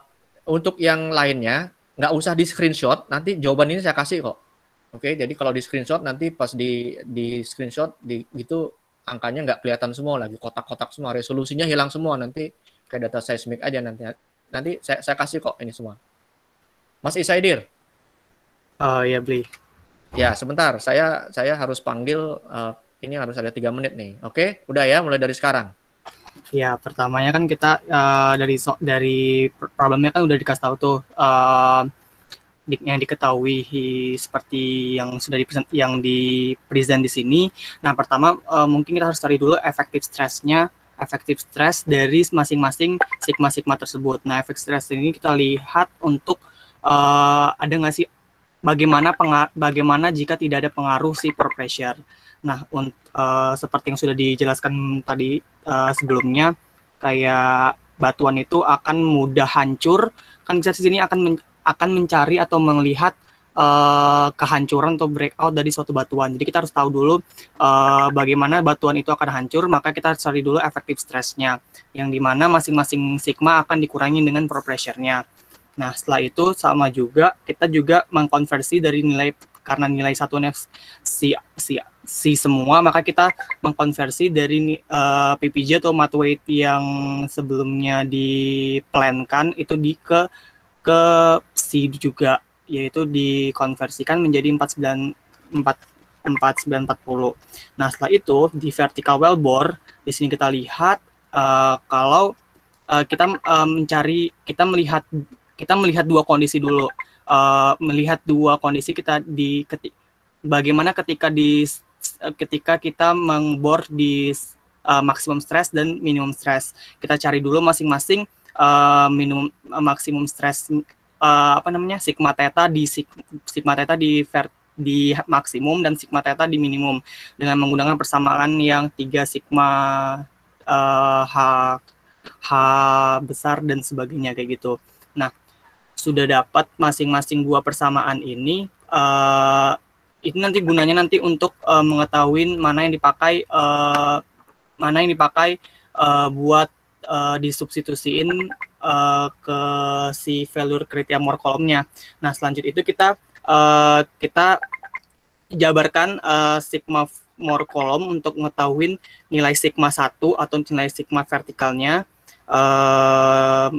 untuk yang lainnya, nggak usah di screenshot. Nanti jawaban ini saya kasih kok. Oke, jadi kalau di screenshot nanti pas di di screenshot di gitu angkanya nggak kelihatan semua lagi kotak-kotak semua resolusinya hilang semua nanti kayak data seismik aja nanti nanti saya, saya kasih kok ini semua Mas Isaidir oh uh, ya beli ya sebentar saya saya harus panggil uh, ini harus ada tiga menit nih oke okay? udah ya mulai dari sekarang Ya pertamanya kan kita uh, dari dari problemnya kan udah dikasih tahu tuh uh, di, yang diketahui seperti yang sudah dipresent, yang di present di sini. Nah, pertama uh, mungkin kita harus cari dulu efektif stresnya efektif stres dari masing-masing sigma-sigma tersebut. Nah, efek stres ini kita lihat untuk uh, ada nggak sih bagaimana bagaimana jika tidak ada pengaruh si per pressure. Nah, untuk uh, eh, seperti yang sudah dijelaskan tadi uh, sebelumnya, kayak batuan itu akan mudah hancur. Kan di sini akan akan mencari atau melihat uh, kehancuran atau breakout dari suatu batuan. Jadi kita harus tahu dulu uh, bagaimana batuan itu akan hancur, maka kita harus cari dulu efektif stresnya, yang dimana masing-masing sigma akan dikurangi dengan pro pressure-nya. Nah setelah itu sama juga kita juga mengkonversi dari nilai karena nilai satuan F si si si semua maka kita mengkonversi dari uh, eh, PPJ atau mat weight yang sebelumnya diplankan itu di ke ke psi juga yaitu dikonversikan menjadi 494 Nah, setelah itu di vertical wellbore di sini kita lihat uh, kalau uh, kita uh, mencari kita melihat kita melihat dua kondisi dulu. Uh, melihat dua kondisi kita di ketik, bagaimana ketika di ketika kita mengbor di uh, maksimum stress dan minimum stress Kita cari dulu masing-masing uh, minimum eh, maksimum stres uh, apa namanya sigma theta di sigma theta di ver, di maksimum dan sigma theta di minimum dengan menggunakan persamaan yang tiga sigma uh, h h besar dan sebagainya kayak gitu. Nah, sudah dapat masing-masing dua persamaan ini uh, itu nanti gunanya nanti untuk uh, mengetahui mana yang dipakai uh, mana yang dipakai uh, buat uh, disubstitusiin uh, ke si value kriteria more kolomnya. Nah, selanjutnya itu kita uh, kita jabarkan uh, sigma more kolom untuk mengetahui nilai sigma satu atau nilai sigma vertikalnya uh,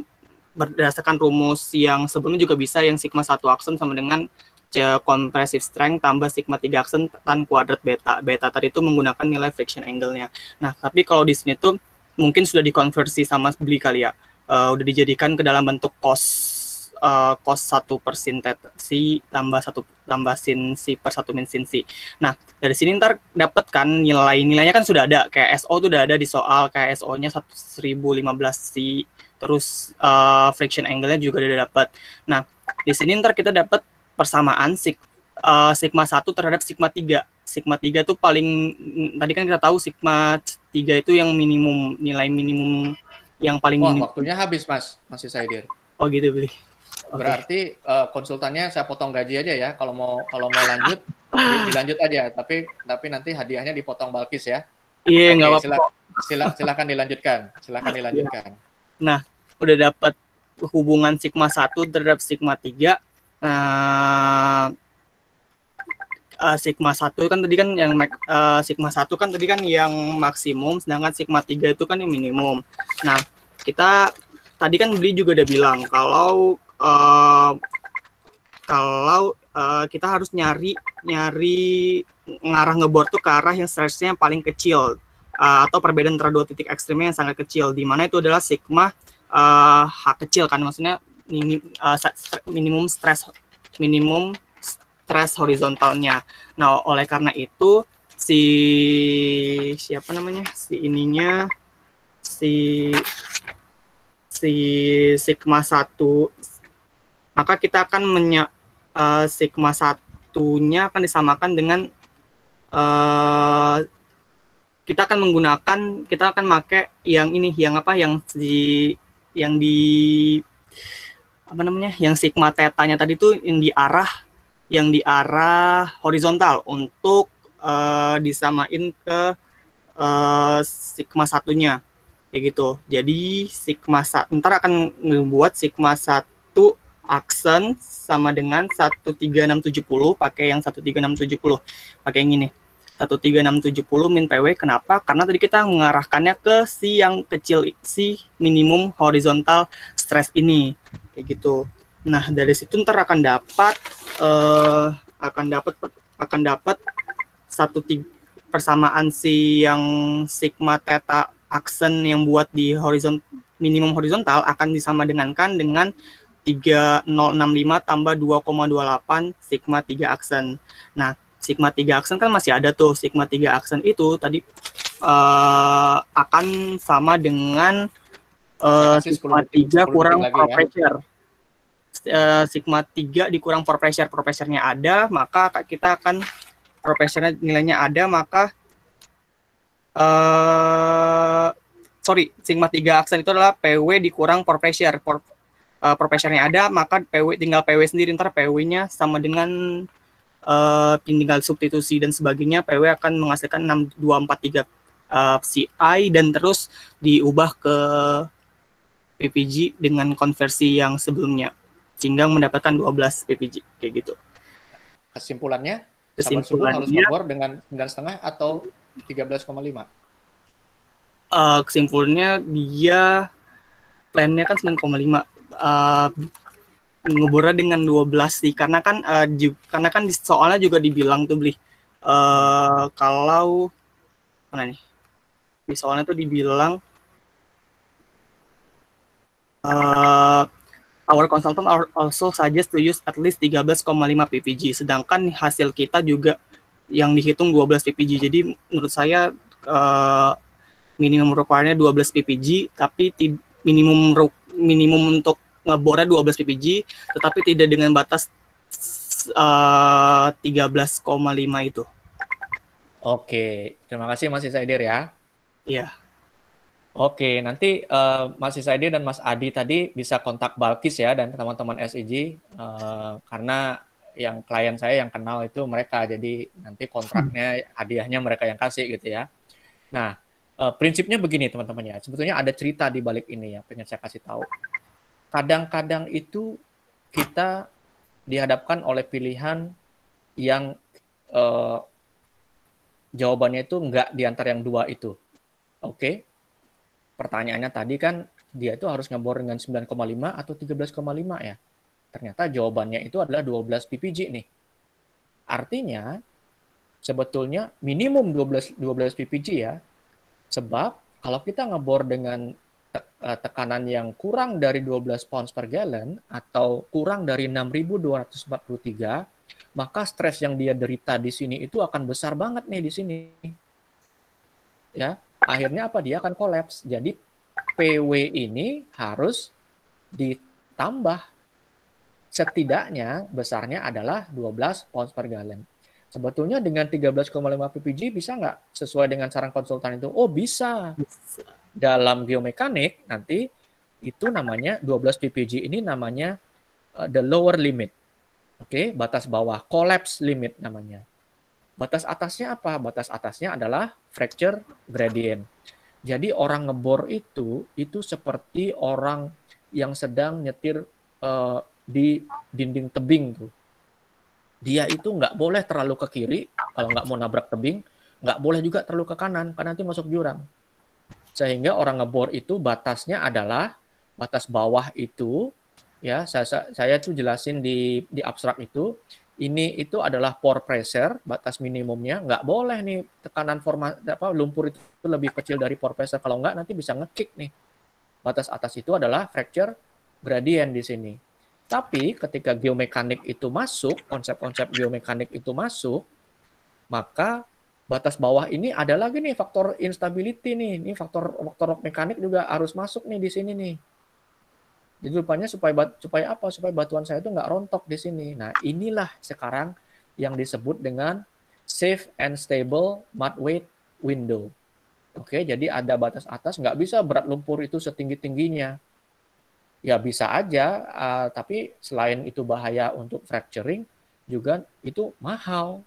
berdasarkan rumus yang sebelumnya juga bisa yang sigma satu aksen sama dengan C compressive strength tambah sigma 3 aksen tan kuadrat beta. Beta tadi itu menggunakan nilai friction angle-nya. Nah, tapi kalau di sini tuh mungkin sudah dikonversi sama beli kali ya uh, udah dijadikan ke dalam bentuk kos uh, kos satu persin si tambah satu tambah sin si per satu min sin si. Nah dari sini ntar dapat kan nilai nilainya kan sudah ada kayak SO tuh udah ada di soal kayak SO-nya satu lima belas si terus uh, friction angle-nya juga udah dapat. Nah di sini ntar kita dapat persamaan sig uh, sigma satu terhadap sigma tiga. Sigma 3 itu paling mm, tadi kan kita tahu Sigma 3 itu yang minimum nilai minimum yang paling Wah, minim. waktunya habis Mas, masih saya dir. Oh gitu beli. Okay. Berarti uh, konsultannya saya potong gaji aja ya kalau mau kalau mau lanjut dilanjut aja tapi tapi nanti hadiahnya dipotong balkis ya. Iya, nggak okay, apa Sila, silakan dilanjutkan, silakan dilanjutkan. Nah, udah dapat hubungan sigma 1 terhadap sigma 3 nah eh, uh, sigma 1 kan tadi kan yang uh, sigma 1 kan tadi kan yang maksimum sedangkan sigma 3 itu kan yang minimum. Nah, kita tadi kan beli juga udah bilang kalau uh, kalau uh, kita harus nyari nyari ngarah ngebor tuh ke arah yang yang paling kecil uh, atau perbedaan antara dua titik ekstremnya yang sangat kecil di mana itu adalah sigma uh, h kecil kan maksudnya minim, uh, minimum stress minimum stres horizontalnya. Nah, oleh karena itu si siapa namanya? si ininya si si sigma 1 maka kita akan menye, uh, sigma nya akan disamakan dengan uh, kita akan menggunakan kita akan pakai yang ini yang apa yang di yang di apa namanya yang sigma tetanya tadi itu yang di arah yang di arah horizontal untuk uh, disamain ke uh, sigma satunya kayak gitu. Jadi sigma satu ntar akan membuat sigma satu aksen sama dengan 13670 pakai yang 13670 pakai yang ini 13670 min PW kenapa? Karena tadi kita mengarahkannya ke si yang kecil si minimum horizontal stress ini kayak gitu. Nah, dari situ ntar akan dapat uh, akan dapat akan dapat satu tiga, persamaan si yang sigma theta aksen yang buat di horizon minimum horizontal akan disama dengankan dengan 3065 tambah 2,28 sigma 3 aksen. Nah, sigma 3 aksen kan masih ada tuh. Sigma 3 aksen itu tadi uh, akan sama dengan uh, sigma 3 kurang pressure. Ya. Eh, sigma 3 dikurang for pressure, pore ada, maka kita akan pore nilainya ada, maka uh, sorry, sigma 3 aksen itu adalah PW dikurang for pressure. for, uh, ada, maka PW eh, eh, tinggal PW sendiri, ntar PW-nya sama dengan uh, tinggal substitusi dan sebagainya, PW akan menghasilkan 6243 uh, CI dan terus diubah ke PPG dengan konversi yang sebelumnya. Cinggang mendapatkan 12 PPG kayak gitu. Kesimpulannya? Kesimpulannya harus mabor dengan setengah atau 13,5? Uh, eh, kesimpulannya dia plannya kan 9,5 uh, eh, dengan 12 sih karena kan uh, eh, ju karena kan di, soalnya juga dibilang tuh beli uh, kalau mana nih di soalnya tuh dibilang uh, our consultant also suggest to use at least 13,5 ppg sedangkan hasil kita juga yang dihitung 12 ppg jadi menurut saya uh, minimum requirement 12 ppg tapi minimum minimum untuk ngebornya 12 ppg tetapi tidak dengan batas uh, eh, 13,5 itu. Oke, terima kasih Mas Isaidir ya. Iya. Yeah. Oke, nanti uh, Mas Isaidi dan Mas Adi tadi bisa kontak Balkis ya dan teman-teman SEG uh, eh, karena yang klien saya yang kenal itu mereka jadi nanti kontraknya hadiahnya mereka yang kasih gitu ya. Nah, uh, prinsipnya begini teman-teman ya. Sebetulnya ada cerita di balik ini ya, pengen saya kasih tahu. Kadang-kadang itu kita dihadapkan oleh pilihan yang uh, jawabannya itu enggak diantar yang dua itu. Oke. Okay? pertanyaannya tadi kan dia itu harus ngebor dengan 9,5 atau 13,5 ya. Ternyata jawabannya itu adalah 12 ppg nih. Artinya sebetulnya minimum 12 12 ppg ya. Sebab kalau kita ngebor dengan eh, tekanan yang kurang dari 12 pounds per gallon atau kurang dari 6.243, maka stres yang dia derita di sini itu akan besar banget nih di sini. Ya akhirnya apa dia akan kolaps. Jadi PW ini harus ditambah setidaknya besarnya adalah 12 pounds per gallon. Sebetulnya dengan 13,5 ppg bisa nggak sesuai dengan saran konsultan itu? Oh bisa. Dalam geomekanik nanti itu namanya 12 ppg ini namanya uh, the lower limit. Oke, okay, batas bawah, collapse limit namanya. Batas atasnya apa? Batas atasnya adalah fracture gradient. Jadi orang ngebor itu itu seperti orang yang sedang nyetir uh, di dinding tebing tuh. Dia itu nggak boleh terlalu ke kiri kalau nggak mau nabrak tebing, nggak boleh juga terlalu ke kanan karena nanti masuk jurang. Sehingga orang ngebor itu batasnya adalah batas bawah itu ya saya saya, tuh jelasin di di abstrak itu ini itu adalah pore pressure batas minimumnya nggak boleh nih tekanan forma apa lumpur itu lebih kecil dari pore pressure kalau nggak nanti bisa ngekick nih batas atas itu adalah fracture gradient di sini tapi ketika geomekanik itu masuk konsep-konsep geomekanik itu masuk maka batas bawah ini ada lagi nih faktor instability nih ini faktor faktor mekanik juga harus masuk nih di sini nih jadi rupanya supaya supaya apa? Supaya batuan saya itu nggak rontok di sini. Nah inilah sekarang yang disebut dengan safe and stable mud weight window. Oke, jadi ada batas atas, nggak bisa berat lumpur itu setinggi-tingginya. Ya bisa aja, uh, tapi selain itu bahaya untuk fracturing, juga itu mahal.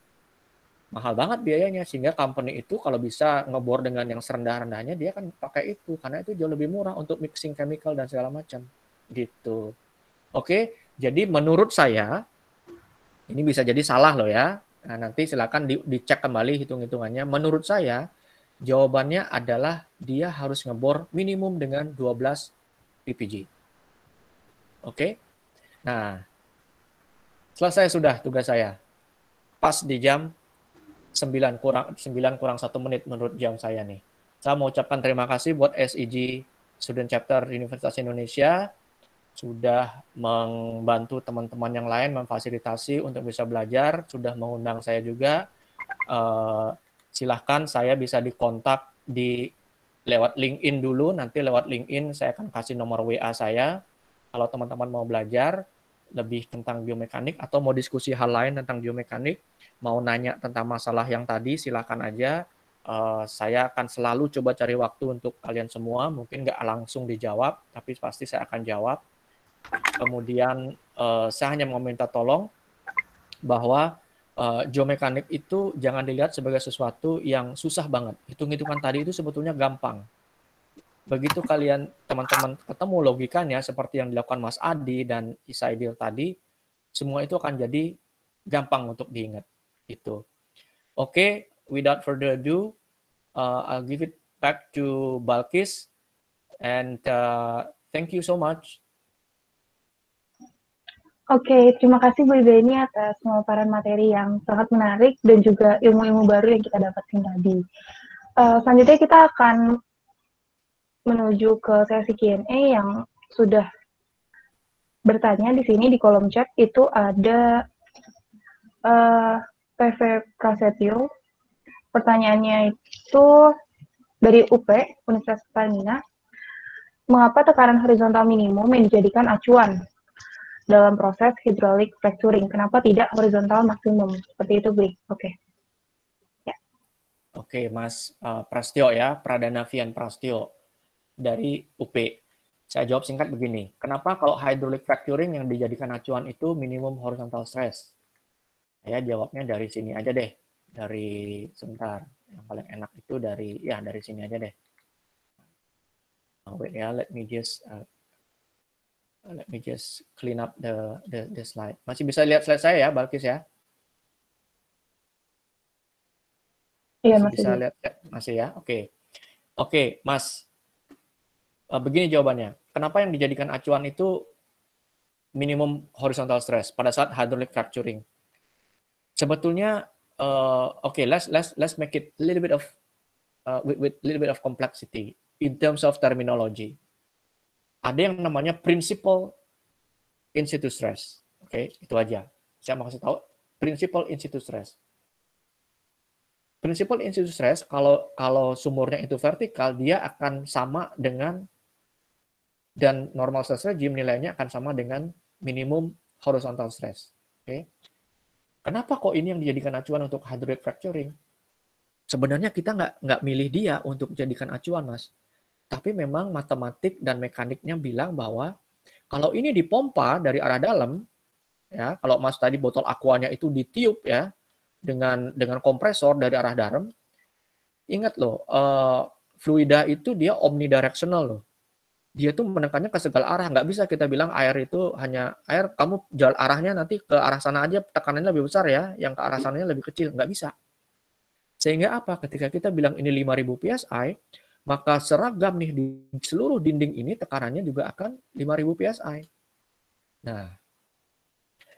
Mahal banget biayanya, sehingga company itu kalau bisa ngebor dengan yang serendah-rendahnya, dia kan pakai itu, karena itu jauh lebih murah untuk mixing chemical dan segala macam gitu. Oke, jadi menurut saya ini bisa jadi salah loh ya. Nah, nanti silakan di, dicek kembali hitung-hitungannya. Menurut saya jawabannya adalah dia harus ngebor minimum dengan 12 ppg. Oke. Nah, selesai sudah tugas saya. Pas di jam 9 kurang 9 kurang 1 menit menurut jam saya nih. Saya mau ucapkan terima kasih buat SEJ Student Chapter Universitas Indonesia sudah membantu teman-teman yang lain memfasilitasi untuk bisa belajar, sudah mengundang saya juga. Uh, silahkan saya bisa dikontak di lewat LinkedIn dulu, nanti lewat LinkedIn saya akan kasih nomor WA saya. Kalau teman-teman mau belajar lebih tentang biomekanik atau mau diskusi hal lain tentang biomekanik, mau nanya tentang masalah yang tadi, silahkan aja. Uh, saya akan selalu coba cari waktu untuk kalian semua. Mungkin nggak langsung dijawab, tapi pasti saya akan jawab Kemudian uh, saya hanya mau minta tolong bahwa uh, eh, geomekanik itu jangan dilihat sebagai sesuatu yang susah banget. Hitung-hitungan tadi itu sebetulnya gampang. Begitu kalian teman-teman ketemu logikanya seperti yang dilakukan Mas Adi dan Isaidil tadi, semua itu akan jadi gampang untuk diingat. Itu. Oke, okay, without further ado, uh, I'll give it back to Balkis and uh, thank you so much. Oke, terima kasih Bu Ibeni atas pemaparan materi yang sangat menarik dan juga ilmu-ilmu baru yang kita dapatkan tadi. Uh, selanjutnya kita akan menuju ke sesi Q&A yang sudah bertanya di sini di kolom chat itu ada uh, eh, PV Prasetyo. Pertanyaannya itu dari UP, Universitas Pertamina. Mengapa tekanan horizontal minimum yang dijadikan acuan dalam proses hidrolik fracturing. Kenapa tidak horizontal maksimum? Seperti itu, Bli. Oke. Okay. Ya. Yeah. Oke, okay, Mas uh, Prastio ya, Pradana Vian Prastio dari UP. Saya jawab singkat begini. Kenapa kalau hydraulic fracturing yang dijadikan acuan itu minimum horizontal stress? Saya jawabnya dari sini aja deh. Dari sebentar. Yang paling enak itu dari ya dari sini aja deh. wait ya, let me just eh, let me just clean up the, the, the slide. Masih bisa lihat slide saya ya, Balkis ya? Iya, masih. Bisa lihat, ya? masih ya? Oke. Okay. Oke, okay, Mas. Eh, begini jawabannya. Kenapa yang dijadikan acuan itu minimum horizontal stress pada saat hydraulic fracturing? Sebetulnya, uh, oke, okay, let's let's let's make it a little bit of uh, with with little bit of complexity in terms of terminology ada yang namanya principal institute stress. Oke, itu aja. Saya mau kasih tahu principal institute stress. Principal institute stress kalau kalau sumurnya itu vertikal, dia akan sama dengan dan normal stress regime nilainya akan sama dengan minimum horizontal stress. Oke. Kenapa kok ini yang dijadikan acuan untuk hydraulic fracturing? Sebenarnya kita nggak nggak milih dia untuk jadikan acuan, Mas tapi memang matematik dan mekaniknya bilang bahwa kalau ini dipompa dari arah dalam, ya kalau Mas tadi botol aquanya itu ditiup ya dengan dengan kompresor dari arah dalam, ingat loh uh, fluida itu dia omnidirectional loh. Dia tuh menekannya ke segala arah. Nggak bisa kita bilang air itu hanya air. Kamu jalan arahnya nanti ke arah sana aja tekanannya lebih besar ya. Yang ke arah hmm. sananya lebih kecil. Nggak bisa. Sehingga apa? Ketika kita bilang ini 5000 PSI, maka seragam nih di seluruh dinding ini tekanannya juga akan 5000 psi. Nah,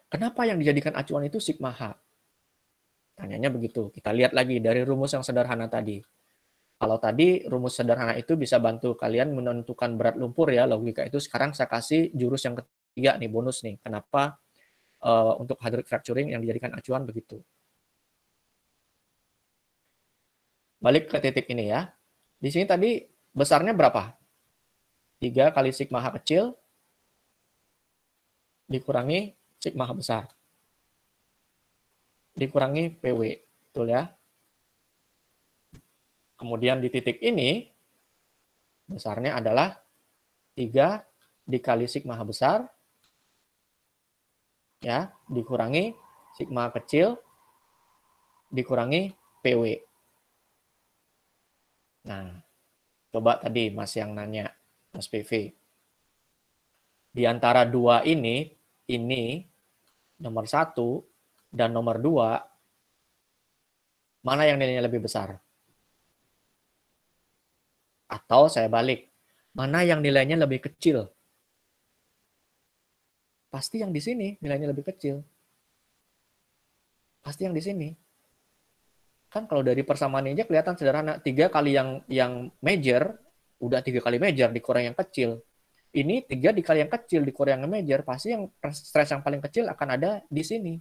kenapa yang dijadikan acuan itu sigma H? Tanyanya begitu. Kita lihat lagi dari rumus yang sederhana tadi. Kalau tadi rumus sederhana itu bisa bantu kalian menentukan berat lumpur ya logika itu. Sekarang saya kasih jurus yang ketiga nih bonus nih. Kenapa uh, untuk hydraulic fracturing yang dijadikan acuan begitu. Balik ke titik ini ya. Di sini tadi besarnya berapa? 3 kali sigma H kecil dikurangi sigma H besar. Dikurangi PW. Betul ya? Kemudian di titik ini, besarnya adalah 3 dikali sigma H besar, ya dikurangi sigma kecil, dikurangi PW. Nah, coba tadi Mas yang nanya, Mas PV. Di antara dua ini, ini nomor satu dan nomor dua, mana yang nilainya lebih besar? Atau saya balik, mana yang nilainya lebih kecil? Pasti yang di sini nilainya lebih kecil. Pasti yang di sini kan kalau dari persamaan aja kelihatan sederhana tiga kali yang yang major udah tiga kali major dikurang yang kecil ini tiga dikali yang kecil dikurang yang major pasti yang stres yang paling kecil akan ada di sini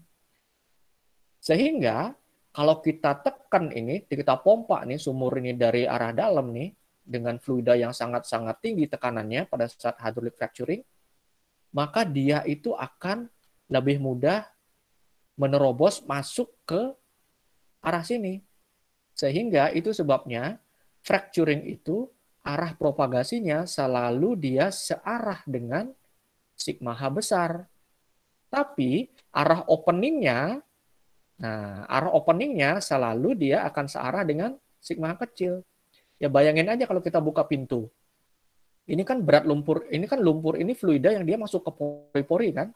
sehingga kalau kita tekan ini kita pompa nih sumur ini dari arah dalam nih dengan fluida yang sangat-sangat tinggi tekanannya pada saat hydraulic fracturing maka dia itu akan lebih mudah menerobos masuk ke arah sini. Sehingga itu sebabnya fracturing itu arah propagasinya selalu dia searah dengan sigma H besar. Tapi arah openingnya, nah arah openingnya selalu dia akan searah dengan sigma H kecil. Ya bayangin aja kalau kita buka pintu. Ini kan berat lumpur, ini kan lumpur, ini fluida yang dia masuk ke pori-pori kan.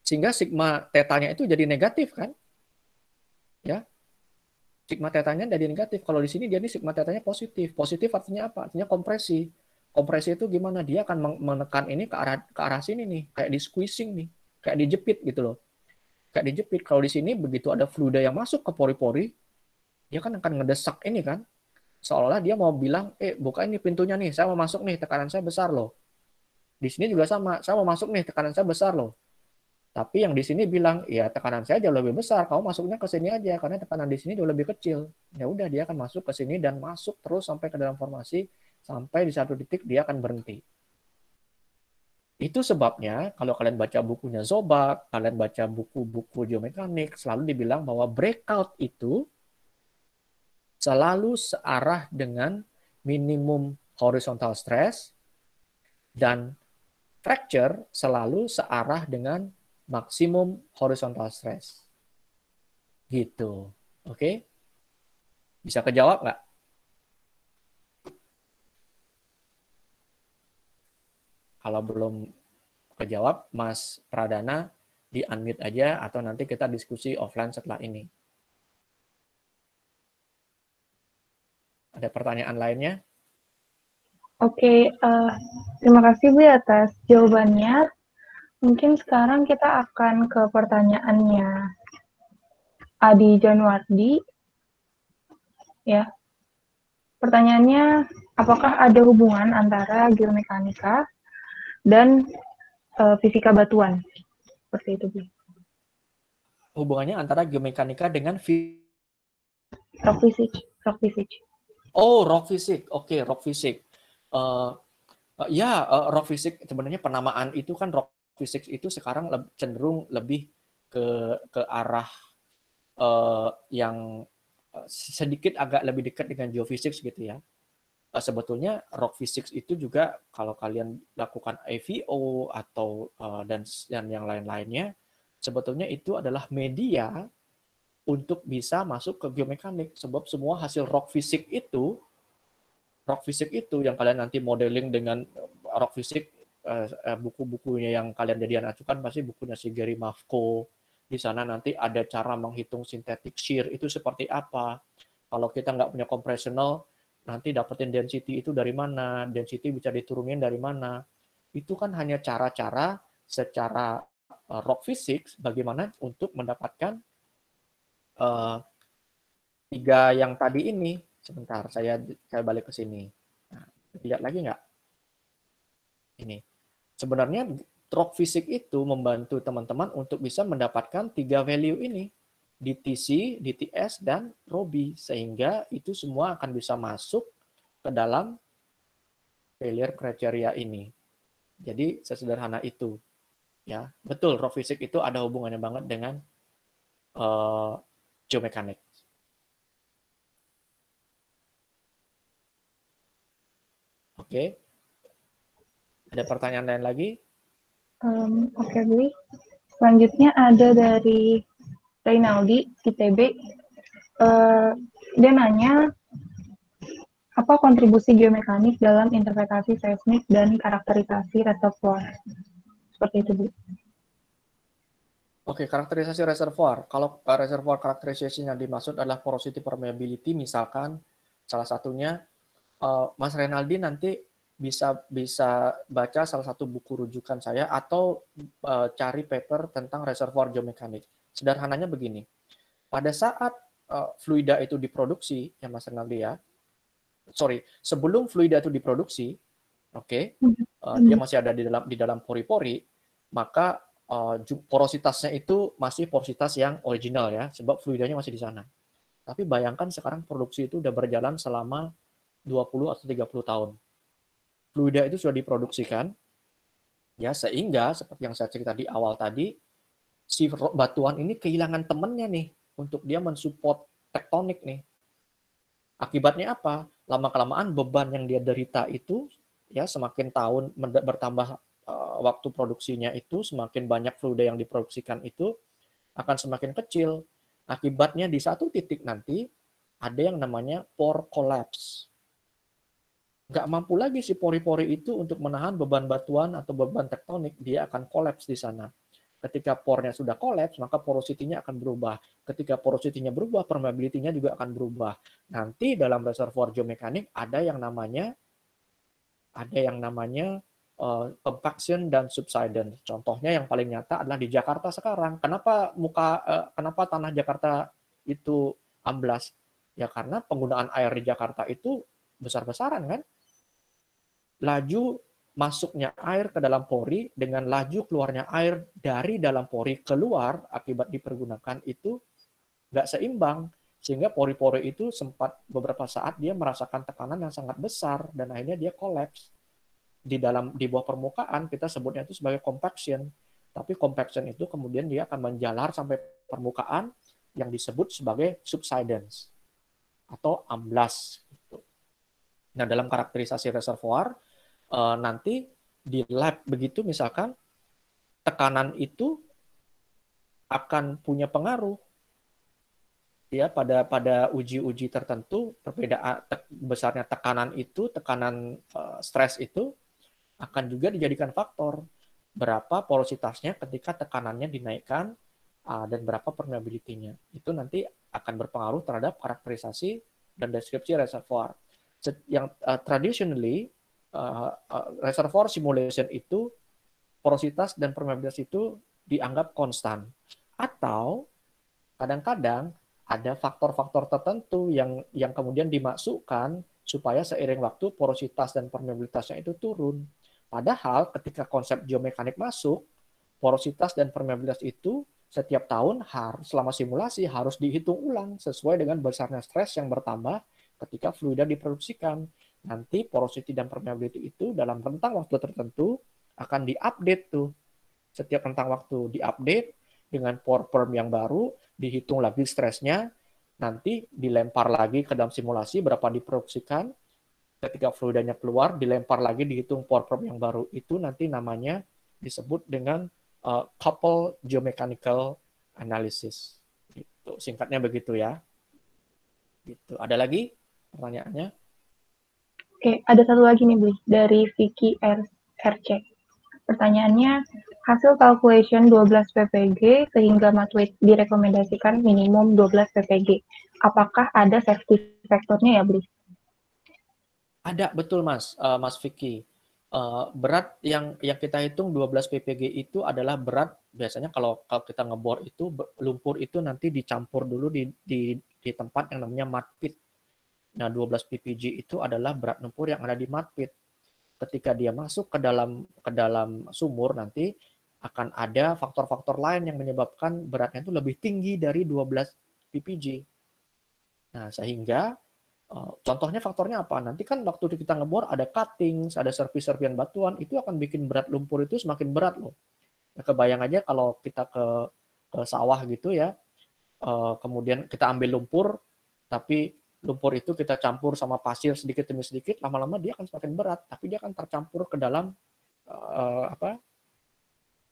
Sehingga sigma tetanya itu jadi negatif kan. Ya, sigma tetanya jadi negatif. Kalau di sini dia ini sigma tetanya positif. Positif artinya apa? Artinya kompresi. Kompresi itu gimana? Dia akan menekan ini ke arah ke arah sini nih, kayak di squeezing nih, kayak dijepit gitu loh. Kayak dijepit. Kalau di sini begitu ada fluida yang masuk ke pori-pori, dia kan akan ngedesak ini kan. Seolah-olah dia mau bilang, "Eh, buka ini pintunya nih, saya mau masuk nih, tekanan saya besar loh." Di sini juga sama, saya mau masuk nih, tekanan saya besar loh tapi yang di sini bilang, ya tekanan saya jauh lebih besar, kamu masuknya ke sini aja, karena tekanan di sini jauh lebih kecil. Ya udah, dia akan masuk ke sini dan masuk terus sampai ke dalam formasi, sampai di satu titik dia akan berhenti. Itu sebabnya kalau kalian baca bukunya Zobak, kalian baca buku-buku geomekanik, selalu dibilang bahwa breakout itu selalu searah dengan minimum horizontal stress dan fracture selalu searah dengan maksimum horizontal stress. Gitu. Oke? Okay? Bisa kejawab nggak? Kalau belum kejawab, Mas Pradana di unmute aja atau nanti kita diskusi offline setelah ini. Ada pertanyaan lainnya? Oke, okay, uh, eh, terima kasih Bu ya atas jawabannya. Mungkin sekarang kita akan ke pertanyaannya. Adi Januardi. Ya. Pertanyaannya, apakah ada hubungan antara geomekanika dan e, fisika batuan? Seperti itu, Bu. Hubungannya antara geomekanika dengan rock fisik rock fisik oh rock fisik oke okay, rock fisik uh, uh, ya yeah, uh, rock fisik sebenarnya penamaan itu kan rock fisik itu sekarang cenderung lebih ke ke arah uh, yang eh, sedikit agak lebih dekat dengan geofisik gitu ya. Uh, sebetulnya rock fisik itu juga kalau kalian lakukan IVO atau uh, dan dan yang lain-lainnya, sebetulnya itu adalah media untuk bisa masuk ke geomekanik sebab semua hasil rock fisik itu rock fisik itu yang kalian nanti modeling dengan rock fisik Eh, eh, buku-bukunya yang kalian jadikan acukan pasti bukunya si Gary Mavko. Di sana nanti ada cara menghitung sintetik shear itu seperti apa. Kalau kita nggak punya compressional, nanti dapetin density itu dari mana, density bisa diturunin dari mana. Itu kan hanya cara-cara secara eh, rock physics bagaimana untuk mendapatkan uh, tiga yang tadi ini. Sebentar, saya saya balik ke sini. Nah, lihat lagi nggak? Ini. Sebenarnya drop fisik itu membantu teman-teman untuk bisa mendapatkan tiga value ini. DTC, DTS, dan ROBI. Sehingga itu semua akan bisa masuk ke dalam failure criteria ini. Jadi sesederhana itu. ya Betul, rock fisik itu ada hubungannya banget dengan uh, eh, geomekanik. Oke. Ada pertanyaan lain lagi? Um, Oke, okay, Bu. Selanjutnya ada dari Reinaldi, ITB. Uh, eh, dia nanya, apa kontribusi geomekanik dalam interpretasi seismik dan karakterisasi reservoir? Seperti itu, Bu. Oke, karakterisasi reservoir. Kalau eh, reservoir karakterisasi yang dimaksud adalah porosity permeability, misalkan salah satunya, uh, Mas Renaldi nanti bisa bisa baca salah satu buku rujukan saya atau uh, cari paper tentang reservoir geomekanik. Sederhananya begini, pada saat uh, fluida itu diproduksi, ya Mas Renaldi ya, sorry, sebelum fluida itu diproduksi, oke, okay, uh, eh, hmm. dia masih ada di dalam di dalam pori-pori, maka uh, porositasnya itu masih porositas yang original ya, sebab fluidanya masih di sana. Tapi bayangkan sekarang produksi itu sudah berjalan selama 20 atau 30 tahun fluida itu sudah diproduksikan, ya sehingga seperti yang saya cerita di awal tadi, si batuan ini kehilangan temennya nih untuk dia mensupport tektonik nih. Akibatnya apa? Lama kelamaan beban yang dia derita itu ya semakin tahun bertambah eh, waktu produksinya itu semakin banyak fluida yang diproduksikan itu akan semakin kecil. Akibatnya di satu titik nanti ada yang namanya pore collapse nggak mampu lagi si pori-pori itu untuk menahan beban batuan atau beban tektonik, dia akan kolaps di sana. Ketika pornya sudah kolaps, maka porositinya akan berubah. Ketika porositinya berubah, permeabilitinya juga akan berubah. Nanti dalam reservoir geomekanik ada yang namanya ada yang namanya uh, compaction dan subsidence. Contohnya yang paling nyata adalah di Jakarta sekarang. Kenapa muka uh, kenapa tanah Jakarta itu amblas? Ya karena penggunaan air di Jakarta itu besar-besaran kan? laju masuknya air ke dalam pori dengan laju keluarnya air dari dalam pori keluar akibat dipergunakan itu nggak seimbang sehingga pori-pori itu sempat beberapa saat dia merasakan tekanan yang sangat besar dan akhirnya dia kolaps di dalam di bawah permukaan kita sebutnya itu sebagai compaction tapi compaction itu kemudian dia akan menjalar sampai permukaan yang disebut sebagai subsidence atau amblas. Gitu. Nah dalam karakterisasi reservoir uh, nanti di lab begitu misalkan tekanan itu akan punya pengaruh ya pada pada uji-uji tertentu perbedaan te besarnya tekanan itu tekanan uh, stres itu akan juga dijadikan faktor berapa porositasnya ketika tekanannya dinaikkan uh, dan berapa permeabilitinya itu nanti akan berpengaruh terhadap karakterisasi dan deskripsi reservoir yang uh, traditionally Eh, eh, reservoir simulation itu porositas dan permeabilitas itu dianggap konstan. Atau kadang-kadang ada faktor-faktor tertentu yang yang kemudian dimasukkan supaya seiring waktu porositas dan permeabilitasnya itu turun. Padahal ketika konsep geomekanik masuk, porositas dan permeabilitas itu setiap tahun harus selama simulasi harus dihitung ulang sesuai dengan besarnya stres yang bertambah ketika fluida diproduksikan nanti porosity dan permeability itu dalam rentang waktu tertentu akan diupdate tuh. Setiap rentang waktu diupdate dengan pore perm yang baru, dihitung lagi stresnya, nanti dilempar lagi ke dalam simulasi berapa diproduksikan, ketika fluidanya keluar, dilempar lagi dihitung pore perm yang baru. Itu nanti namanya disebut dengan uh, couple geomechanical analysis. itu Singkatnya begitu ya. Gitu. Ada lagi pertanyaannya? Oke, ada satu lagi nih, Bli, dari Vicky R RC. Pertanyaannya, hasil calculation 12 PPG sehingga matweight direkomendasikan minimum 12 PPG. Apakah ada safety factornya ya, Bli? Ada, betul Mas, uh, Mas Vicky. Uh, berat yang yang kita hitung 12 ppg itu adalah berat biasanya kalau kalau kita ngebor itu lumpur itu nanti dicampur dulu di di, di tempat yang namanya mud Nah, 12 ppg itu adalah berat lumpur yang ada di mudpit. Ketika dia masuk ke dalam ke dalam sumur nanti akan ada faktor-faktor lain yang menyebabkan beratnya itu lebih tinggi dari 12 ppg. Nah, sehingga eh, contohnya faktornya apa? Nanti kan waktu kita ngebor ada cutting, ada servis serpian batuan, itu akan bikin berat lumpur itu semakin berat loh. Nah, kebayang aja kalau kita ke ke sawah gitu ya, eh, kemudian kita ambil lumpur, tapi lumpur itu kita campur sama pasir sedikit demi sedikit, lama-lama dia akan semakin berat, tapi dia akan tercampur ke dalam uh, apa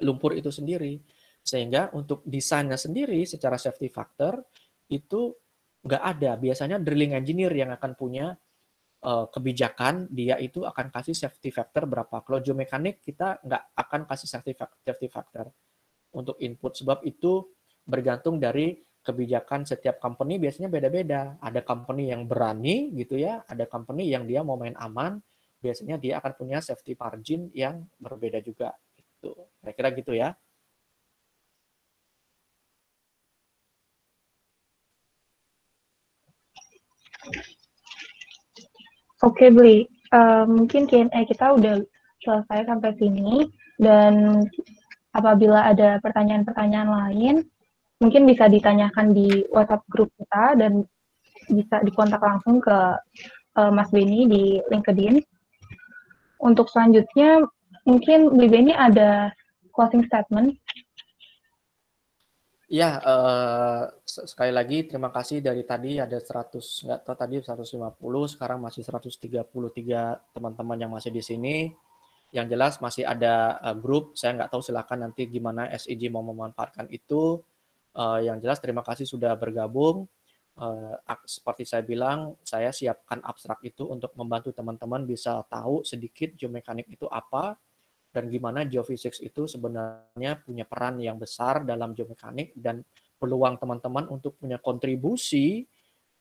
lumpur itu sendiri. Sehingga untuk desainnya sendiri secara safety factor itu nggak ada. Biasanya drilling engineer yang akan punya uh, kebijakan, dia itu akan kasih safety factor berapa. Kalau geomekanik kita nggak akan kasih safety factor, safety factor untuk input, sebab itu bergantung dari kebijakan setiap company biasanya beda-beda. Ada company yang berani gitu ya, ada company yang dia mau main aman, biasanya dia akan punya safety margin yang berbeda juga. Itu kira-kira gitu ya. Oke, okay, Bli. Uh, mungkin Q&A kita udah selesai sampai sini. Dan apabila ada pertanyaan-pertanyaan lain, mungkin bisa ditanyakan di WhatsApp grup kita dan bisa dikontak langsung ke uh, Mas Beni di LinkedIn. Untuk selanjutnya mungkin Bli Beni ada closing statement. Ya, uh, sekali lagi terima kasih dari tadi ada 100, nggak tahu tadi 150, sekarang masih 133 teman-teman yang masih di sini. Yang jelas masih ada uh, grup, saya nggak tahu silakan nanti gimana SEG mau memanfaatkan itu. Uh, yang jelas terima kasih sudah bergabung. Uh, seperti saya bilang, saya siapkan abstrak itu untuk membantu teman-teman bisa tahu sedikit geomekanik itu apa dan gimana geophysics itu sebenarnya punya peran yang besar dalam geomekanik dan peluang teman-teman untuk punya kontribusi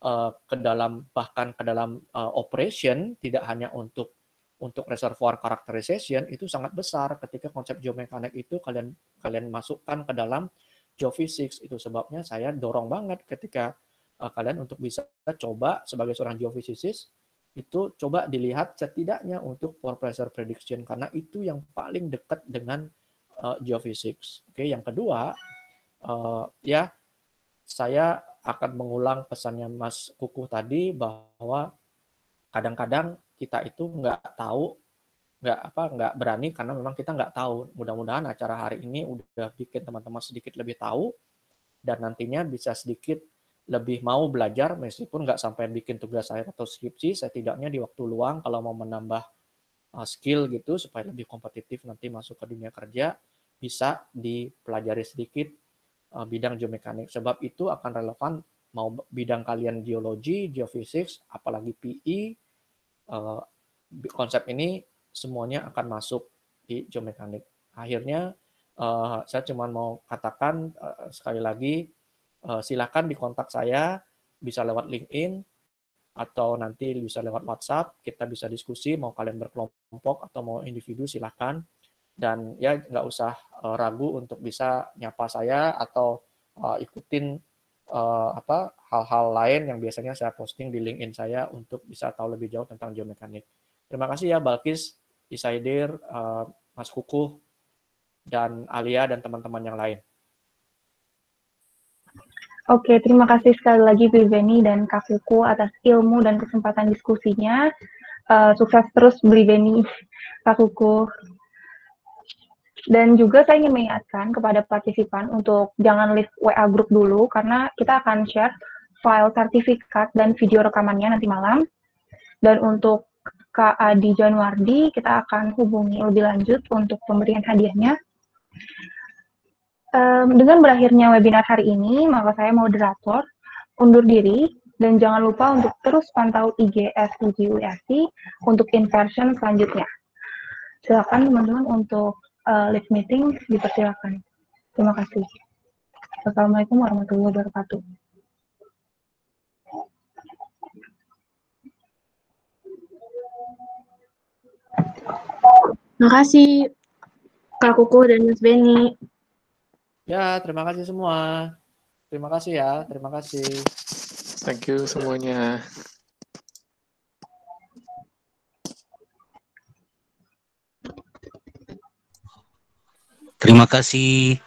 uh, ke dalam bahkan ke dalam uh, operation tidak hanya untuk untuk reservoir characterization itu sangat besar ketika konsep geomekanik itu kalian kalian masukkan ke dalam geofisik. Itu sebabnya saya dorong banget ketika uh, kalian untuk bisa coba sebagai seorang geofisikis itu coba dilihat setidaknya untuk pore pressure prediction karena itu yang paling dekat dengan uh, eh, geophysics. Oke, yang kedua uh, ya saya akan mengulang pesannya Mas Kuku tadi bahwa kadang-kadang kita itu nggak tahu nggak apa nggak berani karena memang kita nggak tahu. Mudah-mudahan acara hari ini udah bikin teman-teman sedikit lebih tahu dan nantinya bisa sedikit lebih mau belajar meskipun nggak sampai bikin tugas saya atau skripsi, setidaknya di waktu luang kalau mau menambah uh, skill gitu supaya lebih kompetitif nanti masuk ke dunia kerja bisa dipelajari sedikit uh, bidang geomekanik sebab itu akan relevan mau bidang kalian geologi, geofisik apalagi PI e, uh, konsep ini semuanya akan masuk di geomekanik. Akhirnya uh, saya cuma mau katakan uh, sekali lagi uh, silakan dikontak saya bisa lewat LinkedIn atau nanti bisa lewat WhatsApp kita bisa diskusi mau kalian berkelompok atau mau individu silakan dan ya nggak usah uh, ragu untuk bisa nyapa saya atau uh, ikutin uh, apa hal-hal lain yang biasanya saya posting di LinkedIn saya untuk bisa tahu lebih jauh tentang geomekanik. Terima kasih ya Balkis Isaidir, uh, Mas Kuku, dan Alia dan teman-teman yang lain. Oke, terima kasih sekali lagi Bilbeni dan Kak Kuku atas ilmu dan kesempatan diskusinya. Uh, sukses terus Bilbeni, Kak Kuku. Dan juga saya ingin mengingatkan kepada partisipan untuk jangan leave WA grup dulu karena kita akan share file sertifikat dan video rekamannya nanti malam. Dan untuk Kak Adi Januardi, kita akan hubungi lebih lanjut untuk pemberian hadiahnya. Um, dengan berakhirnya webinar hari ini, maka saya moderator undur diri dan jangan lupa untuk terus pantau IG FTG untuk inversion selanjutnya. Silakan teman-teman untuk uh, live meeting dipersilakan. Terima kasih. Assalamualaikum warahmatullahi wabarakatuh. Terima kasih Kak Kuku dan Mas Benny. Ya, terima kasih semua. Terima kasih ya, terima kasih. Thank you semuanya. Terima kasih.